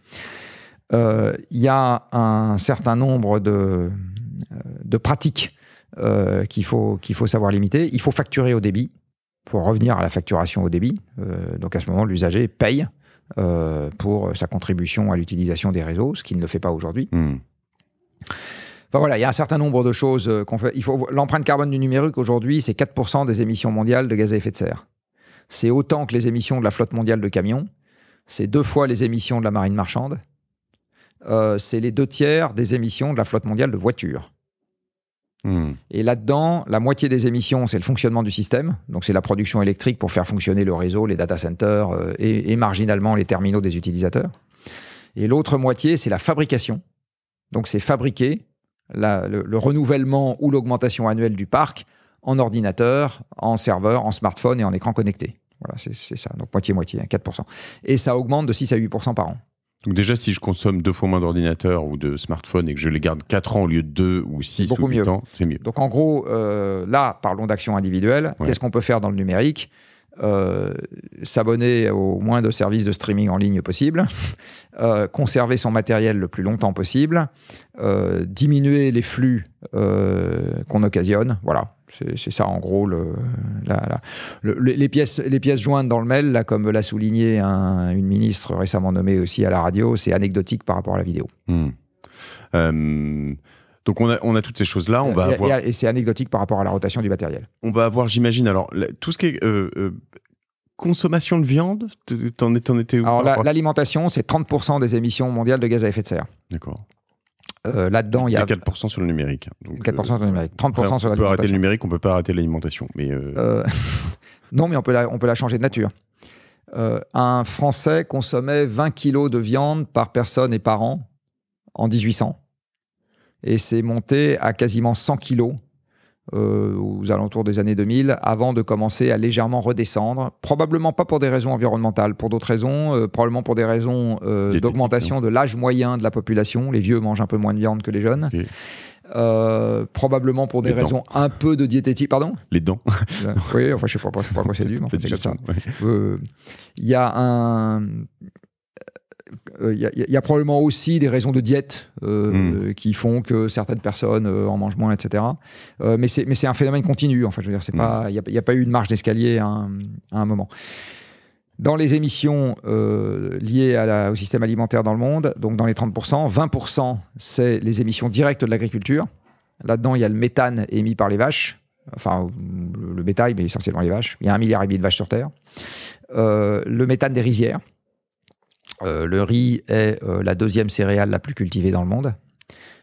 Il y a un certain nombre de, pratiques qu'il faut, qu'il faut savoir limiter. Il faut facturer au débit. pour revenir à la facturation au débit. donc à ce moment, l'usager paye euh, pour sa contribution à l'utilisation des réseaux, ce qu'il ne le fait pas aujourd'hui. Hmm. Enfin voilà, il y a un certain nombre de choses euh, qu'on fait. Il faut l'empreinte carbone du numérique aujourd'hui, c'est 4% des émissions mondiales de gaz à effet de serre. C'est autant que les émissions de la flotte mondiale de camions. C'est deux fois les émissions de la marine marchande. Euh, c'est les deux tiers des émissions de la flotte mondiale de voitures. Hmm. Et là-dedans, la moitié des émissions, c'est le fonctionnement du système. Donc, c'est la production électrique pour faire fonctionner le réseau, les data centers euh, et, marginalement les terminaux des utilisateurs. Et l'autre moitié, c'est la fabrication. Donc, c'est fabriquer le, renouvellement ou l'augmentation annuelle du parc en ordinateur, en serveur, en smartphone et en écran connecté. Voilà, c'est ça. Donc, moitié-moitié, 4%. Hein, et ça augmente de 6 à 8% par an. Donc déjà, si je consomme deux fois moins d'ordinateurs ou de smartphones et que je les garde quatre ans au lieu de deux ou six ou ans, c'est mieux. Donc en gros, euh, là, parlons d'action individuelle. Qu'est-ce qu'on peut faire dans le numérique euh, S'abonner au moins de services de streaming en ligne possible, euh, conserver son matériel le plus longtemps possible, diminuer les flux qu'on occasionne, voilà. C'est ça en gros le, les, pièces, les pièces jointes dans le mail, là, comme l'a souligné une ministre récemment nommée aussi à la radio, c'est anecdotique par rapport à la vidéo. Hmm. Euh, donc on a, toutes ces choses-là, on va avoir... Et c'est anecdotique par rapport à la rotation du matériel. On va avoir, j'imagine, alors tout ce qui est... Euh, euh, consommation de viande, t'en étais où Alors l'alimentation, c'est 30% des émissions mondiales de gaz à effet de serre. D'accord. Euh, là-dedans, il y a. 4% sur le numérique. 4% hein. sur le euh, numérique, 30% sur l'alimentation. On peut arrêter le numérique, on peut pas arrêter l'alimentation. Mais euh, non, mais on peut, on peut la changer de nature. un Français consommait 20 kilos de viande par personne et par an en 1800. Et c'est monté à quasiment 100 kilos euh, aux alentours des années 2000, avant de commencer à légèrement redescendre, probablement pas pour des raisons environnementales, pour d'autres raisons, euh, probablement pour des raisons euh, d'augmentation de l'âge moyen de la population, les vieux mangent un peu moins de viande que les jeunes. probablement pour des raisons un peu de diététique. Pardon Les dents. oui, enfin, je ne sais pas, quoi c'est dû. Il y a un, il euh, y, a probablement aussi des raisons de diète euh, hmm. qui font que certaines personnes euh, en mangent moins, etc. mais c'est un phénomène continu, en fait. Je veux dire, c'est pas, il hmm. n'y a, pas eu une marche d'escalier à, un moment. Dans les émissions liées au système alimentaire dans le monde, donc dans les 30%, 20% c'est les émissions directes de l'agriculture. Là-dedans, il y a le méthane émis par les vaches, enfin le, le bétail, mais essentiellement les vaches. Il y a un milliard et demi de vaches sur Terre. le méthane des rizières euh, le riz est euh, la deuxième céréale la plus cultivée dans le monde,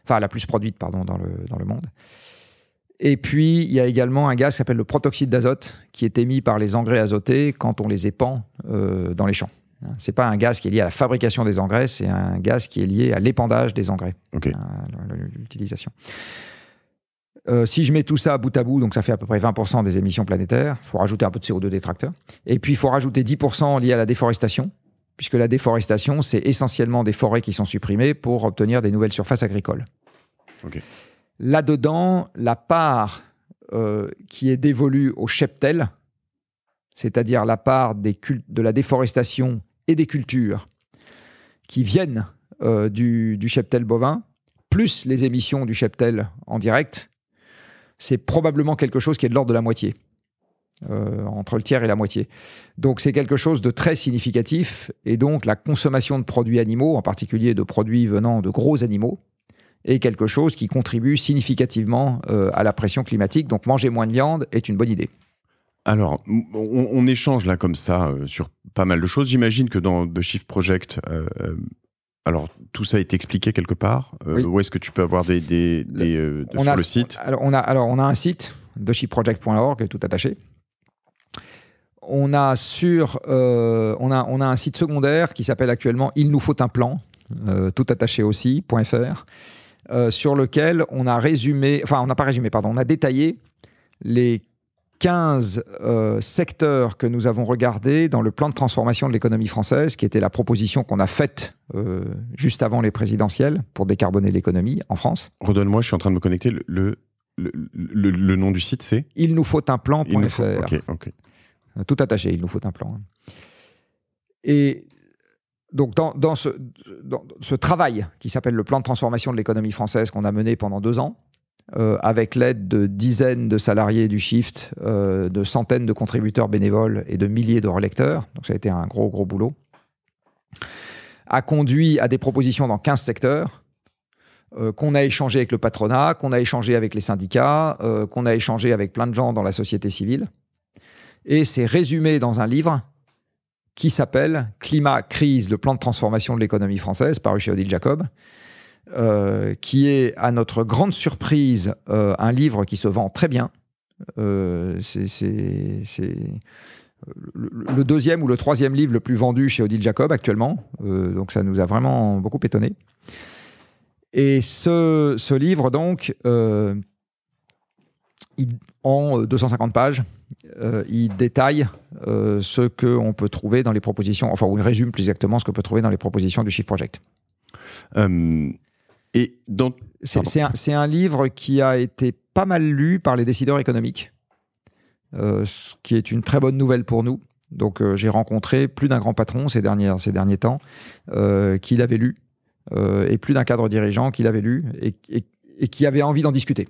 enfin la plus produite, pardon, dans le, monde. Et puis, il y a également un gaz qui s'appelle le protoxyde d'azote, qui est émis par les engrais azotés quand on les épand euh, dans les champs. Hein, Ce n'est pas un gaz qui est lié à la fabrication des engrais, c'est un gaz qui est lié à l'épandage des engrais, hein, l'utilisation. si je mets tout ça bout à bout, donc ça fait à peu près 20% des émissions planétaires, il faut rajouter un peu de CO2 des tracteurs. Et puis il faut rajouter 10% lié à la déforestation, puisque la déforestation, c'est essentiellement des forêts qui sont supprimées pour obtenir des nouvelles surfaces agricoles. Là-dedans, la part euh, qui est dévolue au cheptel, c'est-à-dire la part des de la déforestation et des cultures qui viennent euh, du, du, cheptel bovin, plus les émissions du cheptel en direct, c'est probablement quelque chose qui est de l'ordre de la moitié. Euh, entre le tiers et la moitié. Donc c'est quelque chose de très significatif et donc la consommation de produits animaux, en particulier de produits venant de gros animaux, est quelque chose qui contribue significativement euh, à la pression climatique. Donc manger moins de viande est une bonne idée. Alors, on, échange là comme ça euh, sur pas mal de choses. J'imagine que dans The Shift Project, alors, tout ça est expliqué quelque part Où est-ce que tu peux avoir des, sur le site alors on, a, alors, on a un site, theshiftproject.org, tout attaché on a sur euh, on, on a un site secondaire qui s'appelle actuellement il nous faut un plan euh, tout attaché aussi .fr euh, sur lequel on a résumé enfin on n'a pas résumé pardon on a détaillé les 15 secteurs que nous avons regardés dans le plan de transformation de l'économie française, qui était la proposition qu'on a faite juste avant les présidentielles pour décarboner l'économie en France. Redonne-moi, je suis en train de me connecter. Le, le, nom du site, c'est Il nous faut un plan.fr. Okay, tout attaché, il nous faut un plan. Hein. Et donc, dans, ce, travail qui s'appelle le plan de transformation de l'économie française qu'on a mené pendant deux ans, euh, avec l'aide de dizaines de salariés du Shift, euh, de centaines de contributeurs bénévoles et de milliers de relecteurs, donc ça a été un gros, gros boulot, a conduit à des propositions dans 15 secteurs, euh, qu'on a échangé avec le patronat, qu'on a échangé avec les syndicats, qu'on a échangé avec plein de gens dans la société civile et c'est résumé dans un livre qui s'appelle Climat, crise, le plan de transformation de l'économie française, paru chez Odile Jacob, euh, qui est, à notre grande surprise, euh, un livre qui se vend très bien. Euh, c'est le deuxième ou le troisième livre le plus vendu chez Odile Jacob actuellement, donc ça nous a vraiment beaucoup étonné. Et ce, ce livre, donc, il, en 250 pages, euh, il détaille euh, ce ce qu'on peut trouver dans les propositions, enfin, où résume plus exactement ce qu'on peut trouver dans les propositions du Shift Project. Euh, et donc, C'est un, livre qui a été pas mal lu par les décideurs économiques, ce qui est une très bonne nouvelle pour nous. Donc, j'ai rencontré plus d'un grand patron ces, derniers, ces derniers temps qui l'avait lu, et plus d'un cadre dirigeant qui l'avait lu et qui avait envie d'en discuter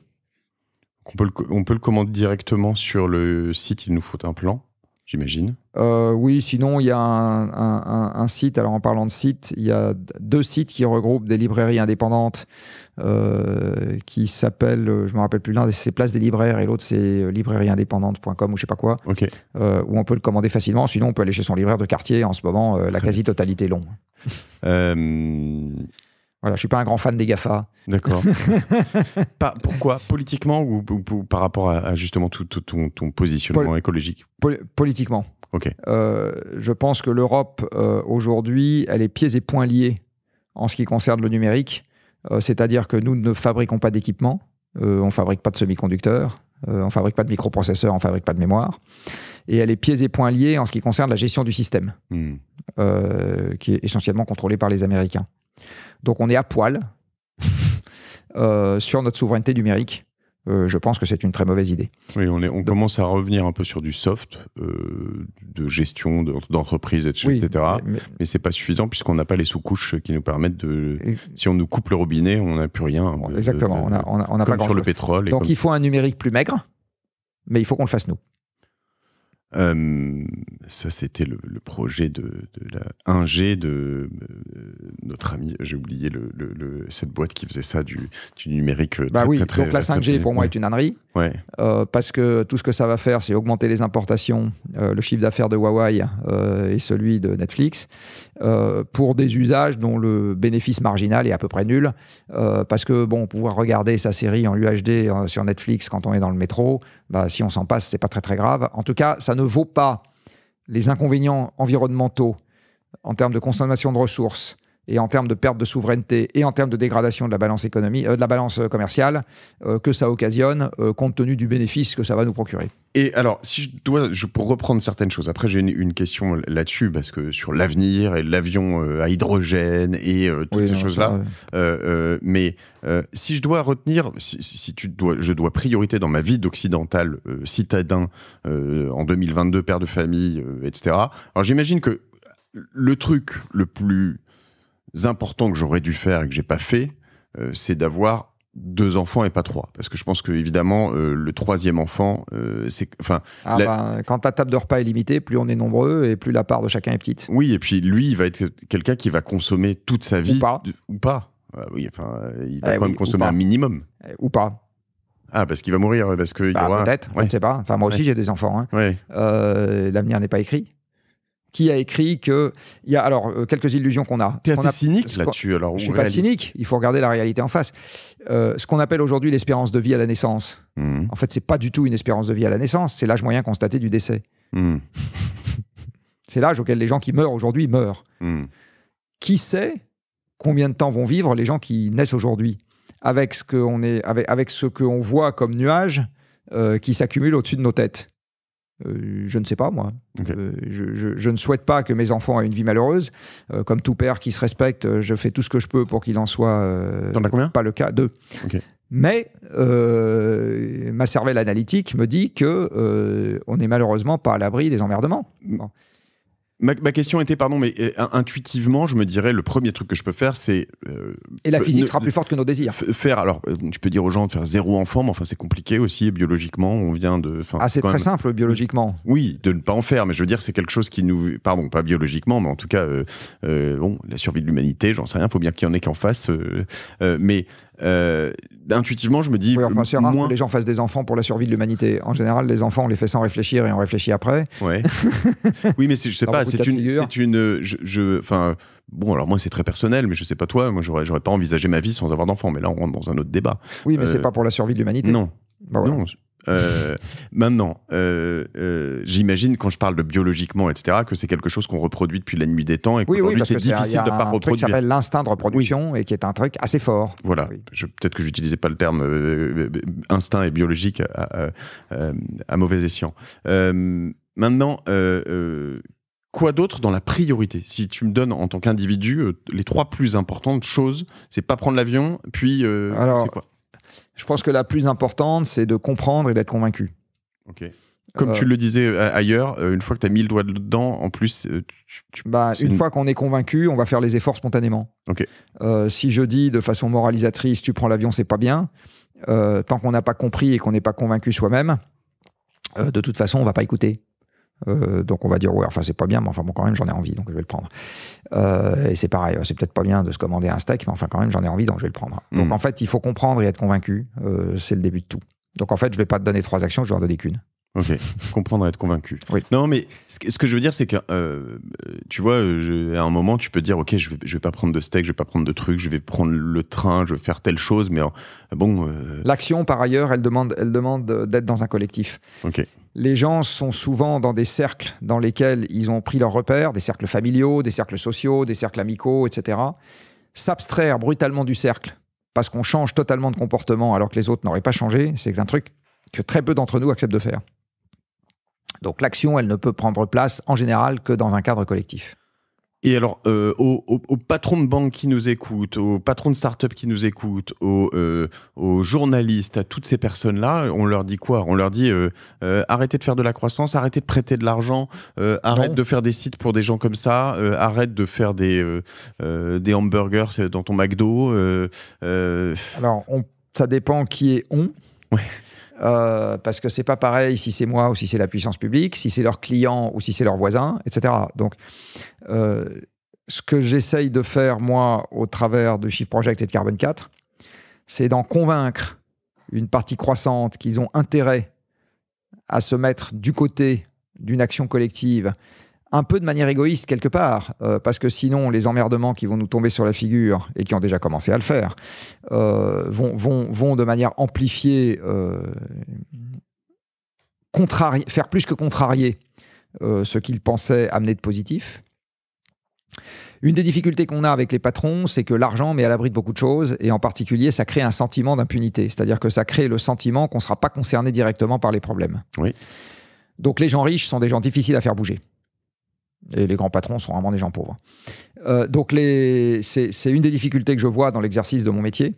on peut, le, on commander directement sur le site Il nous faut un plan, j'imagine. Euh, oui, sinon, il y a un, site. Alors, en parlant de site, il y a deux sites qui regroupent des librairies indépendantes euh, qui s'appellent, je me rappelle plus, l'un c'est Place des Libraires et l'autre c'est euh, librairieindépendante.com ou je sais pas quoi, où on peut le commander facilement. Sinon, on peut aller chez son libraire de quartier. En ce moment, la quasi-totalité est Hum... Voilà, je suis pas un grand fan des GAFA. D'accord. pourquoi Politiquement ou, par rapport à, justement tout, ton, positionnement écologique Politiquement. Ok. Euh, je pense que l'Europe, euh, aujourd'hui, elle est pieds et poings liés en ce qui concerne le numérique. Euh, c'est-à-dire que nous ne fabriquons pas d'équipement, on ne fabrique pas de semi-conducteurs, on ne fabrique pas de microprocesseurs, on ne fabrique pas de mémoire. Et elle est pieds et poings liés en ce qui concerne la gestion du système, hmm. qui est essentiellement contrôlée par les Américains. Donc on est à poil euh, sur notre souveraineté numérique. Euh, je pense que c'est une très mauvaise idée. Oui, on, commence à revenir un peu sur du soft, euh, de gestion d'entreprise, etc. mais, c'est pas suffisant puisqu'on n'a pas les sous-couches qui nous permettent de. si on nous coupe le robinet, on n'a plus rien. Hein, Exactement. on n'a a, pas sur le pétrole. Donc il faut un numérique plus maigre, mais il faut qu'on le fasse nous. Euh, ça, c'était le, projet de, la 1G de euh, notre ami, j'ai oublié cette boîte qui faisait ça du, numérique. Euh, bah donc la 5G pour moi est une ânerie. parce que tout ce que ça va faire, c'est augmenter les importations, le chiffre d'affaires de Huawei et celui de Netflix, pour des usages dont le bénéfice marginal est à peu près nul. parce que, bon, pouvoir regarder sa série en UHD sur Netflix quand on est dans le métro, bah, si on s'en passe, c'est pas très très grave. En tout cas, ça ne vaut pas les inconvénients environnementaux en termes de consommation de ressources, et en termes de perte de souveraineté et en termes de dégradation de la balance, économique euh, de la balance euh, commerciale euh, que ça occasionne compte tenu du bénéfice que ça va nous procurer. Et alors, si je dois, je, pour reprendre certaines choses, après j'ai une, question là-dessus, parce que sur l'avenir et l'avion à hydrogène et toutes ces choses-là, mais si je dois retenir, si, tu dois, je dois priorité dans ma vie d'occidental citadin en 2022, père de famille, etc. Alors j'imagine que le truc le plus important que j'aurais dû faire et que j'ai pas fait, euh, c'est d'avoir deux enfants et pas trois. Parce que je pense que, évidemment, euh, le troisième enfant, euh, c'est. Enfin, ah ben, quand ta table de repas est limitée, plus on est nombreux et plus la part de chacun est petite. Oui, et puis lui, il va être quelqu'un qui va consommer toute sa vie. Ou pas. Ou ah pas. oui, enfin, il va eh quand même consommer un minimum. Eh, ou pas. Ah, parce qu'il va mourir, parce que. Bah, peut-être, ne sait pas. Enfin, moi aussi, j'ai des enfants. Hein. L'avenir n'est pas écrit qui a écrit que il y a alors euh, quelques illusions qu'on a. T'es qu cynique là-dessus alors. Je suis pas cynique. Il faut regarder la réalité en face. Euh, ce qu'on appelle aujourd'hui l'espérance de vie à la naissance. Mmh. En fait, c'est pas du tout une espérance de vie à la naissance. C'est l'âge moyen constaté du décès. Mmh. c'est l'âge auquel les gens qui meurent aujourd'hui meurent. Mmh. Qui sait combien de temps vont vivre les gens qui naissent aujourd'hui avec ce qu'on est avec, avec ce que on voit comme nuages euh, qui s'accumulent au-dessus de nos têtes. Euh, je ne sais pas, moi. Euh, je, ne souhaite pas que mes enfants aient une vie malheureuse. Euh, comme tout père qui se respecte, je fais tout ce que je peux pour qu'il en soit pas le cas. Deux. Mais ma cervelle analytique me dit que on n'est malheureusement pas à l'abri des emmerdements. Mm. Ma, ma, question était, pardon, mais euh, intuitivement, je me dirais, le premier truc que je peux faire, c'est... Euh, et la euh, physique sera plus forte que nos désirs. Faire, alors, tu peux dire aux gens de faire zéro enfant, mais enfin, c'est compliqué aussi, biologiquement, on vient de... Ah, c'est très simple, biologiquement. Oui, de ne pas en faire, mais je veux dire, c'est quelque chose qui nous... Pardon, pas biologiquement, mais en tout cas, bon, la survie de l'humanité, j'en sais rien, faut bien qu'il y en ait qu'en face, mais euh, intuitivement, je me dis. Oui, c'est rare les gens fassent des enfants pour la survie de l'humanité. En général, les enfants, on les fait sans réfléchir et on réfléchit après. oui, mais je sais pas, c'est une, une. Je. Enfin. Bon, alors moi, c'est très personnel, mais je sais pas toi, moi, j'aurais, j'aurais pas envisagé ma vie sans avoir d'enfants Mais là, on rentre dans un autre débat. Oui, mais c'est euh, pas pour la survie de l'humanité. Non. Bah non, euh, maintenant, euh, euh, j'imagine quand je parle de biologiquement, etc., que c'est quelque chose qu'on reproduit depuis la nuit des temps et qu'aujourd'hui, c'est difficile de ne pas reproduire. Truc qui s'appelle l'instinct de reproduction et qui est un truc assez fort. Voilà. Peut-être que j'utilisais pas le terme instinct et biologique à, mauvais escient. maintenant, Quoi d'autre dans la priorité Si tu me donnes en tant qu'individu les trois plus importantes choses, c'est pas prendre l'avion, puis c'est quoi je pense que la plus importante, c'est de comprendre et d'être convaincu. Comme tu euh, le disais euh, ailleurs, euh, une fois que tu as mis le doigt dedans, en plus, bah, une, fois qu'on est convaincu, on va faire les efforts spontanément. si je dis de façon moralisatrice, tu prends l'avion, c'est pas bien, tant qu'on n'a pas compris et qu'on n'est pas convaincu soi-même, de toute façon, on va pas écouter. Euh, donc on va dire ouais, enfin c'est pas bien, mais enfin bon quand même j'en ai envie, donc je vais le prendre. Euh, et c'est pareil, c'est peut-être pas bien de se commander un steak, mais enfin quand même j'en ai envie, donc je vais le prendre. Hmm. Donc en fait il faut comprendre et être convaincu, euh, c'est le début de tout. Donc en fait je vais pas te donner trois actions, je vais en donner qu'une. Ok, comprendre et être convaincu. Non, mais ce que je veux dire, c'est que, tu vois, à un moment, tu peux dire, ok, je vais, je vais pas prendre de steak, je vais pas prendre de trucs, je vais prendre le train, je vais faire telle chose, mais bon. L'action, par ailleurs, elle demande, elle demande d'être dans un collectif. Ok les gens sont souvent dans des cercles dans lesquels ils ont pris leurs repères, des cercles familiaux, des cercles sociaux, des cercles amicaux, etc. S'abstraire brutalement du cercle parce qu'on change totalement de comportement alors que les autres n'auraient pas changé, c'est un truc que très peu d'entre nous acceptent de faire. Donc l'action, elle ne peut prendre place en général que dans un cadre collectif. Et alors, euh, aux, patrons de banque qui nous écoutent, aux patrons de start-up qui nous écoutent, euh, aux, journalistes, à toutes ces personnes-là, on leur dit quoi On leur dit euh, arrêtez de faire de la croissance, arrêtez de prêter de l'argent, arrête de faire des sites pour des gens comme ça, arrête de faire des, des hamburgers dans ton McDo. Alors, ça dépend qui est on. parce que c'est pas pareil si c'est moi ou si c'est la puissance publique, si c'est leur client ou si c'est leur voisin, etc. Donc, euh, ce que j'essaye de faire, moi, au travers de Chiffre Project et de Carbon 4, c'est d'en convaincre une partie croissante qu'ils ont intérêt à se mettre du côté d'une action collective, un peu de manière égoïste quelque part, euh, parce que sinon les emmerdements qui vont nous tomber sur la figure, et qui ont déjà commencé à le faire, euh, vont, de manière amplifiée faire plus que contrarier ce qu'ils pensaient amener de positif. Une des difficultés qu'on a avec les patrons, c'est que l'argent met à l'abri de beaucoup de choses, et en particulier, ça crée un sentiment d'impunité, c'est-à-dire que ça crée le sentiment qu'on ne sera pas concerné directement par les problèmes. Donc les gens riches sont des gens difficiles à faire bouger. Et les grands patrons sont vraiment des gens pauvres. Euh, donc c'est une des difficultés que je vois dans l'exercice de mon métier.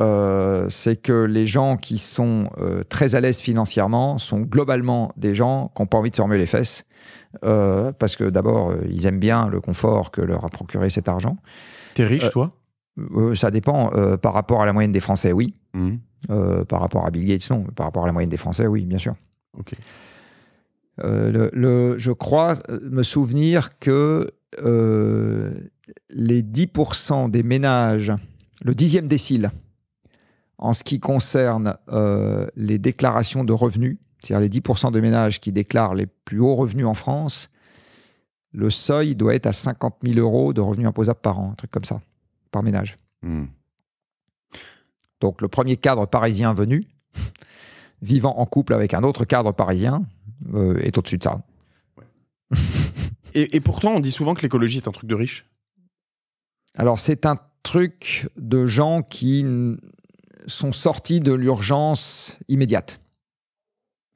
Euh, c'est que les gens qui sont euh, très à l'aise financièrement sont globalement des gens qui n'ont pas envie de se remuer les fesses, euh, parce que d'abord, euh, ils aiment bien le confort que leur a procuré cet argent. T'es riche, euh, toi Ça dépend. par rapport à la moyenne des Français, oui. Mmh. par rapport à Bill Gates, non. Par rapport à la moyenne des Français, oui, bien sûr. Ok. Le, je crois me souvenir que les 10% des ménages, le dixième décile, en ce qui concerne les déclarations de revenus, cest dire les 10% de ménages qui déclarent les plus hauts revenus en France, le seuil doit être à 50 000 euros de revenus imposables par an, un truc comme ça, par ménage. Hmm. Donc le premier cadre parisien venu, vivant en couple avec un autre cadre parisien, euh, est au-dessus de ça. et pourtant, on dit souvent que l'écologie est un truc de riche. Alors c'est un truc de gens qui sont sortis de l'urgence immédiate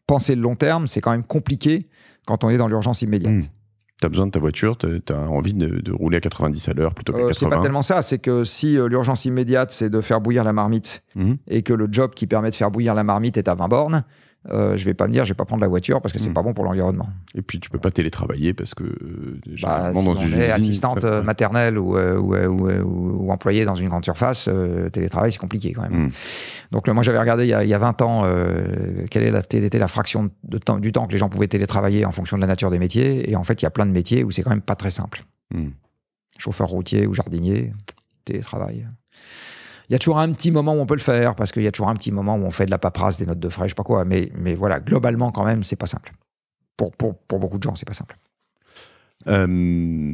penser le long terme, c'est quand même compliqué quand on est dans l'urgence immédiate. Hmm. T'as Tu besoin de ta voiture, T'as envie de, rouler à 90 à l'heure plutôt que euh, 80. c'est pas tellement ça, c'est que si euh, l'urgence immédiate, c'est de faire bouillir la marmite hmm. et que le job qui permet de faire bouillir la marmite est à 20 bornes, euh, je vais pas me dire, je vais pas prendre la voiture parce que c'est mm. pas bon pour l'environnement. Et puis tu peux pas télétravailler parce que euh, bah, si dans assistante euh, maternelle ou, euh, ou, ou, employée dans une grande surface, télétravail c'est compliqué quand même. Mm. Donc moi j'avais regardé il y, a, il 20 ans quelle était la fraction de temps, du temps que les gens pouvaient télétravailler en fonction de la nature des métiers et en fait il y a plein de métiers où c'est quand même pas très simple. Mm. Chauffeur routier ou jardinier, télétravail. Il y a toujours un petit moment où on peut le faire, parce qu'il y a toujours un petit moment où on fait de la paperasse, des notes de frais, je sais pas quoi. Mais, mais voilà, globalement, quand même, c'est pas simple. Pour, pour, pour, beaucoup de gens, c'est pas simple. Euh,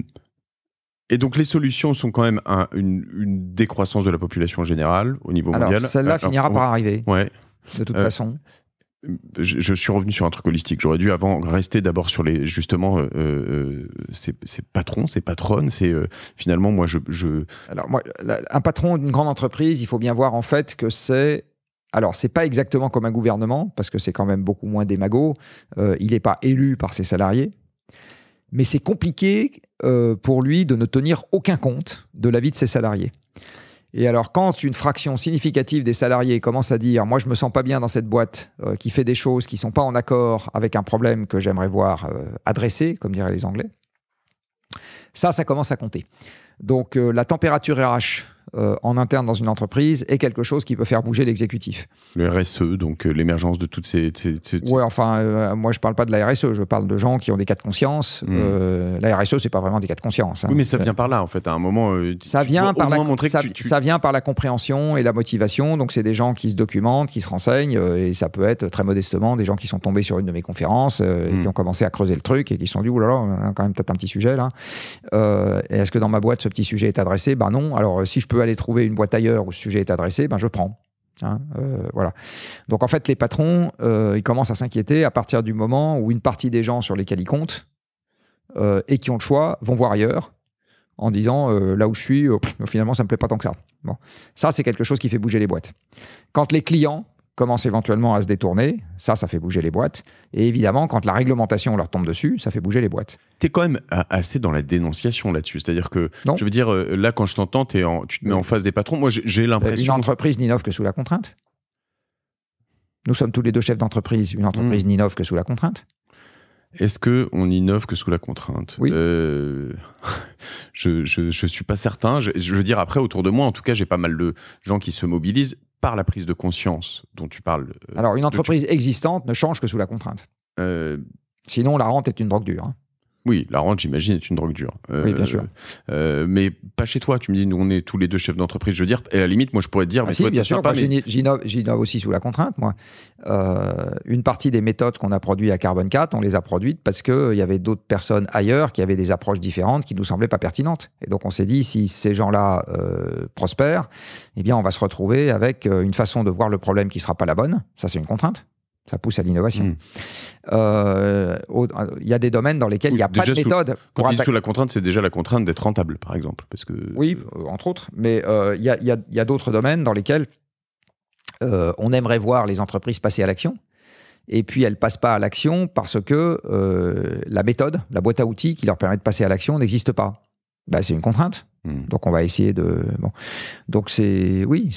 et donc, les solutions sont quand même une, décroissance de la population générale au niveau mondial. Celle-là euh, finira par arriver. Ouais. De toute euh, façon je, suis revenu sur un truc holistique. J'aurais dû avant rester d'abord sur les justement euh, euh, euh, ces, patrons, ces patronnes. C'est finalement moi je, Alors moi, un patron d'une grande entreprise, il faut bien voir en fait que c'est alors, c'est pas exactement comme un gouvernement, parce que c'est quand même beaucoup moins démago. il n'est pas élu par ses salariés. Mais c'est compliqué pour lui de ne tenir aucun compte de la vie de ses salariés. Et alors, quand une fraction significative des salariés commence à dire Moi, je me sens pas bien dans cette boîte euh, qui fait des choses qui sont pas en accord avec un problème que j'aimerais voir euh, adressé, comme diraient les Anglais, ça, ça commence à compter. Donc euh, la température RH euh, en interne dans une entreprise est quelque chose qui peut faire bouger l'exécutif. Le RSE, donc euh, l'émergence de toutes ces... ces, Oui, enfin, moi je ne parle pas de la RSE, je parle de gens qui ont des cas de conscience. Hmm. la RSE, ce n'est pas vraiment des cas de conscience. Hein. Oui, mais ça vient par là, en fait, à un moment... ça, vient par la, ça, ça vient par la compréhension et la motivation, donc c'est des gens qui se documentent, qui se renseignent, et ça peut être très modestement des gens qui sont tombés sur une de mes conférences et hmm. qui ont commencé à creuser le truc et qui se sont dit, oulala, on a quand même peut-être un petit sujet là. est-ce que dans ma boîte, ce petit sujet est adressé, ben non. Alors, euh, si je peux aller trouver une boîte ailleurs où ce sujet est adressé, ben je prends. Hein, euh, voilà. Donc en fait, les patrons, euh, ils commencent à s'inquiéter à partir du moment où une partie des gens sur lesquels ils comptent et qui ont le choix vont voir ailleurs en disant là où je suis, finalement ça me plaît pas tant que ça. Bon. Ça, c'est quelque chose qui fait bouger les boîtes. Quand les clients commencent éventuellement à se détourner. Ça, ça fait bouger les boîtes. Et évidemment, quand la réglementation leur tombe dessus, ça fait bouger les boîtes. Tu es quand même assez dans la dénonciation là-dessus. C'est-à-dire que, je veux dire, euh, là, quand je t'entends, tu te mets en euh, face des patrons. Moi, j'ai l'impression. Une entreprise n'innove que sous la contrainte. Nous sommes tous les deux chefs d'entreprise. Une entreprise hmm. n'innove que sous la contrainte. Est-ce que on innove que sous la contrainte Oui. Euh, je, ne suis pas certain. je, veux dire après autour de moi, en tout cas, j'ai pas mal de gens qui se mobilisent par la prise de conscience dont tu parles. Euh, Alors, une entreprise existante ne change que sous la contrainte. Euh, Sinon, la rente est une drogue dure. Hein. Oui, la rente, j'imagine, est une drogue dure. Euh, oui, bien sûr. Euh, mais pas chez toi. Tu me dis, nous, on est tous les deux chefs d'entreprise. Je veux dire, et à la limite, moi, je pourrais te dire, mais ah, bien sûr, j'innove aussi sous la contrainte, moi. Euh, une partie des méthodes qu'on a produites à Carbon 4, on les a produites parce qu'il y avait d'autres personnes ailleurs qui avaient des approches différentes qui nous semblaient pas pertinentes. Et donc, on s'est dit, si ces gens-là prospèrent, eh bien, on va se retrouver avec une façon de voir le problème qui sera pas la bonne. Ça, c'est une contrainte ça pousse à l'innovation. Hmm. Euh, il y a des domaines dans lesquels il n'y a pas de méthode. quand pour tu sous la contrainte, c'est déjà la contrainte d'être rentable, par exemple. Parce que... Oui, euh, entre autres. Mais euh, il y a, d'autres domaines dans lesquels on aimerait voir les entreprises passer à l'action. Et puis elles passent pas à l'action parce que la méthode, la boîte à outils qui leur permet de passer à l'action n'existe pas. Bah, c'est une contrainte. Hmm. Donc on va essayer de. Donc c'est oui,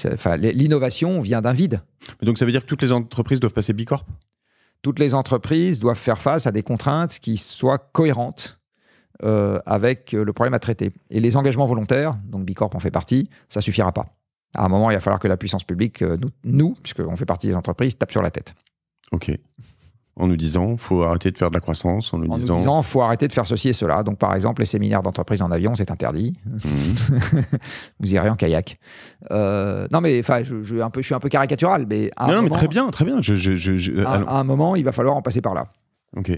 l'innovation vient d'un vide. Mais donc ça veut dire que toutes les entreprises doivent passer Bicorp. Toutes les entreprises doivent faire face à des contraintes qui soient cohérentes euh, avec euh, le problème à traiter. Et les engagements volontaires, donc Bicorp en fait partie, ça suffira pas. À un moment, il va falloir que la puissance publique, euh, nous, nous puisqu'on fait partie des entreprises, tape sur la tête. Ok en nous disant faut arrêter de faire de la croissance, en nous, disant... faut arrêter de faire ceci et cela. Donc par exemple, les séminaires d'entreprise en avion, c'est interdit. Mhm. Vous irez en kayak. Euh, non mais enfin, je, suis un peu caricatural, mais non, mais très bien, très bien. Euh, à, un moment, il va falloir en passer par là. Ok.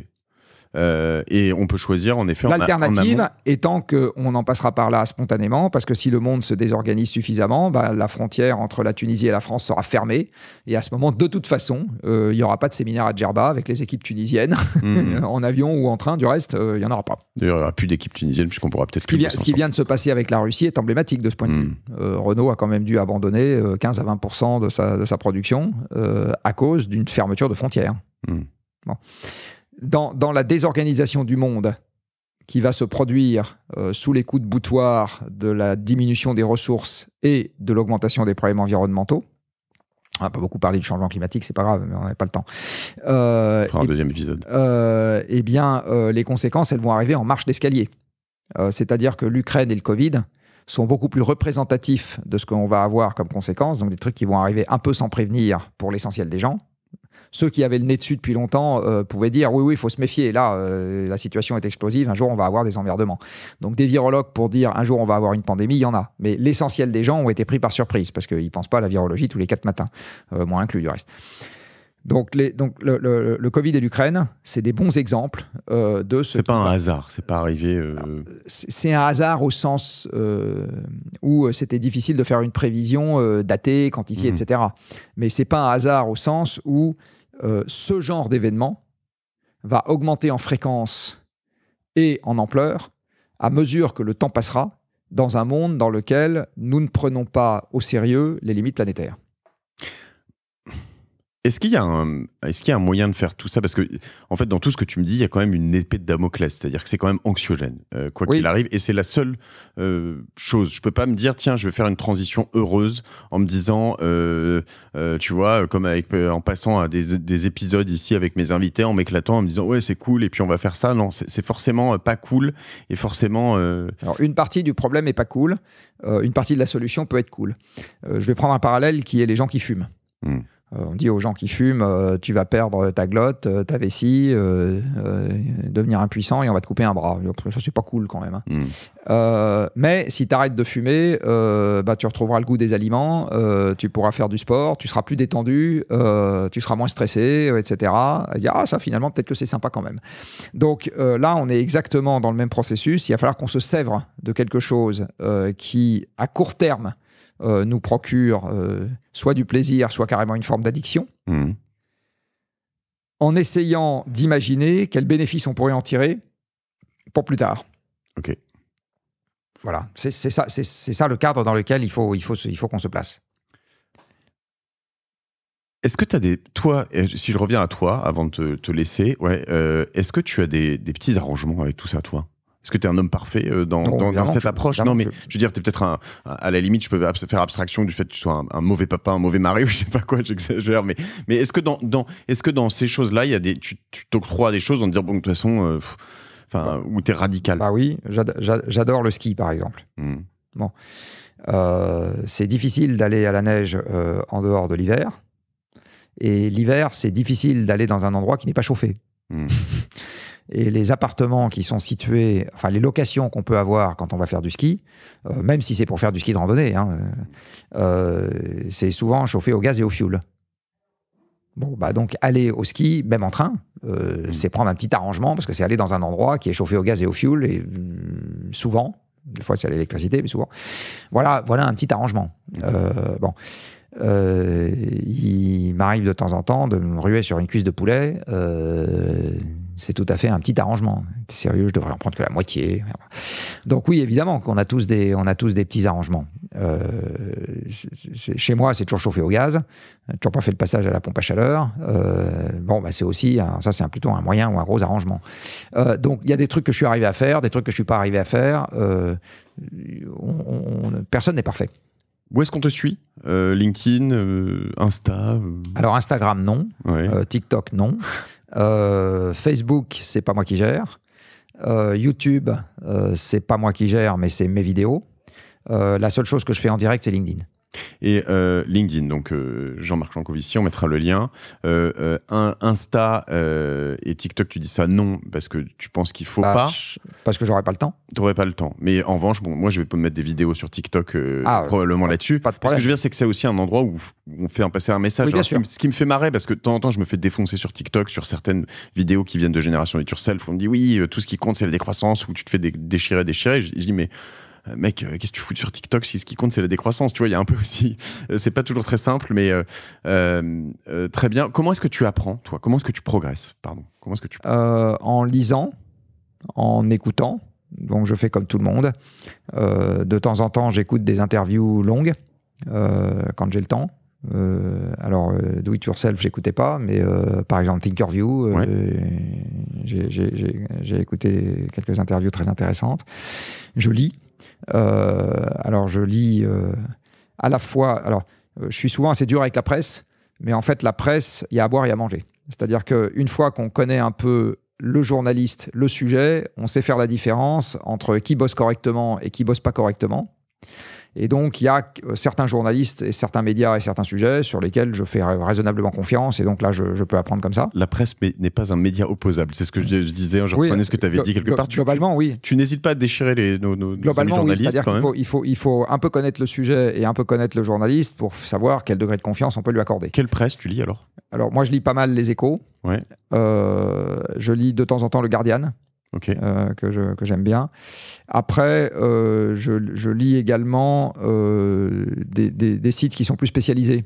Euh, et on peut choisir en effet. L'alternative étant qu'on en passera par là spontanément, parce que si le monde se désorganise suffisamment, bah, la frontière entre la Tunisie et la France sera fermée. Et à ce moment, de toute façon, euh, il n'y aura pas de séminaire à Djerba avec les équipes tunisiennes mhm. en avion ou en train. Du reste, euh, il n'y en aura pas. D'ailleurs, il n'y aura plus d'équipe tunisienne puisqu'on pourra peut-être. Ce, qui vient, ce qui vient de se passer avec la Russie est emblématique de ce point de mhm. vue. Renault a quand même dû abandonner 15 à 20 de sa, production à cause d'une fermeture de frontières. Mhm. Bon dans, la désorganisation du monde qui va se produire euh, sous les coups de boutoir de la diminution des ressources et de l'augmentation des problèmes environnementaux. On n'a pas beaucoup parlé du changement climatique, c'est pas grave, mais on n'a pas le temps. Euh, on fera un deuxième épisode. Euh, eh bien, les conséquences, elles vont arriver en marche d'escalier. C'est-à-dire que l'Ukraine et le Covid sont beaucoup plus représentatifs de ce qu'on va avoir comme conséquence, donc des trucs qui vont arriver un peu sans prévenir pour l'essentiel des gens ceux qui avaient le nez dessus depuis longtemps euh, pouvaient dire oui, oui, il faut se méfier. Là, euh, la situation est explosive. Un jour, on va avoir des emmerdements. Donc, des virologues pour dire un jour, on va avoir une pandémie, il y en a. Mais l'essentiel des gens ont été pris par surprise parce qu'ils ne pensent pas à la virologie tous les quatre matins, euh, moi inclus du reste. Donc, le, Covid et l'Ukraine, c'est des bons exemples euh, de ce. C'est pas un hasard, c'est pas arrivé. Euh, c'est un hasard au sens euh, où c'était difficile de faire une prévision datée, quantifiée, mhm. etc. Mais c'est pas un hasard au sens où ce genre d'événement va augmenter en fréquence et en ampleur à mesure que le temps passera dans un monde dans lequel nous ne prenons pas au sérieux les limites planétaires. Est-ce qu'il y, a un, est qu'il y un moyen de faire tout ça Parce que, en fait, dans tout ce que tu me dis, il y a quand même une épée de Damoclès, c'est-à-dire que c'est quand même anxiogène, euh, quoi qu'il arrive. Et c'est la seule euh, chose. Je ne peux pas me dire, tiens, je vais faire une transition heureuse en me disant, euh, tu vois, comme avec, en passant à des, épisodes ici avec mes invités, en m'éclatant, en me disant, ouais, c'est cool, et puis on va faire ça. Non, c'est forcément pas cool, et forcément. Alors, une partie du problème n'est pas cool, une partie de la solution peut être cool. je vais prendre un parallèle qui est les gens qui fument. Mmh. Euh, on dit aux gens qui fument, euh, tu vas perdre ta glotte, euh, ta vessie, devenir impuissant et on va te couper un bras. Ça, c'est pas cool quand même. Hein. Hmm. mais si tu arrêtes de fumer, bah, tu retrouveras le goût des aliments, tu pourras faire du sport, tu seras plus détendu, tu seras moins stressé, etc. Il y ah, ça, finalement, peut-être que c'est sympa quand même. Donc là, on est exactement dans le même processus. Il va falloir qu'on se sèvre de quelque chose qui, à court terme, euh, nous procure euh, soit du plaisir, soit carrément une forme d'addiction, mmh. en essayant d'imaginer quels bénéfices on pourrait en tirer pour plus tard. Ok. Voilà, c'est ça, c'est ça le cadre dans lequel il faut, il faut, il faut qu'on se place. Est-ce que tu as des. Toi, si je reviens à toi avant de te, laisser, ouais, euh, est-ce que tu as des, des, petits arrangements avec tout ça, toi est-ce que tu es un homme parfait euh, dans, dans, cette approche Non, mais je... veux dire, tu es peut-être un, à la limite, je peux faire abstraction du fait que tu sois un, mauvais papa, un mauvais mari, ou je sais pas quoi, j'exagère, mais, mais est-ce que dans, dans est-ce que dans ces choses-là, il y a des, tu t'octroies des choses en te disant bon, de toute façon, euh, enfin, bah. ou t'es radical Bah oui, j'adore le ski, par exemple. Hmm. Bon. Euh, c'est difficile d'aller à la neige en dehors de l'hiver. Et l'hiver, c'est difficile d'aller dans un endroit qui n'est pas chauffé. Hmm. et les appartements qui sont situés, enfin les locations qu'on peut avoir quand on va faire du ski, euh, même si c'est pour faire du ski de randonnée, hein, euh, euh, c'est souvent chauffé au gaz et au fioul. Bon, bah donc aller au ski, même en train, mmh. c'est prendre un petit arrangement parce que c'est aller dans un endroit qui est chauffé au gaz et au fioul et mmh, souvent, des fois c'est à l'électricité, mais souvent, voilà, voilà un petit arrangement. Mmh. bon. il m'arrive de temps en temps de me ruer sur une cuisse de poulet c'est tout à fait un petit arrangement. T'es sérieux, je devrais en prendre que la moitié. Donc oui, évidemment qu'on a tous des, on a tous des petits arrangements. Euh, chez moi, c'est toujours chauffé au gaz, toujours pas fait le passage à la pompe à chaleur. Euh, bon, bah, c'est aussi, ça c'est plutôt un moyen ou un gros arrangement. Euh, donc il y a des trucs que je suis arrivé à faire, des trucs que je suis pas arrivé à faire. personne n'est parfait. Où est-ce qu'on te suit LinkedIn, Insta Alors Instagram non, TikTok non. Euh, Facebook, c'est pas moi qui gère. Euh, YouTube, euh, c'est pas moi qui gère, mais c'est mes vidéos. la seule chose que je fais en direct, c'est LinkedIn. Et euh, LinkedIn, donc euh, Jean-Marc Jancovici, on mettra le lien. Euh, un, Insta et TikTok, tu dis ça non parce que tu penses qu'il faut bah, pas. Parce que j'aurais pas le temps. T'aurais pas le temps. Mais en revanche, bon, moi je vais pas me mettre des vidéos sur TikTok ah, probablement là-dessus. parce que je veux dire, c'est que c'est aussi un endroit où on fait passer un message. Ce qui me fait marrer parce que de temps en temps, je me fais défoncer sur TikTok sur certaines vidéos qui viennent de Génération Nature Self. On me dit oui, tout ce qui compte, c'est la décroissance où tu te fais déchirer, déchirer. je dis mais euh, mec, euh, qu'est-ce que tu fous sur TikTok si ce qui compte c'est la décroissance Tu vois, il y a un peu aussi, euh, c'est pas toujours très simple, mais très bien. Comment est-ce que tu apprends, toi Comment est-ce que tu progresses Pardon. Comment est-ce que tu En lisant, en écoutant. Donc je fais comme tout le monde. de temps en temps, j'écoute des interviews longues quand j'ai le temps. alors, Do It Yourself, j'écoutais pas, mais par exemple, Thinkerview, j'ai écouté quelques interviews très intéressantes. Je lis, euh, alors je lis euh, à la fois. Alors euh, je suis souvent assez dur avec la presse, mais en fait la presse, il y a à boire et à manger. C'est-à-dire une fois qu'on connaît un peu le journaliste, le sujet, on sait faire la différence entre qui bosse correctement et qui bosse pas correctement. Et donc, il y a euh, certains journalistes et certains médias et certains sujets sur lesquels je fais raisonnablement confiance. Et donc là, je, peux apprendre comme ça. La presse n'est pas un média opposable. C'est ce que je, disais. Je oui, ce que euh, tu avais dit quelque part. Globalement, oui. Tu n'hésites pas à déchirer les, nos, globalement, Oui, C'est-à-dire qu'il faut, il faut, un peu connaître le sujet et un peu connaître le journaliste pour savoir quel degré de confiance on peut lui accorder. Quelle presse tu lis alors Alors, moi, je lis pas mal les échos. Euh, je lis de temps en temps le Guardian. Euh, que, que j'aime bien. Après, euh, je, je, lis également euh, des, des, des, sites qui sont plus spécialisés.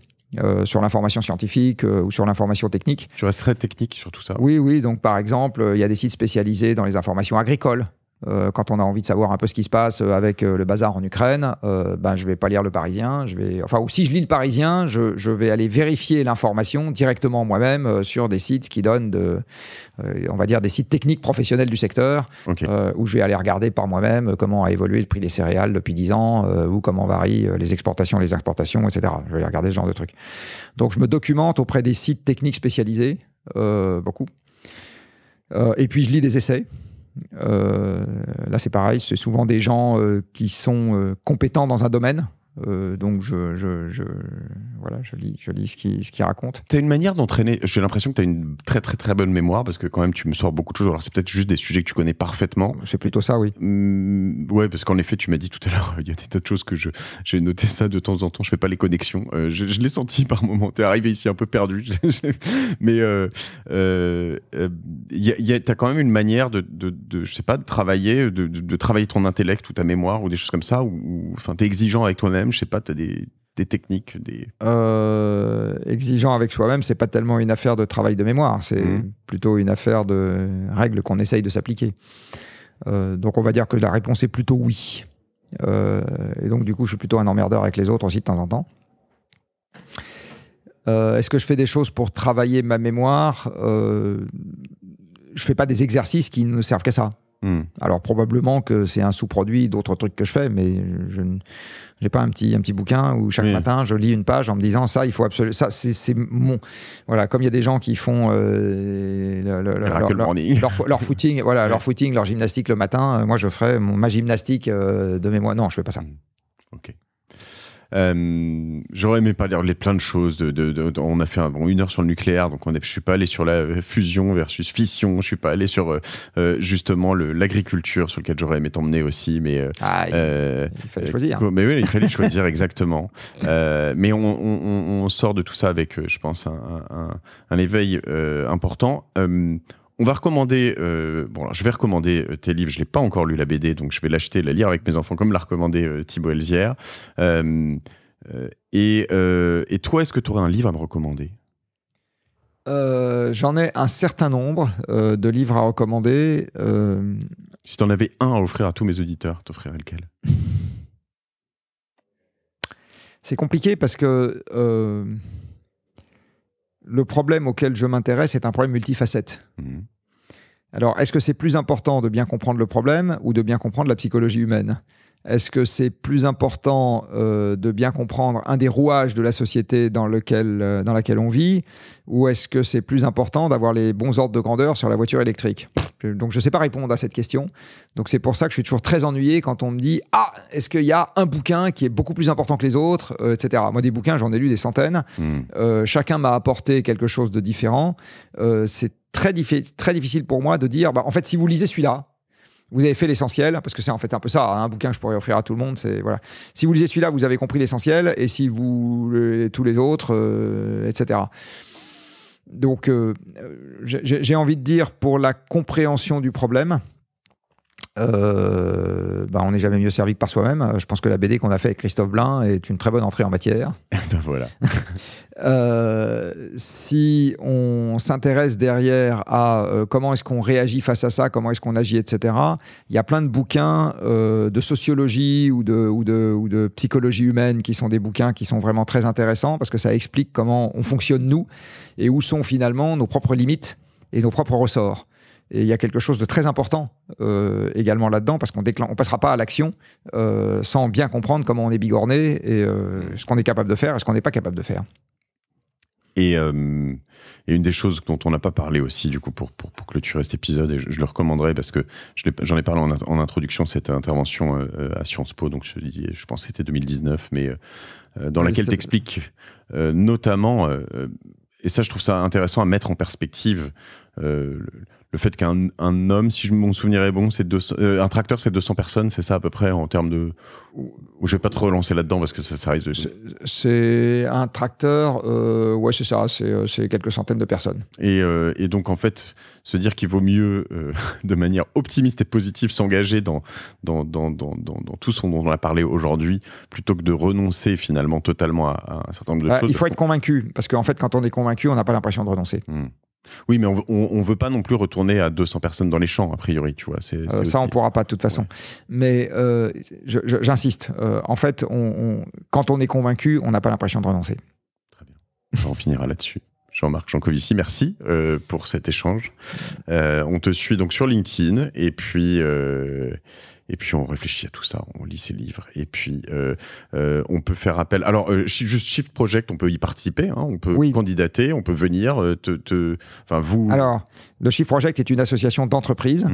sur l'information scientifique ou sur l'information technique. Tu reste très technique sur tout ça. Oui, oui. Donc, par exemple, il y a des sites spécialisés dans les informations agricoles. Euh, quand on a envie de savoir un peu ce qui se passe euh, avec euh, le bazar en Ukraine, euh, ben, je vais pas lire le Parisien. Je vais... Enfin, ou si je lis le Parisien, je, vais aller vérifier l'information directement moi-même sur des sites qui donnent, on va dire, des sites techniques professionnels du secteur, où je vais aller regarder par moi-même comment a évolué le prix des céréales depuis 10 ans, ou comment varient les exportations, les importations, etc. Je vais regarder ce genre de trucs. Donc, je me documente auprès des sites techniques spécialisés, beaucoup. et puis, je lis des essais. Euh, là, c'est pareil, c'est souvent des gens euh, qui sont euh, compétents dans un domaine, euh, donc je, je, voilà, je lis, je lis ce qu'il ce qui raconte. Tu as une manière d'entraîner, j'ai l'impression que tu as une très très très bonne mémoire parce que quand même tu me sors beaucoup de choses. Alors c'est peut-être juste des sujets que tu connais parfaitement. C'est plutôt ça, oui. Mm, ouais, parce qu'en effet, tu m'as dit tout à l'heure, il y a des tas de choses que je, j'ai noté ça de temps en temps, je fais pas les connexions. Euh, je, l'ai senti par moment, tu es arrivé ici un peu perdu. Mais euh, euh tu as quand même une manière de, je sais pas, de travailler, de, travailler ton intellect ou ta mémoire ou des choses comme ça, ou enfin tu exigeant avec toi-même je sais pas, tu as des, techniques des... Euh, exigeant avec soi-même, c'est pas tellement une affaire de travail de mémoire, c'est mhm. plutôt une affaire de règles qu'on essaye de s'appliquer. Euh, donc on va dire que la réponse est plutôt oui. Euh, et donc du coup, je suis plutôt un emmerdeur avec les autres aussi de temps en temps. Est-ce que je fais des choses pour travailler ma mémoire Je fais pas des exercices qui ne servent qu'à ça. Hmm. Alors probablement que c'est un sous-produit d'autres trucs que je fais, mais je n'ai pas un petit, un petit bouquin où chaque matin je lis une page en me disant ça, il faut absolument ça, c'est mon voilà. Comme il y a des gens qui font euh, leur, footing, voilà, leur footing, leur gymnastique le matin, euh, moi je ferai ma gymnastique euh, de mémoire. Non, je fais pas ça. Hmm. Ok. Euh, j'aurais aimé parler de plein de choses. De, de, on a fait un, bon, une heure sur le nucléaire, donc on est, je suis pas allé sur la fusion versus fission. Je suis pas allé sur euh, euh justement l'agriculture sur lequel j'aurais aimé t'emmener aussi, mais euh, ah, il, fallait choisir. mais oui, il fallait choisir exactement. mais on, on, on, sort de tout ça avec, je pense, un, un, un éveil important on va recommander. Euh, bon, je vais recommander euh, tes livres. Je n'ai pas encore lu la BD, donc je vais l'acheter, la lire avec mes enfants, comme l'a recommandé euh, Thibault Elzière. Et, toi, est-ce que tu aurais un livre à me recommander J'en ai un certain nombre de livres à recommander. Si tu en avais un à offrir à tous mes auditeurs, t'offrirais lequel C'est compliqué parce que le problème auquel je m'intéresse est un problème multifacette. Mhm. Alors, est-ce que c'est plus important de bien comprendre le problème ou de bien comprendre la psychologie humaine est-ce que c'est plus important euh, de bien comprendre un des rouages de la société dans, lequel, euh, dans laquelle on vit Ou est-ce que c'est plus important d'avoir les bons ordres de grandeur sur la voiture électrique Donc je ne sais pas répondre à cette question. Donc c'est pour ça que je suis toujours très ennuyé quand on me dit Ah, est-ce qu'il y a un bouquin qui est beaucoup plus important que les autres euh, etc. Moi, des bouquins, j'en ai lu des centaines. Mmh. chacun m'a apporté quelque chose de différent. c'est très, très difficile pour moi de dire bah, En fait, si vous lisez celui-là, vous avez fait l'essentiel, parce que c'est en fait un peu ça, hein, un bouquin que je pourrais offrir à tout le monde. C'est voilà. Si vous lisez celui-là, vous avez compris l'essentiel, et si vous tous les autres, euh, etc. Donc, euh, j'ai envie de dire pour la compréhension du problème, euh, bah, on n'est jamais mieux servi que par soi-même. Je pense que la BD qu'on a fait avec Christophe Blain est une très bonne entrée en matière. Eh ben, voilà. Euh, si on s'intéresse derrière à euh, comment est-ce qu'on réagit face à ça, comment est-ce qu'on agit, etc., il y a plein de bouquins de sociologie ou de psychologie humaine qui sont des bouquins qui sont vraiment très intéressants parce que ça explique comment on fonctionne nous et où sont finalement nos propres limites et nos propres ressorts. Et il y a quelque chose de très important euh, également là-dedans, parce qu'on ne passera pas à l'action euh, sans bien comprendre comment on est bigorné et euh, mmh. ce qu'on est capable de faire et ce qu'on n'est pas capable de faire. Et, une des choses dont on n'a pas parlé aussi, du coup, pour, pour, pour, clôturer cet épisode, et je, le recommanderais parce que j'en ai, parlé en, en, introduction, cette intervention à Sciences Po, donc je, je pense que c'était 2019, mais dans laquelle laquelle expliques notamment et ça, je trouve ça intéressant à mettre en perspective euh, le fait qu'un un homme, si je souvenir est bon, c'est euh, un tracteur, c'est 200 personnes, c'est ça à peu près en termes de. Je vais pas trop relancer là-dedans parce que ça, ça risque de. C'est un tracteur, euh, ouais, c'est ça, c'est euh, quelques centaines de personnes. Et, et, donc en fait, se dire qu'il vaut mieux, de manière optimiste et positive, s'engager dans dans, dans, dans, dans, tout ce dont on a parlé aujourd'hui, plutôt que de renoncer finalement totalement à, un certain nombre de bah, choses. Il faut être convaincu, parce qu'en fait, quand on est convaincu, on n'a pas l'impression de renoncer. Hmm. Oui, mais on, ne veut pas non plus retourner à 200 personnes dans les champs, a priori, tu vois. Euh, ça, on on pourra pas de toute façon. Mais euh, j'insiste. Euh, en fait, quand on est convaincu, on n'a pas l'impression de renoncer. Très bien. On finira là-dessus. Jean-Marc Jancovici, merci pour cet échange. on te suit donc sur LinkedIn et puis et puis on réfléchit à tout ça, on lit ses livres. Et puis euh, euh, on peut faire appel. Alors euh, juste Shift Project, on peut y participer, hein, on peut candidater, on peut venir. Te, Enfin vous. Alors le Shift Project est une association d'entreprises.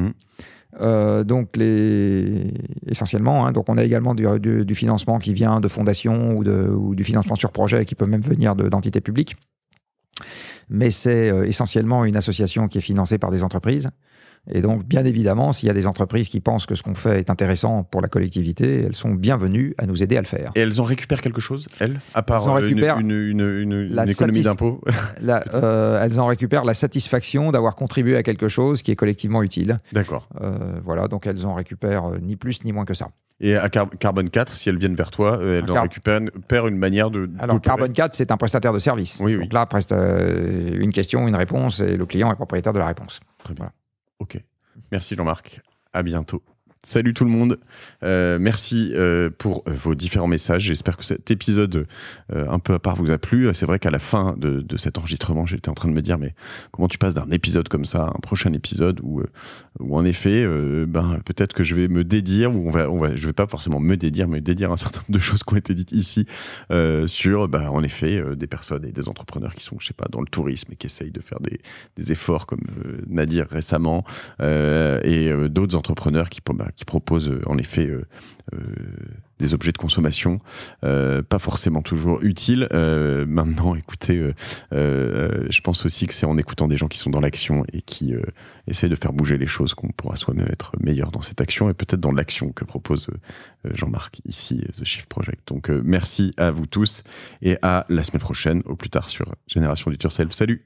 Mmh. donc les essentiellement, hein, donc on a également du, financement qui vient de fondations ou, du financement sur projet qui peut même venir d'entités publiques. Mais c'est essentiellement une association qui est financée par des entreprises et donc, bien évidemment, s'il y a des entreprises qui pensent que ce qu'on fait est intéressant pour la collectivité, elles sont bienvenues à nous aider à le faire. Et elles en récupèrent quelque chose, elles À part elles euh, une, économie d'impôts euh, Elles en récupèrent la satisfaction d'avoir contribué à quelque chose qui est collectivement utile. D'accord. Euh, voilà, donc elles en récupèrent ni plus ni moins que ça. Et à carbon Carbone 4, si elles viennent vers toi, elles en récupèrent une manière de. Alors, Carbone 4, c'est un prestataire de service. Oui, oui. Donc là, une question, une réponse, et le client est propriétaire de la réponse. Très bien. Ok. Merci Jean-Marc. À bientôt. Salut tout le monde. Euh, merci euh, pour euh, vos différents messages. J'espère que cet épisode un peu à part vous a plu. C'est vrai qu'à la fin de, cet enregistrement, j'étais en train de me dire mais comment tu passes d'un épisode comme ça à un prochain épisode où, où en effet, ben, peut-être que je vais me dédire, ou on va, je vais pas forcément me dédire, mais dédier un certain nombre de choses qui ont été dites ici sur, ben, en effet, des personnes et des entrepreneurs qui sont, je sais pas, dans le tourisme et qui essayent de faire des, efforts comme Nadir récemment et d'autres entrepreneurs qui... peuvent qui propose euh, en effet euh, euh, des objets de consommation, pas forcément toujours utiles. maintenant, écoutez, je pense aussi que c'est en écoutant des gens qui sont dans l'action et qui essayent de faire bouger les choses qu'on pourra soi-même être meilleur dans cette action et peut-être dans l'action que propose Jean-Marc ici, The Shift Project. Donc, merci à vous tous et à la semaine prochaine, au plus tard sur Génération du Turcel. Salut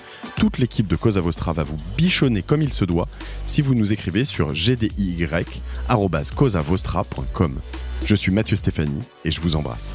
toute l'équipe de Cosa Vostra va vous bichonner comme il se doit si vous nous écrivez sur gdy@causavostra.com. Je suis Mathieu Stéphanie et je vous embrasse.